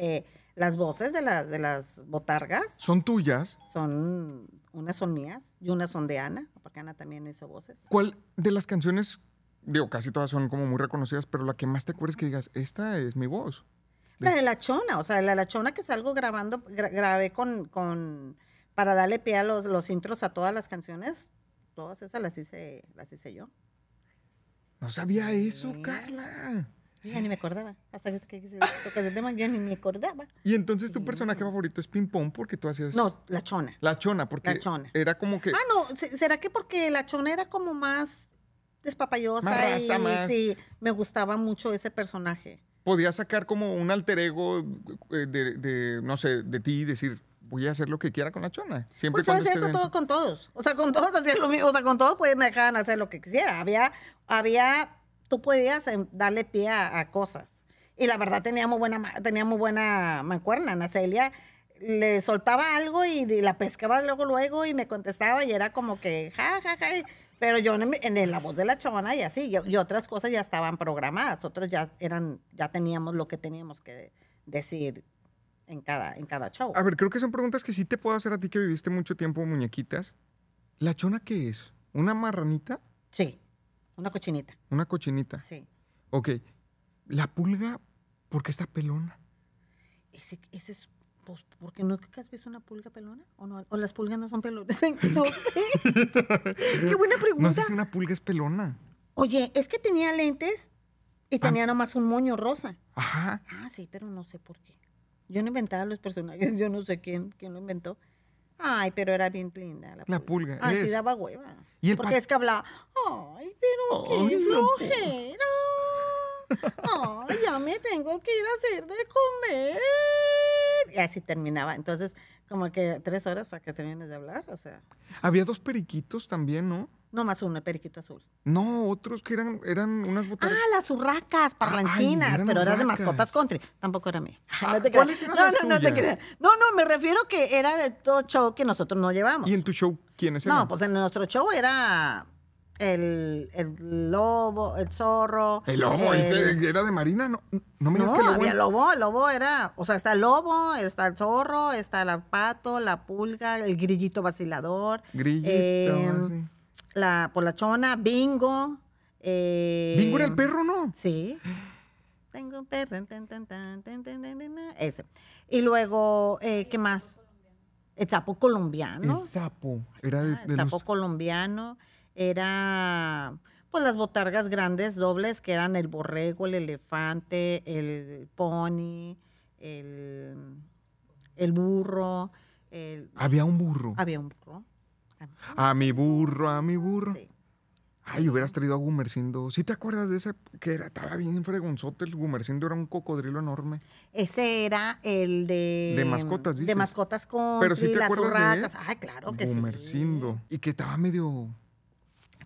eh, las voces de, de las botargas. ¿Son tuyas? Son. Unas son mías y unas son de Ana, porque Ana también hizo voces. ¿Cuál de las canciones, digo, casi todas son como muy reconocidas, pero la que más te acuerdas que digas, esta es mi voz? La de la chona, o sea, la, de la chona que salgo grabando, grabé con para darle pie a los, los intros a todas las canciones, todas esas las hice, las hice yo. No sabía eso, Carla. Ya ni me acordaba. Hasta que tocas el tema, ya ni me acordaba. Y entonces tu personaje favorito es Ping Pong porque tú hacías. No, la chona. La chona, porque. La chona. Era como que. Ah, no, ¿será que porque la chona era como más despapallosa? y, Sí, me gustaba mucho ese personaje. Podía sacar como un alter ego eh, de, de no sé, de ti y decir, voy a hacer lo que quiera con la chona. Siempre pues hacía con, todo, con todos. O sea, con todos hacía lo mismo. O sea, con todos pues, me dejaban hacer lo que quisiera. Había, había, tú podías em, darle pie a, cosas. Y la verdad teníamos buena, muy buena mancuerna. Ana Celia le soltaba algo y, la pescaba luego, luego y me contestaba y era como que, ja, ja, ja. Pero yo en, en la voz de la chona y así. Y, y otras cosas ya estaban programadas. Otros ya eran, ya teníamos lo que teníamos que decir en cada, en cada show. A ver, creo que son preguntas que sí te puedo hacer a ti que viviste mucho tiempo muñequitas. ¿La chona qué es? ¿Una marranita? Sí, una cochinita. Una cochinita. Sí. Ok. ¿La pulga por qué está pelona? Ese, es pues, qué no que has visto una pulga pelona o las pulgas no son pelonas. No Qué buena pregunta. No sé si una pulga es pelona. Oye, es que tenía lentes y tenía ah. nomás un moño rosa. Ajá. Ah, sí, pero no sé por qué. Yo no inventaba los personajes, yo no sé quién, quién lo inventó. Ay, pero era bien linda. La, la pulga. Así ah, daba hueva. Porque es que hablaba, ay, pero qué flojera. Ay, ya me tengo que ir a hacer de comer. Y así terminaba. Entonces, como que tres horas para que termines de hablar, o sea. Había dos periquitos también, ¿no? No más uno, el periquito azul. No, otros que eran, eran unas botellas. Ah, las urracas, parlanchinas, pero eran de mascotas country. Tampoco era mío. Ah, no no, no, te No, no, me refiero que era de todo show que nosotros no llevamos. ¿Y en tu show quiénes eran? No, pues en nuestro show era el, lobo, el zorro. El lobo, era de Marina, no, no me digas no, el lobo. Había lobo, el lobo era, o sea, está el lobo, está el zorro, está el pato, la pulga, el grillito vacilador. Grillito, em, sí. La Polachona, Bingo. Eh, ¿Bingo era el perro, no? Sí. Tengo un perro. ese. Y luego, eh, ¿qué más? El sapo colombiano. El sapo. Era ah, el sapo colombiano. Era pues las botargas grandes dobles que eran el borrego, el elefante, el pony, el, burro. había un burro. Había un burro. A mi burro, a mi burro. Sí. Ay, hubieras traído a Gumercindo. ¿Sí te acuerdas de ese que era, estaba bien fregonzote? El Gumercindo era un cocodrilo enorme. Ese era el de... De mascotas, dice. De mascotas con... Pero sí te acuerdas de Ay, claro que Gumercindo. Y que estaba medio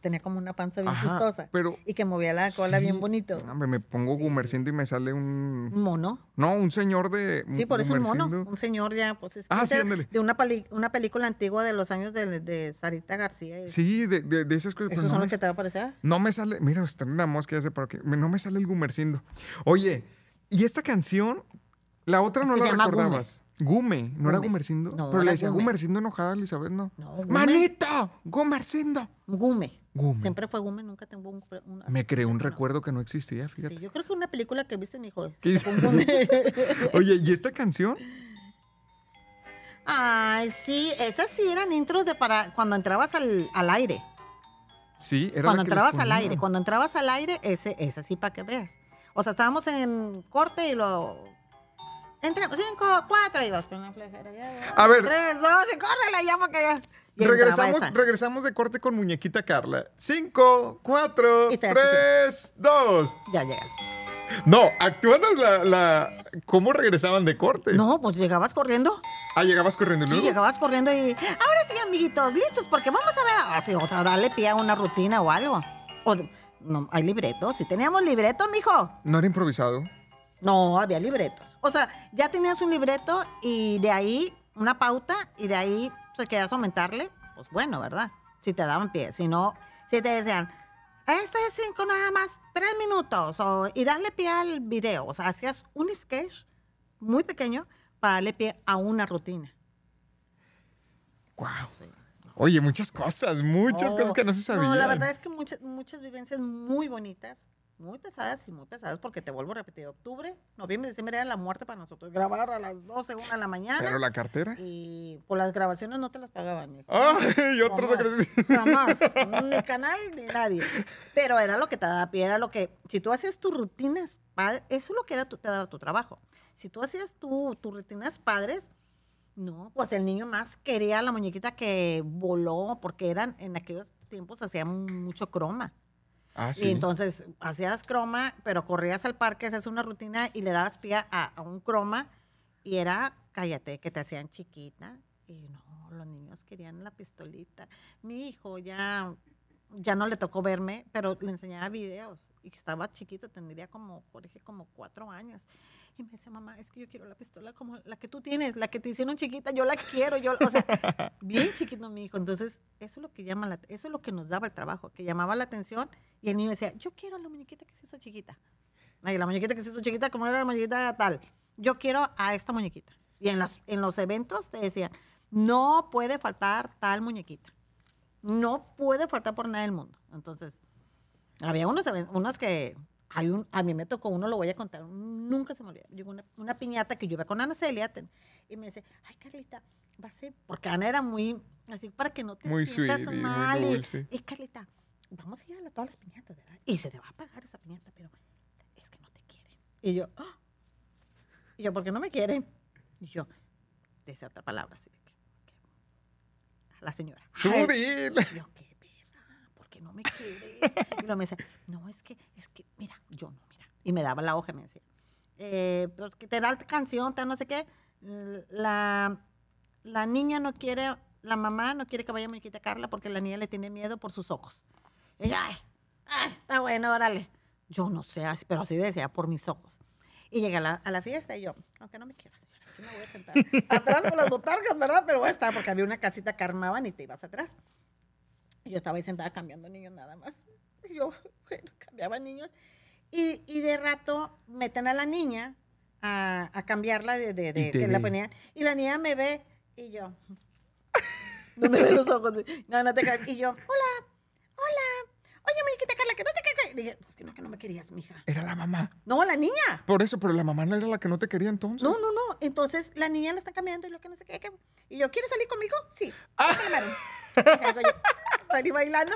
tenía como una panza bien Ajá, chistosa. y que movía la cola bien bonito. me pongo gumercindo y me sale un. mono. No, un señor de. Sí, por eso un mono. Un señor ya, pues es ah, sí, de una, una película antigua de los años de, Sarita García. Sí, de, de, esas cosas. es pues, son que te va a parecer? No me sale. Mira, está una mosca ya sé No me sale el gumercindo. Oye, y esta canción la otra no la recordabas. Gume. ¿No era Gumercindo? Pero le decía Gumercindo enojada Elizabeth, ¿no? no ¡Manito! ¡Gumercindo! Gume. Gume. Siempre fue Gume, nunca tengo un... me creó un recuerdo que no existía, fíjate. Sí, yo creo que una película que viste, mi hijo. Oye, ¿y esta canción? Ay, sí, esas sí eran intros de para cuando entrabas al, al aire. Sí, era Cuando entrabas al aire, cuando entrabas al aire, ese, esa sí para que veas. O sea, estábamos en corte y lo entre cinco, cuatro, y vas con la flejera. A ver. Tres, dos, y córrela ya porque ya. regresamos, regresamos de corte con muñequita Carla. Cinco, cuatro, tres, dos. Ya llegas. No, actuando la, la. ¿Cómo regresaban de corte? No, pues llegabas corriendo. Ah, llegabas corriendo, ¿no? Sí, llegabas corriendo y. Ahora sí, amiguitos, listos, porque vamos a ver. Ah, o sea, dale pie a una rutina o algo. O, no, hay libretos. Si teníamos libreto, mijo. No era improvisado. No, había libretos. O sea, ya tenías un libreto y de ahí una pauta y de ahí se pues, querías aumentarle, pues bueno, ¿verdad? Si te daban pie, si no, si te decían, este es cinco nada más, tres minutos, y darle pie al video. O sea, hacías un sketch muy pequeño para darle pie a una rutina. Wow. Oye, muchas cosas, muchas cosas que no se sabían. No, la verdad es que muchas, muchas vivencias muy bonitas, muy pesadas y muy pesadas porque te vuelvo a repetir, octubre, noviembre, diciembre era la muerte para nosotros. Grabar a las 12, una de la mañana. Pero la cartera. Y por pues, las grabaciones no te las pagaban. Ay, Ah, y otros Jamás, ni canal ni nadie. Pero era lo que te daba pie, era lo que, si tú hacías tus rutinas, eso es lo que era tu, te daba tu trabajo. Si tú hacías tus rutinas padres, no, pues el niño más quería la muñequita que voló, porque eran, en aquellos tiempos hacían mucho croma. Ah, y entonces hacías croma, pero corrías al parque, hacías una rutina y le dabas pie a, un croma y era, cállate, que te hacían chiquita. Y no, los niños querían la pistolita. Mi hijo ya, ya no le tocó verme, pero le enseñaba videos y estaba chiquito, tendría como, Jorge, como cuatro años me decía, mamá, es que yo quiero la pistola como la que tú tienes, la que te hicieron chiquita, yo la quiero, yo, o sea, bien chiquito mi hijo. Entonces, eso es lo que llama eso es lo que nos daba el trabajo, que llamaba la atención y el niño decía, yo quiero la muñequita que se hizo chiquita. la muñequita que se hizo chiquita, como era la muñequita tal. Yo quiero a esta muñequita. Y en, las, en los eventos te decían, no puede faltar tal muñequita. No puede faltar por nada del mundo. Entonces, había unos, unos que hay un, a mí me tocó uno, lo voy a contar, nunca se me olvida. Llegó una, una piñata que yo iba con Ana Celia y me dice, ay Carlita, va a ser, porque Ana era muy así para que no te muy sientas mal. Y, muy dulce. Carlita, vamos a ir a todas las piñatas, ¿verdad? Y se te va a pagar esa piñata, pero es que no te quieren. Y yo, ah". y yo, ¿por qué no me quieren? Y yo, dice otra palabra así de que, la señora. Ay, yo, ¿qué? que no me quiere. Y luego me dice no, es que, es que, mira, yo no, mira. Y me daba la hoja y me decía, eh, porque pues, te da la canción, te da no sé qué. La, la niña no quiere, la mamá no quiere que vaya a muñequita Carla porque la niña le tiene miedo por sus ojos. Y ay, ay, está bueno, órale. Yo no sé, pero así decía, por mis ojos. Y llegué a la, a la fiesta y yo, aunque no me quieras, señora, aquí me voy a sentar. Atrás con las botargas, ¿verdad? Pero voy a estar porque había una casita que armaban y te ibas atrás. Yo estaba ahí sentada cambiando niños nada más. Yo, bueno, cambiaba niños. Y, y de rato meten a la niña a, a cambiarla de, de, de la ponía. Y la niña me ve y yo. no me ve los ojos. No, no te Y yo, hola, hola. Oye, muñequita Carla, que no te querías. Dije, pues que no, que no me querías, mija. Era la mamá. No, la niña. Por eso, pero la mamá no era la que no te quería entonces. No, no, no. Entonces la niña la está cambiando y lo que no sé qué. Y yo, ¿quieres salir conmigo? Sí. Ah. Y bailando.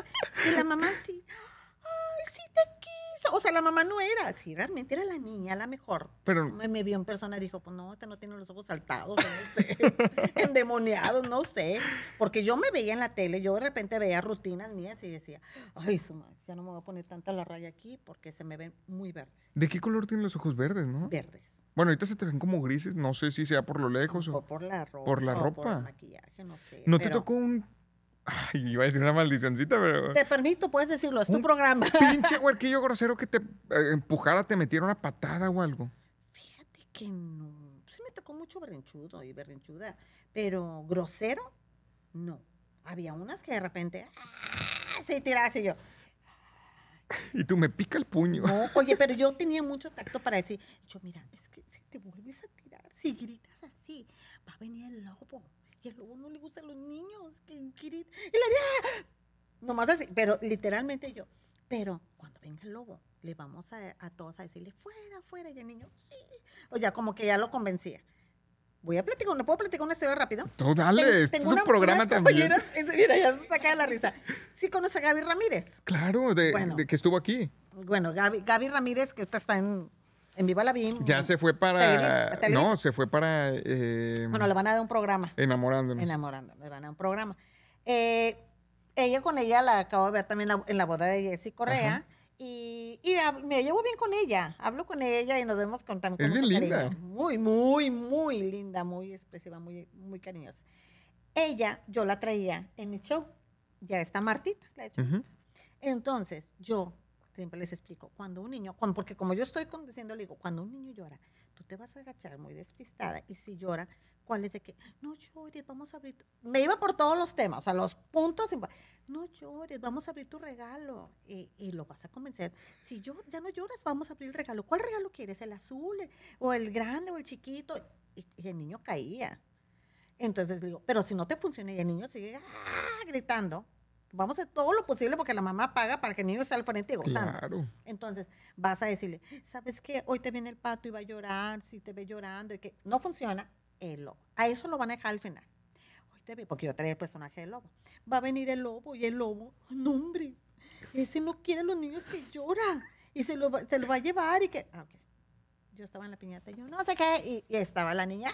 Y la mamá sí, ay, sí te quiso. O sea, la mamá no era así, realmente era la niña, la mejor. Pero me, vio en persona y dijo, pues no, esta no tiene los ojos saltados, no sé, endemoniados, no sé. Porque yo me veía en la tele, yo de repente veía rutinas mías y decía, ay, madre, ya no me voy a poner tanta la raya aquí porque se me ven muy verdes. ¿De qué color tienen los ojos verdes, no? Verdes. Bueno, ahorita se te ven como grises, no sé si sea por lo lejos o, por la ropa. Por la ropa. por el maquillaje, no sé. ¿No te tocó un Ay, iba a decir una maldicioncita, pero. Te permito, puedes decirlo, es tu programa. Pinche huerquillo grosero que te eh, empujara, te metiera una patada o algo. Fíjate que no. Sí me tocó mucho berrinchudo y berrinchuda, pero grosero, no. Había unas que de repente ¡ah! se tirase yo. Y tú me pica el puño. No, oye, pero yo tenía mucho tacto para decir, yo, mira, es que si te vuelves a tirar, si gritas así, va a venir el lobo y lobo no le gusta a los niños, que y haría... nomás así, pero literalmente yo, pero cuando venga el lobo, le vamos a, a todos a decirle, fuera, fuera, y el niño, sí, o ya como que ya lo convencía. Voy a platicar, ¿no puedo platicar una historia rápido? Tú dale, tengo, este un programa también. Mira, ya se saca la risa. Sí conoce a Gaby Ramírez. Claro, de, que estuvo aquí. Bueno, Gaby, Gaby Ramírez, que está en en Viva la BIM. Ya se fue para. No, se fue para. Eh, bueno, le van a dar un programa. Enamorándonos. Enamorándonos, le van a dar un programa. Eh, ella con ella la acabo de ver también en la boda de Jessy Correa. Y, me llevo bien con ella. Hablo con ella y nos vemos con también. es bien linda. Muy, muy, muy linda, muy expresiva, muy, muy cariñosa. Ella, yo la traía en mi show. Ya está Martita, Entonces, yo siempre les explico, cuando un niño, porque como yo estoy conduciendo, le digo, cuando un niño llora, tú te vas a agachar muy despistada y si llora, ¿cuál es de qué? No llores, vamos a abrir. Me iba por todos los temas, o sea, los puntos. No llores, vamos a abrir tu regalo y, lo vas a convencer. Si yo, ya no lloras, vamos a abrir el regalo. ¿Cuál regalo quieres? ¿El azul eh, o el grande o el chiquito? y, el niño caía. Entonces digo, pero si no te funciona y el niño sigue ah, gritando, vamos a hacer todo lo posible porque la mamá paga para que el niño sea al frente gozando. Entonces, vas a decirle, ¿sabes qué? Hoy te viene el pato y va a llorar, si te ve llorando y que no funciona, el lobo. A eso lo van a dejar al final. Hoy te porque yo traía el personaje del lobo. Va a venir el lobo y el lobo, no hombre, ese no quiere a los niños que llora. y se lo, va a llevar y que, ah, Yo estaba en la piñata y yo no sé qué, y, estaba la niña,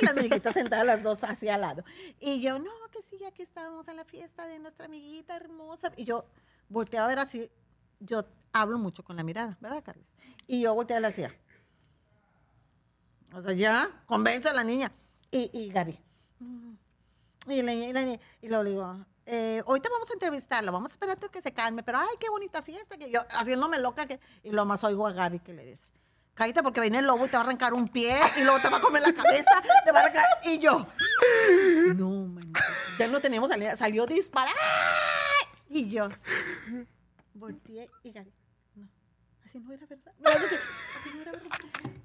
y las amiguitas sentadas las dos así al lado. Y yo, no, que sí, aquí estábamos en la fiesta de nuestra amiguita hermosa. Y yo volteaba a ver así, yo hablo mucho con la mirada, ¿verdad, Carlos? Y yo volteaba a la ciudad. O sea, ya, convence a la niña. Y, Gaby. Y mm, la y, le digo, eh, ahorita vamos a entrevistarla, vamos a esperar que se calme, pero ay, qué bonita fiesta, que yo, haciéndome loca, que, y lo más oigo a Gaby que le dice, Cállate porque viene el lobo y te va a arrancar un pie y luego te va a comer la cabeza, te va a arrancar. Y yo, no, man, ya no teníamos salida. Salió disparada. Y yo, volteé y gané. No, así no era verdad. así, no era verdad.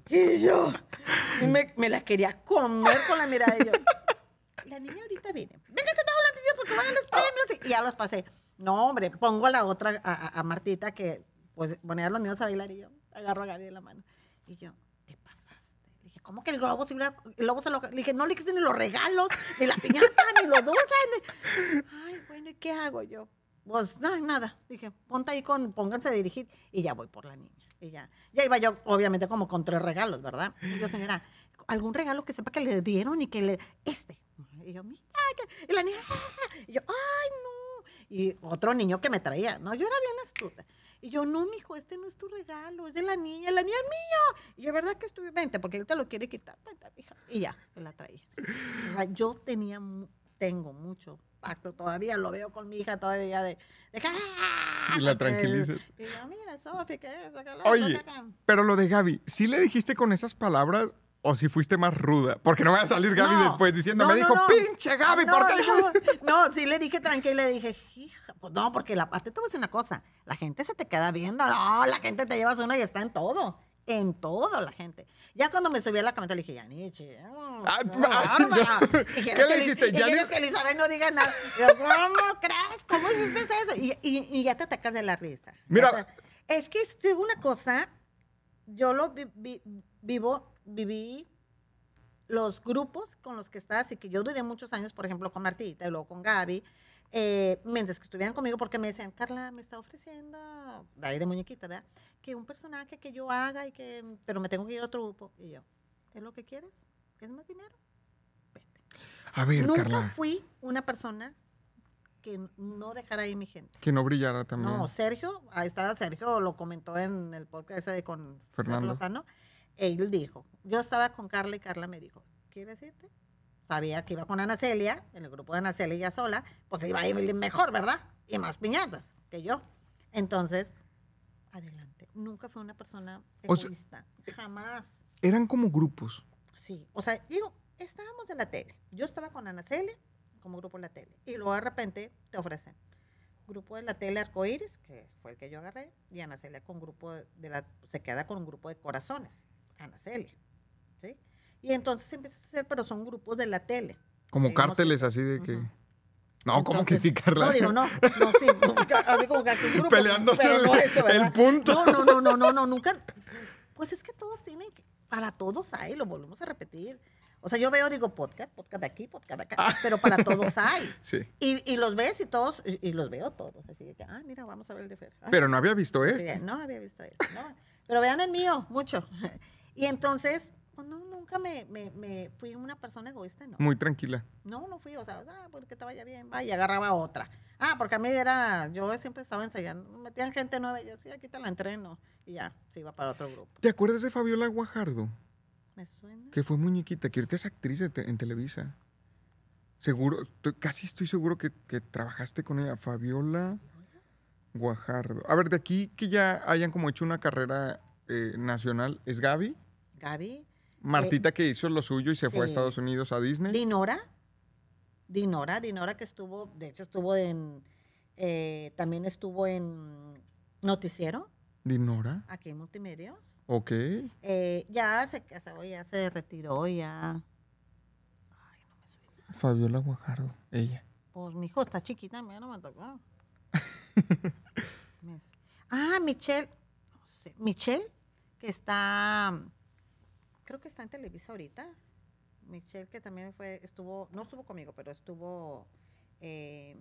Y yo, y me, la quería comer con la mirada. de yo, la niña ahorita viene. Vénganse todos de Dios porque van a los premios. Y, ya los pasé. No, hombre, pongo a la otra, a, Martita, que pues ponía a los niños a bailar y yo agarro a Gaby de la mano. Y yo, te pasaste. Le dije, ¿cómo que el globo? se lo... dije, no le quise ni los regalos, ni la piñata, ni los dulces. Ay, bueno, ¿y qué hago yo? Pues nada, dije, ponte ahí con, pónganse a dirigir. Y ya voy por la niña. Y ya, iba yo, obviamente, como con tres regalos, ¿verdad? Y yo, señora, algún regalo que sepa que le dieron y que le... Este. Y yo, mira, y la niña, ah". y yo, ay, no. Y otro niño que me traía, no, yo era bien astuta. Y yo, no, mijo, este no es tu regalo, es de la niña, la niña es mío. Y yo, ¿verdad que estuve? Vente, porque él te lo quiere quitar. Y ya, te la traía. yo tenía, tengo mucho pacto todavía, lo veo con mi hija todavía de... de ah, y la tranquilizas. Y yo, mira, Sofi, ¿qué es? Oye, pero lo de Gaby, ¿sí le dijiste con esas palabras o si fuiste más ruda. Porque no voy a salir Gaby después diciendo, me dijo, pinche Gaby, ¿por qué? No, sí le dije tranquila, le dije, hija, pues no, porque la parte te voy una cosa, la gente se te queda viendo, no, la gente te llevas una y está en todo. En todo la gente. Ya cuando me subí a la camioneta le dije, ya ni ¿Qué le dijiste? Ya que Elizabeth no diga nada. ¿cómo crees? ¿Cómo hiciste eso? Y, y, y, ya te atacas de la risa. Mira. es que es una cosa, yo lo vivo viví los grupos con los que estaba, así que yo duré muchos años, por ejemplo, con Martita y luego con Gaby, eh, mientras que estuvieran conmigo, porque me decían, Carla, me está ofreciendo, de ahí de muñequita, ¿verdad? Que un personaje que yo haga y que, pero me tengo que ir a otro grupo. Y yo, ¿es lo que quieres? ¿Es más dinero? Vete. A ver, Nunca fui una persona que no dejara ahí mi gente. Que no brillara también. No, Sergio, ahí estaba Sergio, lo comentó en el podcast ese de con Fernando Lozano él dijo, yo estaba con Carla y Carla me dijo, ¿quieres irte? Sabía que iba con Ana Celia, en el grupo de Ana Celia sola, pues iba a ir mejor, ¿verdad? Y más piñatas que yo. Entonces, adelante. Nunca fue una persona egoísta, jamás. Eran como grupos. Sí, o sea, digo, estábamos en la tele. Yo estaba con Ana Celia como grupo de la tele. Y luego de repente te ofrecen grupo de la tele Arcoíris, que fue el que yo agarré, y Ana Celia con grupo de la, se queda con un grupo de corazones. Ana Celia. ¿sí? Y entonces se empieza a hacer, pero son grupos de la tele. Como cárteles así de que... No, como que sí, Carla? No, digo, no, no, sí, así como que grupo, Peleándose el, no punto. No, no, no, no, no, nunca. Pues es que todos tienen, que, para todos hay, lo volvemos a repetir. O sea, yo veo, digo, podcast, podcast de aquí, podcast de acá, ah. pero para todos hay. Sí. Y, los ves y todos, y, los veo todos. Así que, ah, mira, vamos a ver el de Fer. pero no había visto esto. no había visto esto, Pero vean el mío, mucho. Y entonces, pues no, nunca me, me, me, fui una persona egoísta, ¿no? Muy tranquila. No, no fui, o sea, ah, porque te vaya bien, va, y agarraba otra. Ah, porque a mí era, yo siempre estaba enseñando, metían gente nueva, yo sí, aquí te la entreno, y ya, se iba para otro grupo. ¿Te acuerdas de Fabiola Guajardo? Me suena. Que fue muñequita, que ahorita es actriz en Televisa. Seguro, casi estoy seguro que, que trabajaste con ella, Fabiola Guajardo. A ver, de aquí que ya hayan como hecho una carrera eh, nacional es Gaby. Gaby. Martita eh, que hizo lo suyo y se fue a Estados Unidos a Disney. Dinora. Dinora, Dinora que estuvo, de hecho estuvo en, eh, también estuvo en Noticiero. Dinora. Aquí en Multimedios. Ok. ya se casó, ya se retiró, ya. Ay, no me Fabiola Guajardo, ella. Pues mi hijo está chiquita, mira, no me tocado. ah, Michelle. No sé, Michelle que está, creo que está en Televisa ahorita. Michelle, que también fue, estuvo, no estuvo conmigo, pero estuvo eh,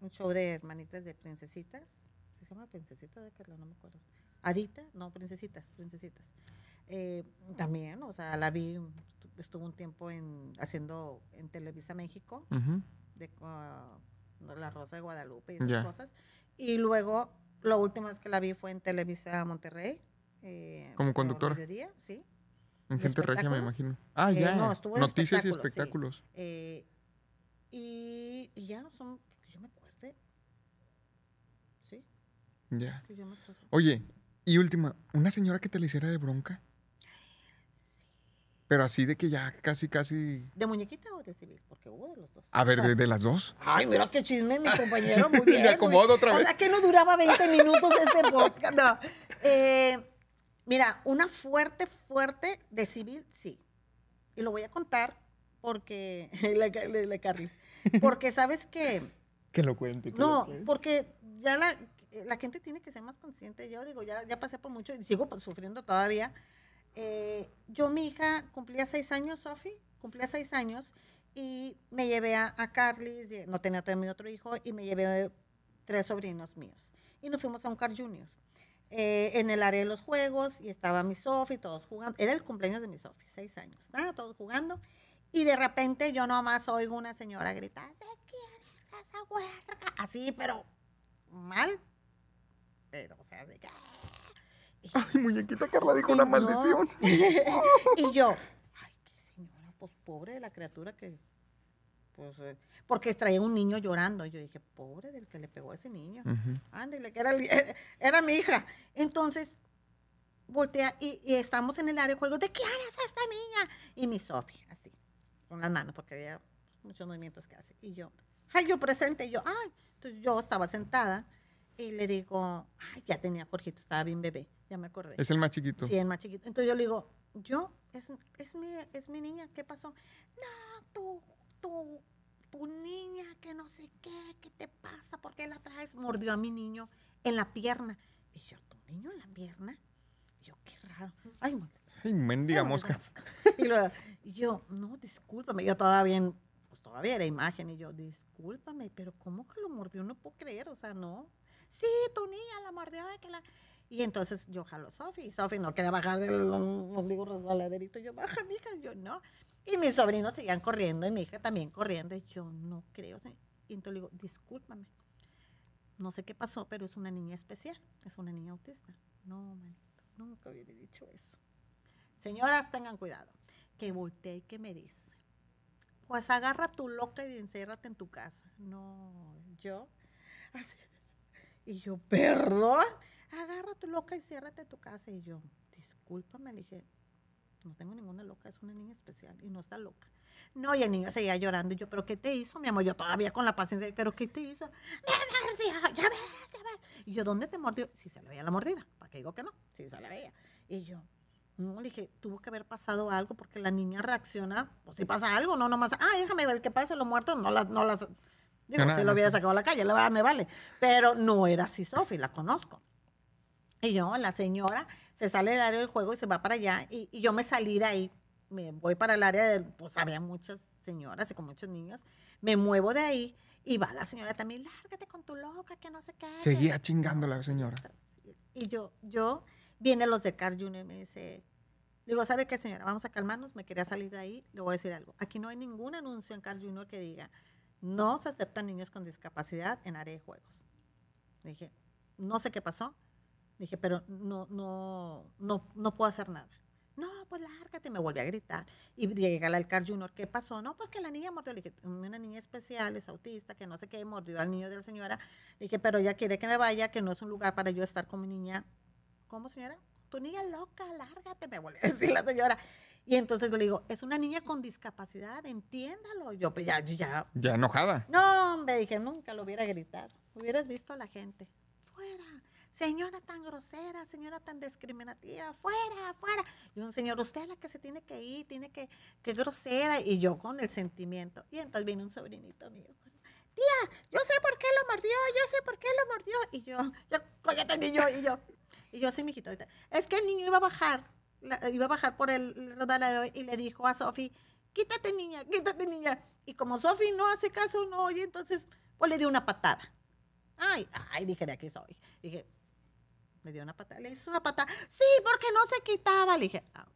un show de hermanitas de princesitas. ¿Se llama Princesita de Carla? No me acuerdo. Adita, no, princesitas, princesitas. Eh, también, o sea, la vi, estuvo un tiempo en, haciendo en Televisa México, de ah, La Rosa de Guadalupe y esas cosas. Y luego, lo último que la vi fue en Televisa Monterrey, eh, ¿Como conductora? sí. En Gente Regia, me imagino. Ah, eh, ya. No, estuvo Noticias y espectáculos. Eh, y, ya son, yo me acuerdo Sí. Ya. Oye, y última, ¿una señora que te le hiciera de bronca? Pero así de que ya casi, casi. ¿De muñequita o de civil? Porque hubo de los dos. A ver, de, las dos. Ay, mira qué chisme, mi compañero. Muy bien. Me acomodo otra vez. O sea, que no duraba 20 minutos este podcast. No. Eh, Mira, una fuerte, fuerte de civil, sí. Y lo voy a contar porque, le porque sabes que... que lo cuente. no, porque ya la, gente tiene que ser más consciente. Yo digo, ya, ya pasé por mucho y sigo pues, sufriendo todavía. Eh, yo, mi hija, cumplía seis años, Sofi, cumplía seis años, y me llevé a, Carly, no tenía todavía otro hijo, y me llevé tres sobrinos míos. Y nos fuimos a un Car Juniors. Eh, en el área de los juegos y estaba mi Sofi, todos jugando. Era el cumpleaños de mi Sofi, seis años. ¿no? todos jugando. Y de repente yo nomás oigo una señora gritar, ¿de quién es esa huerga? Así, pero mal. Pero, o sea, de que... Ay, muñequita Carla dijo una maldición. y yo, ay, qué señora, pues pobre de la criatura que pues, eh, porque traía un niño llorando. Yo dije, pobre del que le pegó a ese niño. Ándele, que era, era, mi hija. Entonces, voltea y, estamos en el área de juego. ¿De qué a esta niña? Y mi Sofía, así, con las manos, porque había muchos movimientos que hace. Y yo, ay, yo presente. yo, ay, entonces yo estaba sentada y le digo, ay, ya tenía Jorgito, estaba bien bebé, ya me acordé. Es el más chiquito. Sí, el más chiquito. Entonces yo le digo, yo, es, es mi, es mi niña, ¿qué pasó? No, tú tu, niña que no sé qué, ¿qué te pasa? ¿Por qué la traes? Mordió a mi niño en la pierna. Y yo, ¿tu niño en la pierna? yo, qué raro. Ay, Ay mendiga mosca. Y, yo, no, discúlpame. Yo todavía, pues, todavía era imagen. Y yo, discúlpame, pero ¿cómo que lo mordió? No puedo creer, o sea, no. Sí, tu niña la mordió. Que la... Y entonces yo jalo a Sofi. Sofi no quería bajar del ombligo resbaladerito. Yo, baja, mija. Yo, no. Y mis sobrinos seguían corriendo y mi hija también corriendo. Y yo no creo. Y entonces le digo, discúlpame. No sé qué pasó, pero es una niña especial. Es una niña autista. No, manito, nunca hubiera dicho eso. Señoras, tengan cuidado. Que volteé y que me dice. Pues agarra tu loca y enciérrate en tu casa. No, yo. Así. Y yo, perdón. Agarra tu loca y enciérrate en tu casa. Y yo, discúlpame, le dije, no tengo ninguna loca, es una niña especial y no está loca. No, y el niño seguía llorando. Y yo, ¿pero qué te hizo, mi amor? Yo todavía con la paciencia, ¿pero qué te hizo? ¡Ya ves, ya ves! Y yo, ¿dónde te mordió? Si se le veía la mordida. ¿Para qué digo que no? Si se le veía. Y yo, no, le dije, tuvo que haber pasado algo porque la niña reacciona, pues si pasa algo, no nomás, ah, déjame ver qué pasa, los muerto no las, no las, digo, si lo hubiera sacado a la calle, la verdad me vale, pero no era así Sofi, la conozco. Y yo, la señora, se sale del área del juego y se va para allá. Y, yo me salí de ahí, me voy para el área de, pues había muchas señoras y con muchos niños, me muevo de ahí y va la señora también, lárgate con tu loca, que no sé qué. Seguía chingando la señora. Y yo, yo, viene los de Carl Junior y me dice, digo, ¿sabe qué señora? Vamos a calmarnos, me quería salir de ahí, le voy a decir algo. Aquí no hay ningún anuncio en Carl Junior que diga, no se aceptan niños con discapacidad en área de juegos. Le dije, no sé qué pasó, dije, pero no, no, no, no puedo hacer nada. No, pues lárgate, me volví a gritar. Y llega el alcalde Junior, ¿qué pasó? No, porque pues la niña mordió. Le dije, una niña especial, es autista, que no sé qué, mordió al niño de la señora. Le dije, pero ella quiere que me vaya, que no es un lugar para yo estar con mi niña. ¿Cómo, señora? Tu niña loca, lárgate, me volvió a decir la señora. Y entonces yo le digo, es una niña con discapacidad, entiéndalo. Yo, pues ya, ya. Ya enojada. No, hombre, dije, nunca lo hubiera gritado. Hubieras visto a la gente señora tan grosera, señora tan discriminativa, fuera, fuera. Y un señor, usted es la que se tiene que ir, tiene que, que grosera. Y yo con el sentimiento. Y entonces viene un sobrinito mío. Tía, yo sé por qué lo mordió, yo sé por qué lo mordió. Y yo, yo, cóllate niño, y yo, y yo, sí, mijito, es que el niño iba a bajar, iba a bajar por el hoy, y le dijo a Sofi, quítate niña, quítate niña. Y como Sofi no hace caso, no oye, entonces, pues le dio una patada. Ay, ay, dije, de aquí soy. Dije, me dio una patada, le hice una patada. Sí, porque no se quitaba. Le dije, ah,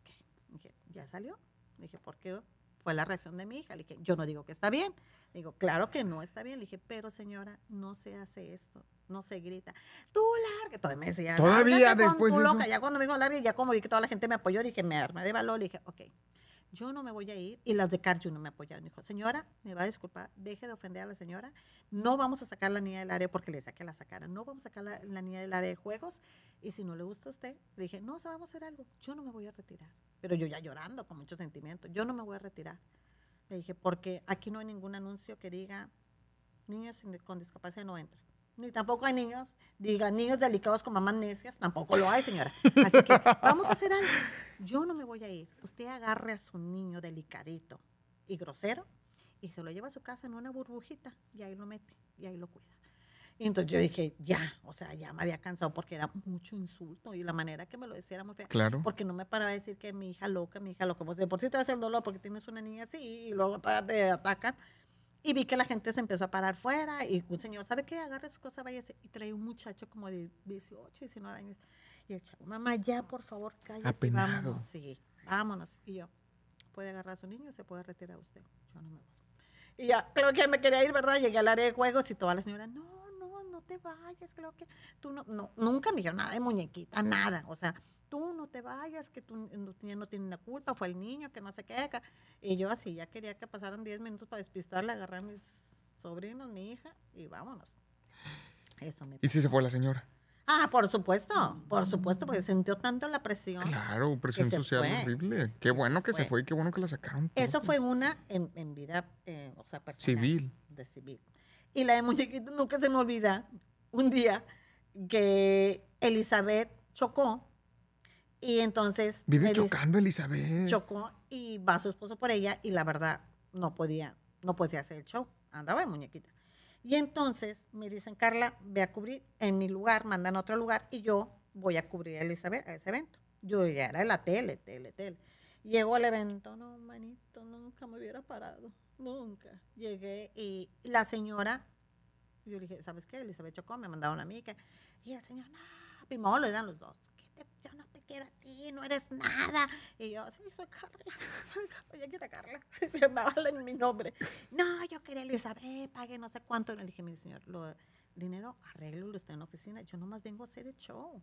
ok. ya salió. Le dije, ¿por qué? Fue la reacción de mi hija. Le dije, yo no digo que está bien. Le digo, claro que no está bien. Le dije, pero señora, no se hace esto. No se grita. Tú larga. Todavía me decía, todavía después. Ya cuando me dijo larga, ya como vi que toda la gente me apoyó, dije, me arma de valor. Le dije, ok, yo no me voy a ir. Y las de Car no me apoyaron. Me dijo, señora, me va a disculpar, deje de ofender a la señora. No vamos a sacar la niña del área porque le saqué que la sacara. No vamos a sacar la, niña del área de juegos. Y si no le gusta a usted, le dije, no, se vamos a hacer algo. Yo no me voy a retirar. Pero yo ya llorando con mucho sentimiento. Yo no me voy a retirar. Le dije, porque aquí no hay ningún anuncio que diga niños con discapacidad no entran ni tampoco hay niños, digan niños delicados con mamás necias, tampoco lo hay, señora. Así que vamos a hacer algo. Yo no me voy a ir. Usted agarre a su niño delicadito y grosero y se lo lleva a su casa en una burbujita y ahí lo mete y ahí lo cuida. Y entonces yo dije, ya, o sea, ya me había cansado porque era mucho insulto y la manera que me lo decía era muy fea. Claro. Porque no me paraba de decir que mi hija loca, mi hija loca. Pues de por si te hace el dolor porque tienes una niña así y luego te atacan. Y vi que la gente se empezó a parar fuera y un señor, ¿sabe qué? Agarre su cosa, váyase. Y trae un muchacho como de 18, 19 años. Y el chavo, mamá, ya, por favor, cállate. Vámonos. Sí, vámonos. Y yo, puede agarrar a su niño, se puede retirar usted. Yo no me voy. Y ya, creo que me quería ir, ¿verdad? Llegué al área de juegos y todas las señoras, no, no, no te vayas, creo que tú no, no nunca me dijeron nada de muñequita, nada. O sea, tú no te vayas, que tú no, tienes la culpa, fue el niño, que no se queja. Y yo así, ya quería que pasaran 10 minutos para despistarle, agarrar a mis sobrinos, mi hija, y vámonos. Eso me ¿Y si se fue la señora? Ah, por supuesto, por supuesto, porque sintió tanto la presión. Claro, presión social horrible. Qué bueno que se, fue y qué bueno que la sacaron. Eso fue una en, vida, eh, o sea, Civil. De civil. Y la de muñequito nunca se me olvida. Un día que Elizabeth chocó y entonces... Vive chocando, Elizabeth. Chocó y va su esposo por ella y la verdad no podía, no podía hacer el show. Andaba de muñequita. Y entonces me dicen, Carla, ve a cubrir en mi lugar, mandan a otro lugar y yo voy a cubrir a Elizabeth a ese evento. Yo ya era de la tele, tele, tele. Llegó al evento, no, manito, nunca me hubiera parado, nunca. Llegué y la señora, yo le dije, ¿sabes qué? Elizabeth chocó, me mandaron a mí. y el señor, no, primero lo eran los dos. ¿Qué te, no quiero a ti, no eres nada. Y yo, sí, soy Carla. Oye, Carla? me en mi nombre. No, yo quería Elizabeth, pague no sé cuánto. le dije, mi señor, lo, dinero, arreglo, lo estoy en la oficina. Yo nomás vengo a hacer el show.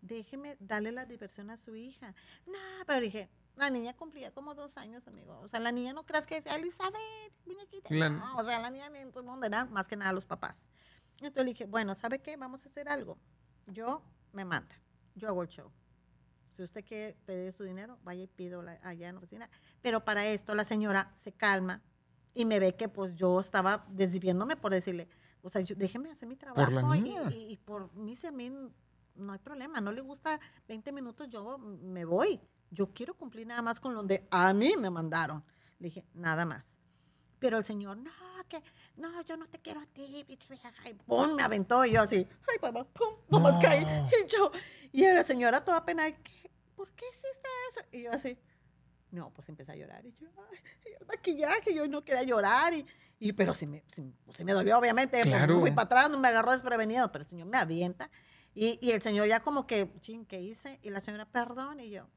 Déjeme darle la diversión a su hija. No, pero dije, la niña cumplía como dos años, amigo. O sea, la niña no creas que sea Elizabeth, No, o sea, la niña en el mundo era más que nada los papás. Entonces le dije, bueno, ¿sabe qué? Vamos a hacer algo. Yo me manda, Yo hago el show. Si usted quiere pedir su dinero, vaya y pido allá en la oficina. Pero para esto la señora se calma y me ve que pues yo estaba desviviéndome por decirle, o sea, déjeme hacer mi trabajo y, por mí, si no hay problema, no le gusta 20 minutos, yo me voy. Yo quiero cumplir nada más con lo de a mí me mandaron. Le dije, nada más. Pero el señor, no, que, no, yo no te quiero a ti, Y pum, me aventó y yo así, ay, papá, pum, nomás caí. Y yo, y la señora toda pena, ¿qué, ¿por qué hiciste eso? Y yo así, no, pues empecé a llorar. Y yo, ay, el maquillaje, yo no quería llorar. Y, y pero si me, me dolió, obviamente, pues, claro. fui para atrás, no me agarró desprevenido, pero el señor me avienta. Y, y el señor ya como que, ching, ¿qué hice? Y la señora, perdón, y yo,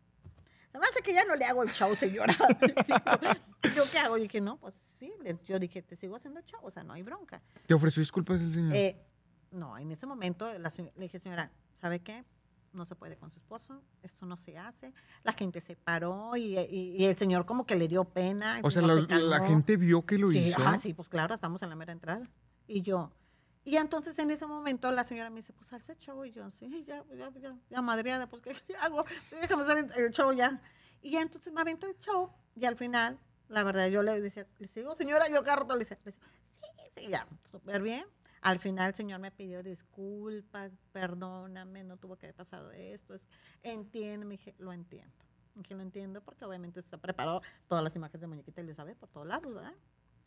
además es que ya no le hago el show, señora. yo, yo, ¿qué hago? Y dije, no, pues sí. Yo dije, te sigo haciendo el show, o sea, no hay bronca. ¿Te ofreció disculpas el señor? Eh, no, en ese momento le dije, señora, ¿sabe qué? no se puede con su esposo, esto no se hace. La gente se paró y, y, el señor como que le dio pena. O sea, la gente vio que lo sí, hizo. Ah, sí, pues claro, estamos en la mera entrada. Y yo, y entonces en ese momento la señora me dice, pues alza el show. Y yo, sí, ya, ya, ya, ya madreada, pues ¿qué, hago? Sí, déjame hacer el show ya. Y entonces me aventó el show y al final, la verdad, yo le decía, le digo, señora, yo todo. le decía, sí, sí, ya, súper bien. Al final el Señor me pidió disculpas, perdóname, no tuvo que haber pasado esto. Entiendo, me dije, lo entiendo. Dije, lo entiendo porque obviamente está preparado todas las imágenes de Muñequita y sabe por todos lados, ¿verdad?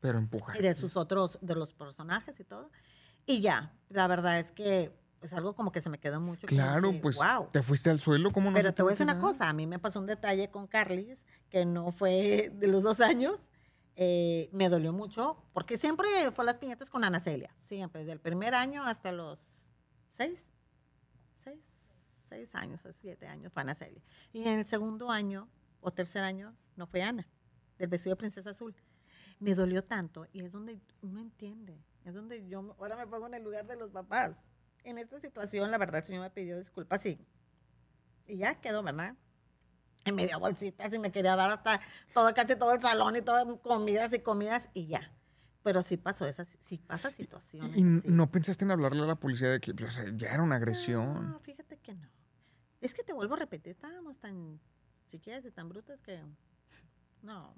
Pero empujar. Y de sus otros, de los personajes y todo. Y ya, la verdad es que es algo como que se me quedó mucho. Claro, pues wow. te fuiste al suelo, como no? Pero te voy a decir una cosa, a mí me pasó un detalle con Carlis que no fue de los dos años eh, me dolió mucho, porque siempre fue las piñatas con Ana Celia, siempre, desde el primer año hasta los seis, seis, seis años, siete años fue Ana Celia. Y en el segundo año o tercer año no fue Ana, del vestido de Princesa Azul. Me dolió tanto y es donde uno entiende, es donde yo ahora me pongo en el lugar de los papás. En esta situación, la verdad, el señor me pidió disculpas, sí. Y ya quedó, ¿verdad? en me dio bolsitas y me quería dar hasta todo, casi todo el salón y todas comidas y comidas y ya. Pero sí pasó esa, sí pasa situaciones ¿Y, no pensaste en hablarle a la policía de que pues, ya era una agresión? No, fíjate que no. Es que te vuelvo a repetir, estábamos tan chiquillas y tan brutas que no.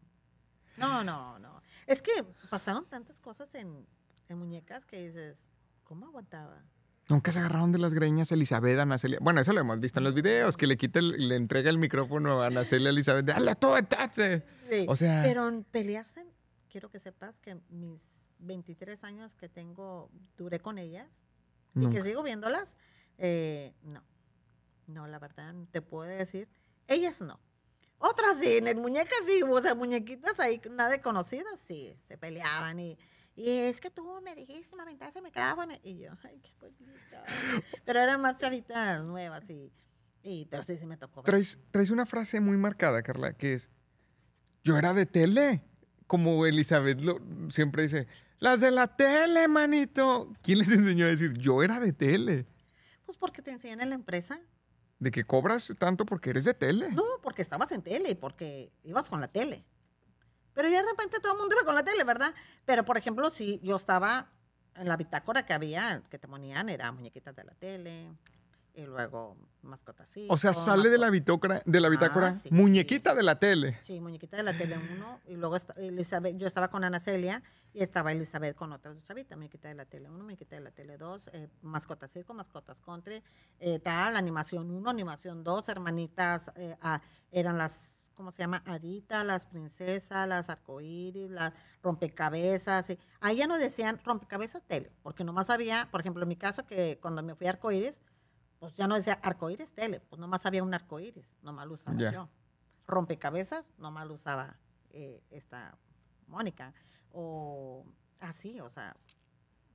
No, no, no. Es que pasaron tantas cosas en muñecas que dices, ¿cómo aguantaba? Nunca se agarraron de las greñas Elizabeth, Anacelia. Bueno, eso lo hemos visto en los videos, que le quita le entrega el micrófono a Anacelia Elizabeth. ¡Hala, tú, tache! Sí, o sea... Pero en pelearse, quiero que sepas que mis 23 años que tengo, duré con ellas y que sigo viéndolas, eh, no. No, la verdad, te puedo decir. Ellas no. Otras sí, en el muñeca sí, o sea, muñequitas ahí, nada de conocidas, sí, se peleaban y y es que tú me dijiste, me aventaste el micrófono. Y yo, ay, qué bonito. Pero eran más chavitas nuevas y, y pero sí, sí me tocó. Traes, una frase muy marcada, Carla, que es, yo era de tele. Como Elizabeth lo, siempre dice, las de la tele, manito. ¿Quién les enseñó a decir, yo era de tele? Pues porque te enseñan en la empresa. ¿De que cobras tanto porque eres de tele? No, porque estabas en tele, porque ibas con la tele. Pero ya de repente todo el mundo iba con la tele, ¿verdad? Pero, por ejemplo, si yo estaba en la bitácora que había, que te ponían, eran muñequitas de la tele, y luego mascotas. O sea, sale de la bitácora, de la bitácora ah, muñequita de la tele. Sí, muñequita de la tele uno. Y luego Elizabeth, yo estaba con Ana Celia y estaba Elizabeth con otra chavita, muñequita de la tele uno, muñequita de la tele dos, eh, mascotas circo, mascotas country, eh, tal, animación uno, animación dos, hermanitas, eh, ah, eran las ¿cómo se llama? Adita, las princesas, las arcoíris, las rompecabezas. Eh, ahí ya no decían rompecabezas tele, porque nomás había, por ejemplo, en mi caso, que cuando me fui a arcoíris, pues ya no decía arcoíris tele, pues nomás había un arcoíris, nomás lo usaba yo. Rompecabezas, nomás lo usaba eh, esta Mónica. O así, o sea,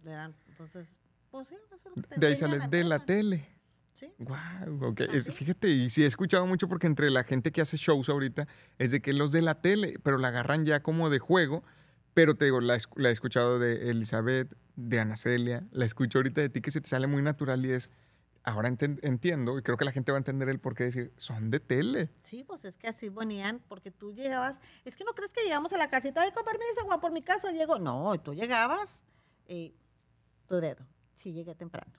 eran, entonces, pues sí, eso lo De ahí sale de la tele. Sí. Wow, ¿Ah, fíjate, y sí he escuchado mucho porque entre la gente que hace shows ahorita es de que los de la tele, pero la agarran ya como de juego. Pero te digo, la, he escuchado de Elizabeth, de Ana Celia, la escucho ahorita de ti que se te sale muy natural y es, ahora entiendo y creo que la gente va a entender el por qué decir, son de tele. Sí, pues es que así ponían, porque tú llegabas, es que no crees que llegamos a la casita, de con permiso, por mi casa, llego, No, tú llegabas, y eh, tu dedo, sí llegué temprano,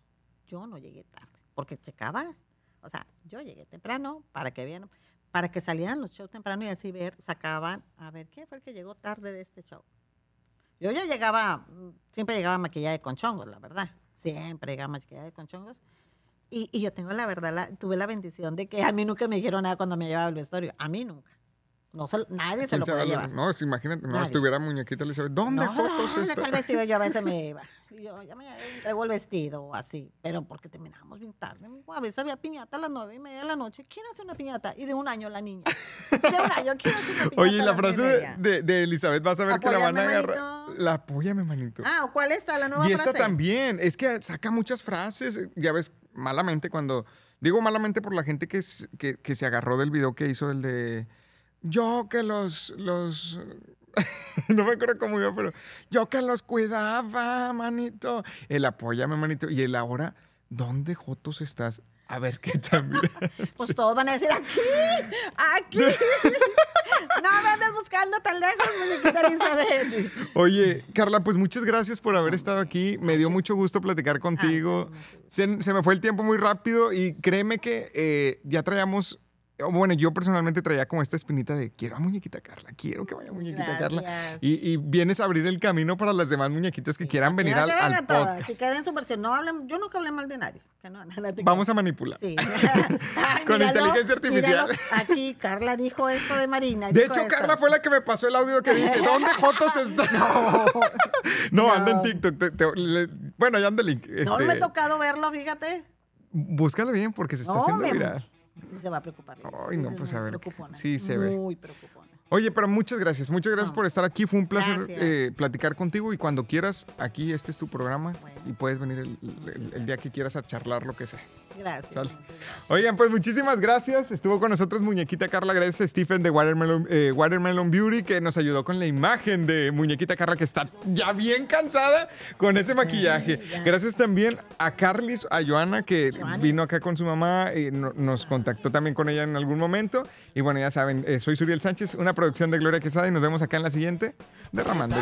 yo no llegué tarde porque checabas. O sea, yo llegué temprano para que vieran, para que salieran los shows temprano y así ver, sacaban, a ver, ¿qué fue el que llegó tarde de este show? Yo ya llegaba, siempre llegaba maquillada de conchongos, la verdad. Siempre llegaba maquillada de conchongos Y, yo tengo la verdad, tuve la bendición de que a mí nunca me dijeron nada cuando me llevaba el vestuario. A mí nunca. No nadie se lo puede llevar. No, imagínate, no estuviera muñequita Elizabeth. ¿Dónde ¿Dónde está? el vestido? Yo a veces me iba. Yo ya me entrego el vestido así, pero porque terminábamos bien tarde. A veces había piñata a las nueve y media de la noche. ¿Quién hace una piñata? Y de un año la niña. de un año, ¿quién hace una piñata? Oye, la frase de, Elizabeth, vas a ver que la van a agarrar. La apóyame, manito. Ah, ¿cuál está la nueva frase? Y esta también. Es que saca muchas frases. Ya ves, malamente cuando... Digo malamente por la gente que, que, que se agarró del video que hizo el de yo que los, los no me acuerdo cómo iba, pero yo que los cuidaba, manito. El apóyame, manito. Y el ahora, ¿dónde Jotos estás? A ver qué también. pues todos van a decir aquí, aquí. no me andes buscando tan lejos, pues, Elizabeth. Oye, Carla, pues muchas gracias por haber estado aquí. Me dio mucho gusto platicar ah, contigo. Se, me fue el tiempo muy rápido y créeme que eh, ya traíamos Oh, bueno, yo personalmente traía como esta espinita de quiero a muñequita Carla, quiero que vaya muñequita Carla. Y, vienes a abrir el camino para las demás muñequitas que quieran venir al, al a podcast. Que queden su versión. No hablen, yo nunca hablé mal de nadie. Vamos a manipular. Con inteligencia artificial. Aquí Carla dijo esto de Marina. De hecho, Carla fue la que me pasó el audio que dice, ¿dónde Jotos está? no, no, anda en TikTok. bueno, ya anda el link. no me ha este, tocado verlo, fíjate. Búscalo bien porque se está haciendo viral. Sí se va a preocupar. Ay, no, pues a ver. Sí, se ve. Muy Oye, pero muchas gracias. Muchas gracias por estar aquí. Fue un placer eh, platicar contigo y cuando quieras, aquí este es tu programa y puedes venir el, día que quieras a charlar lo que sea. Gracias. Oigan, pues muchísimas gracias. Estuvo con nosotros muñequita Carla. Gracias a Stephen de eh, Watermelon, Beauty que nos ayudó con la imagen de muñequita Carla que está ya bien cansada con ese maquillaje. gracias también a Carlis, a Joana que vino acá con su mamá y eh, nos contactó también con ella en algún momento. Y bueno, ya saben, eh, soy Suriel Sánchez, una producción de Gloria Quesada y nos vemos acá en la siguiente derramando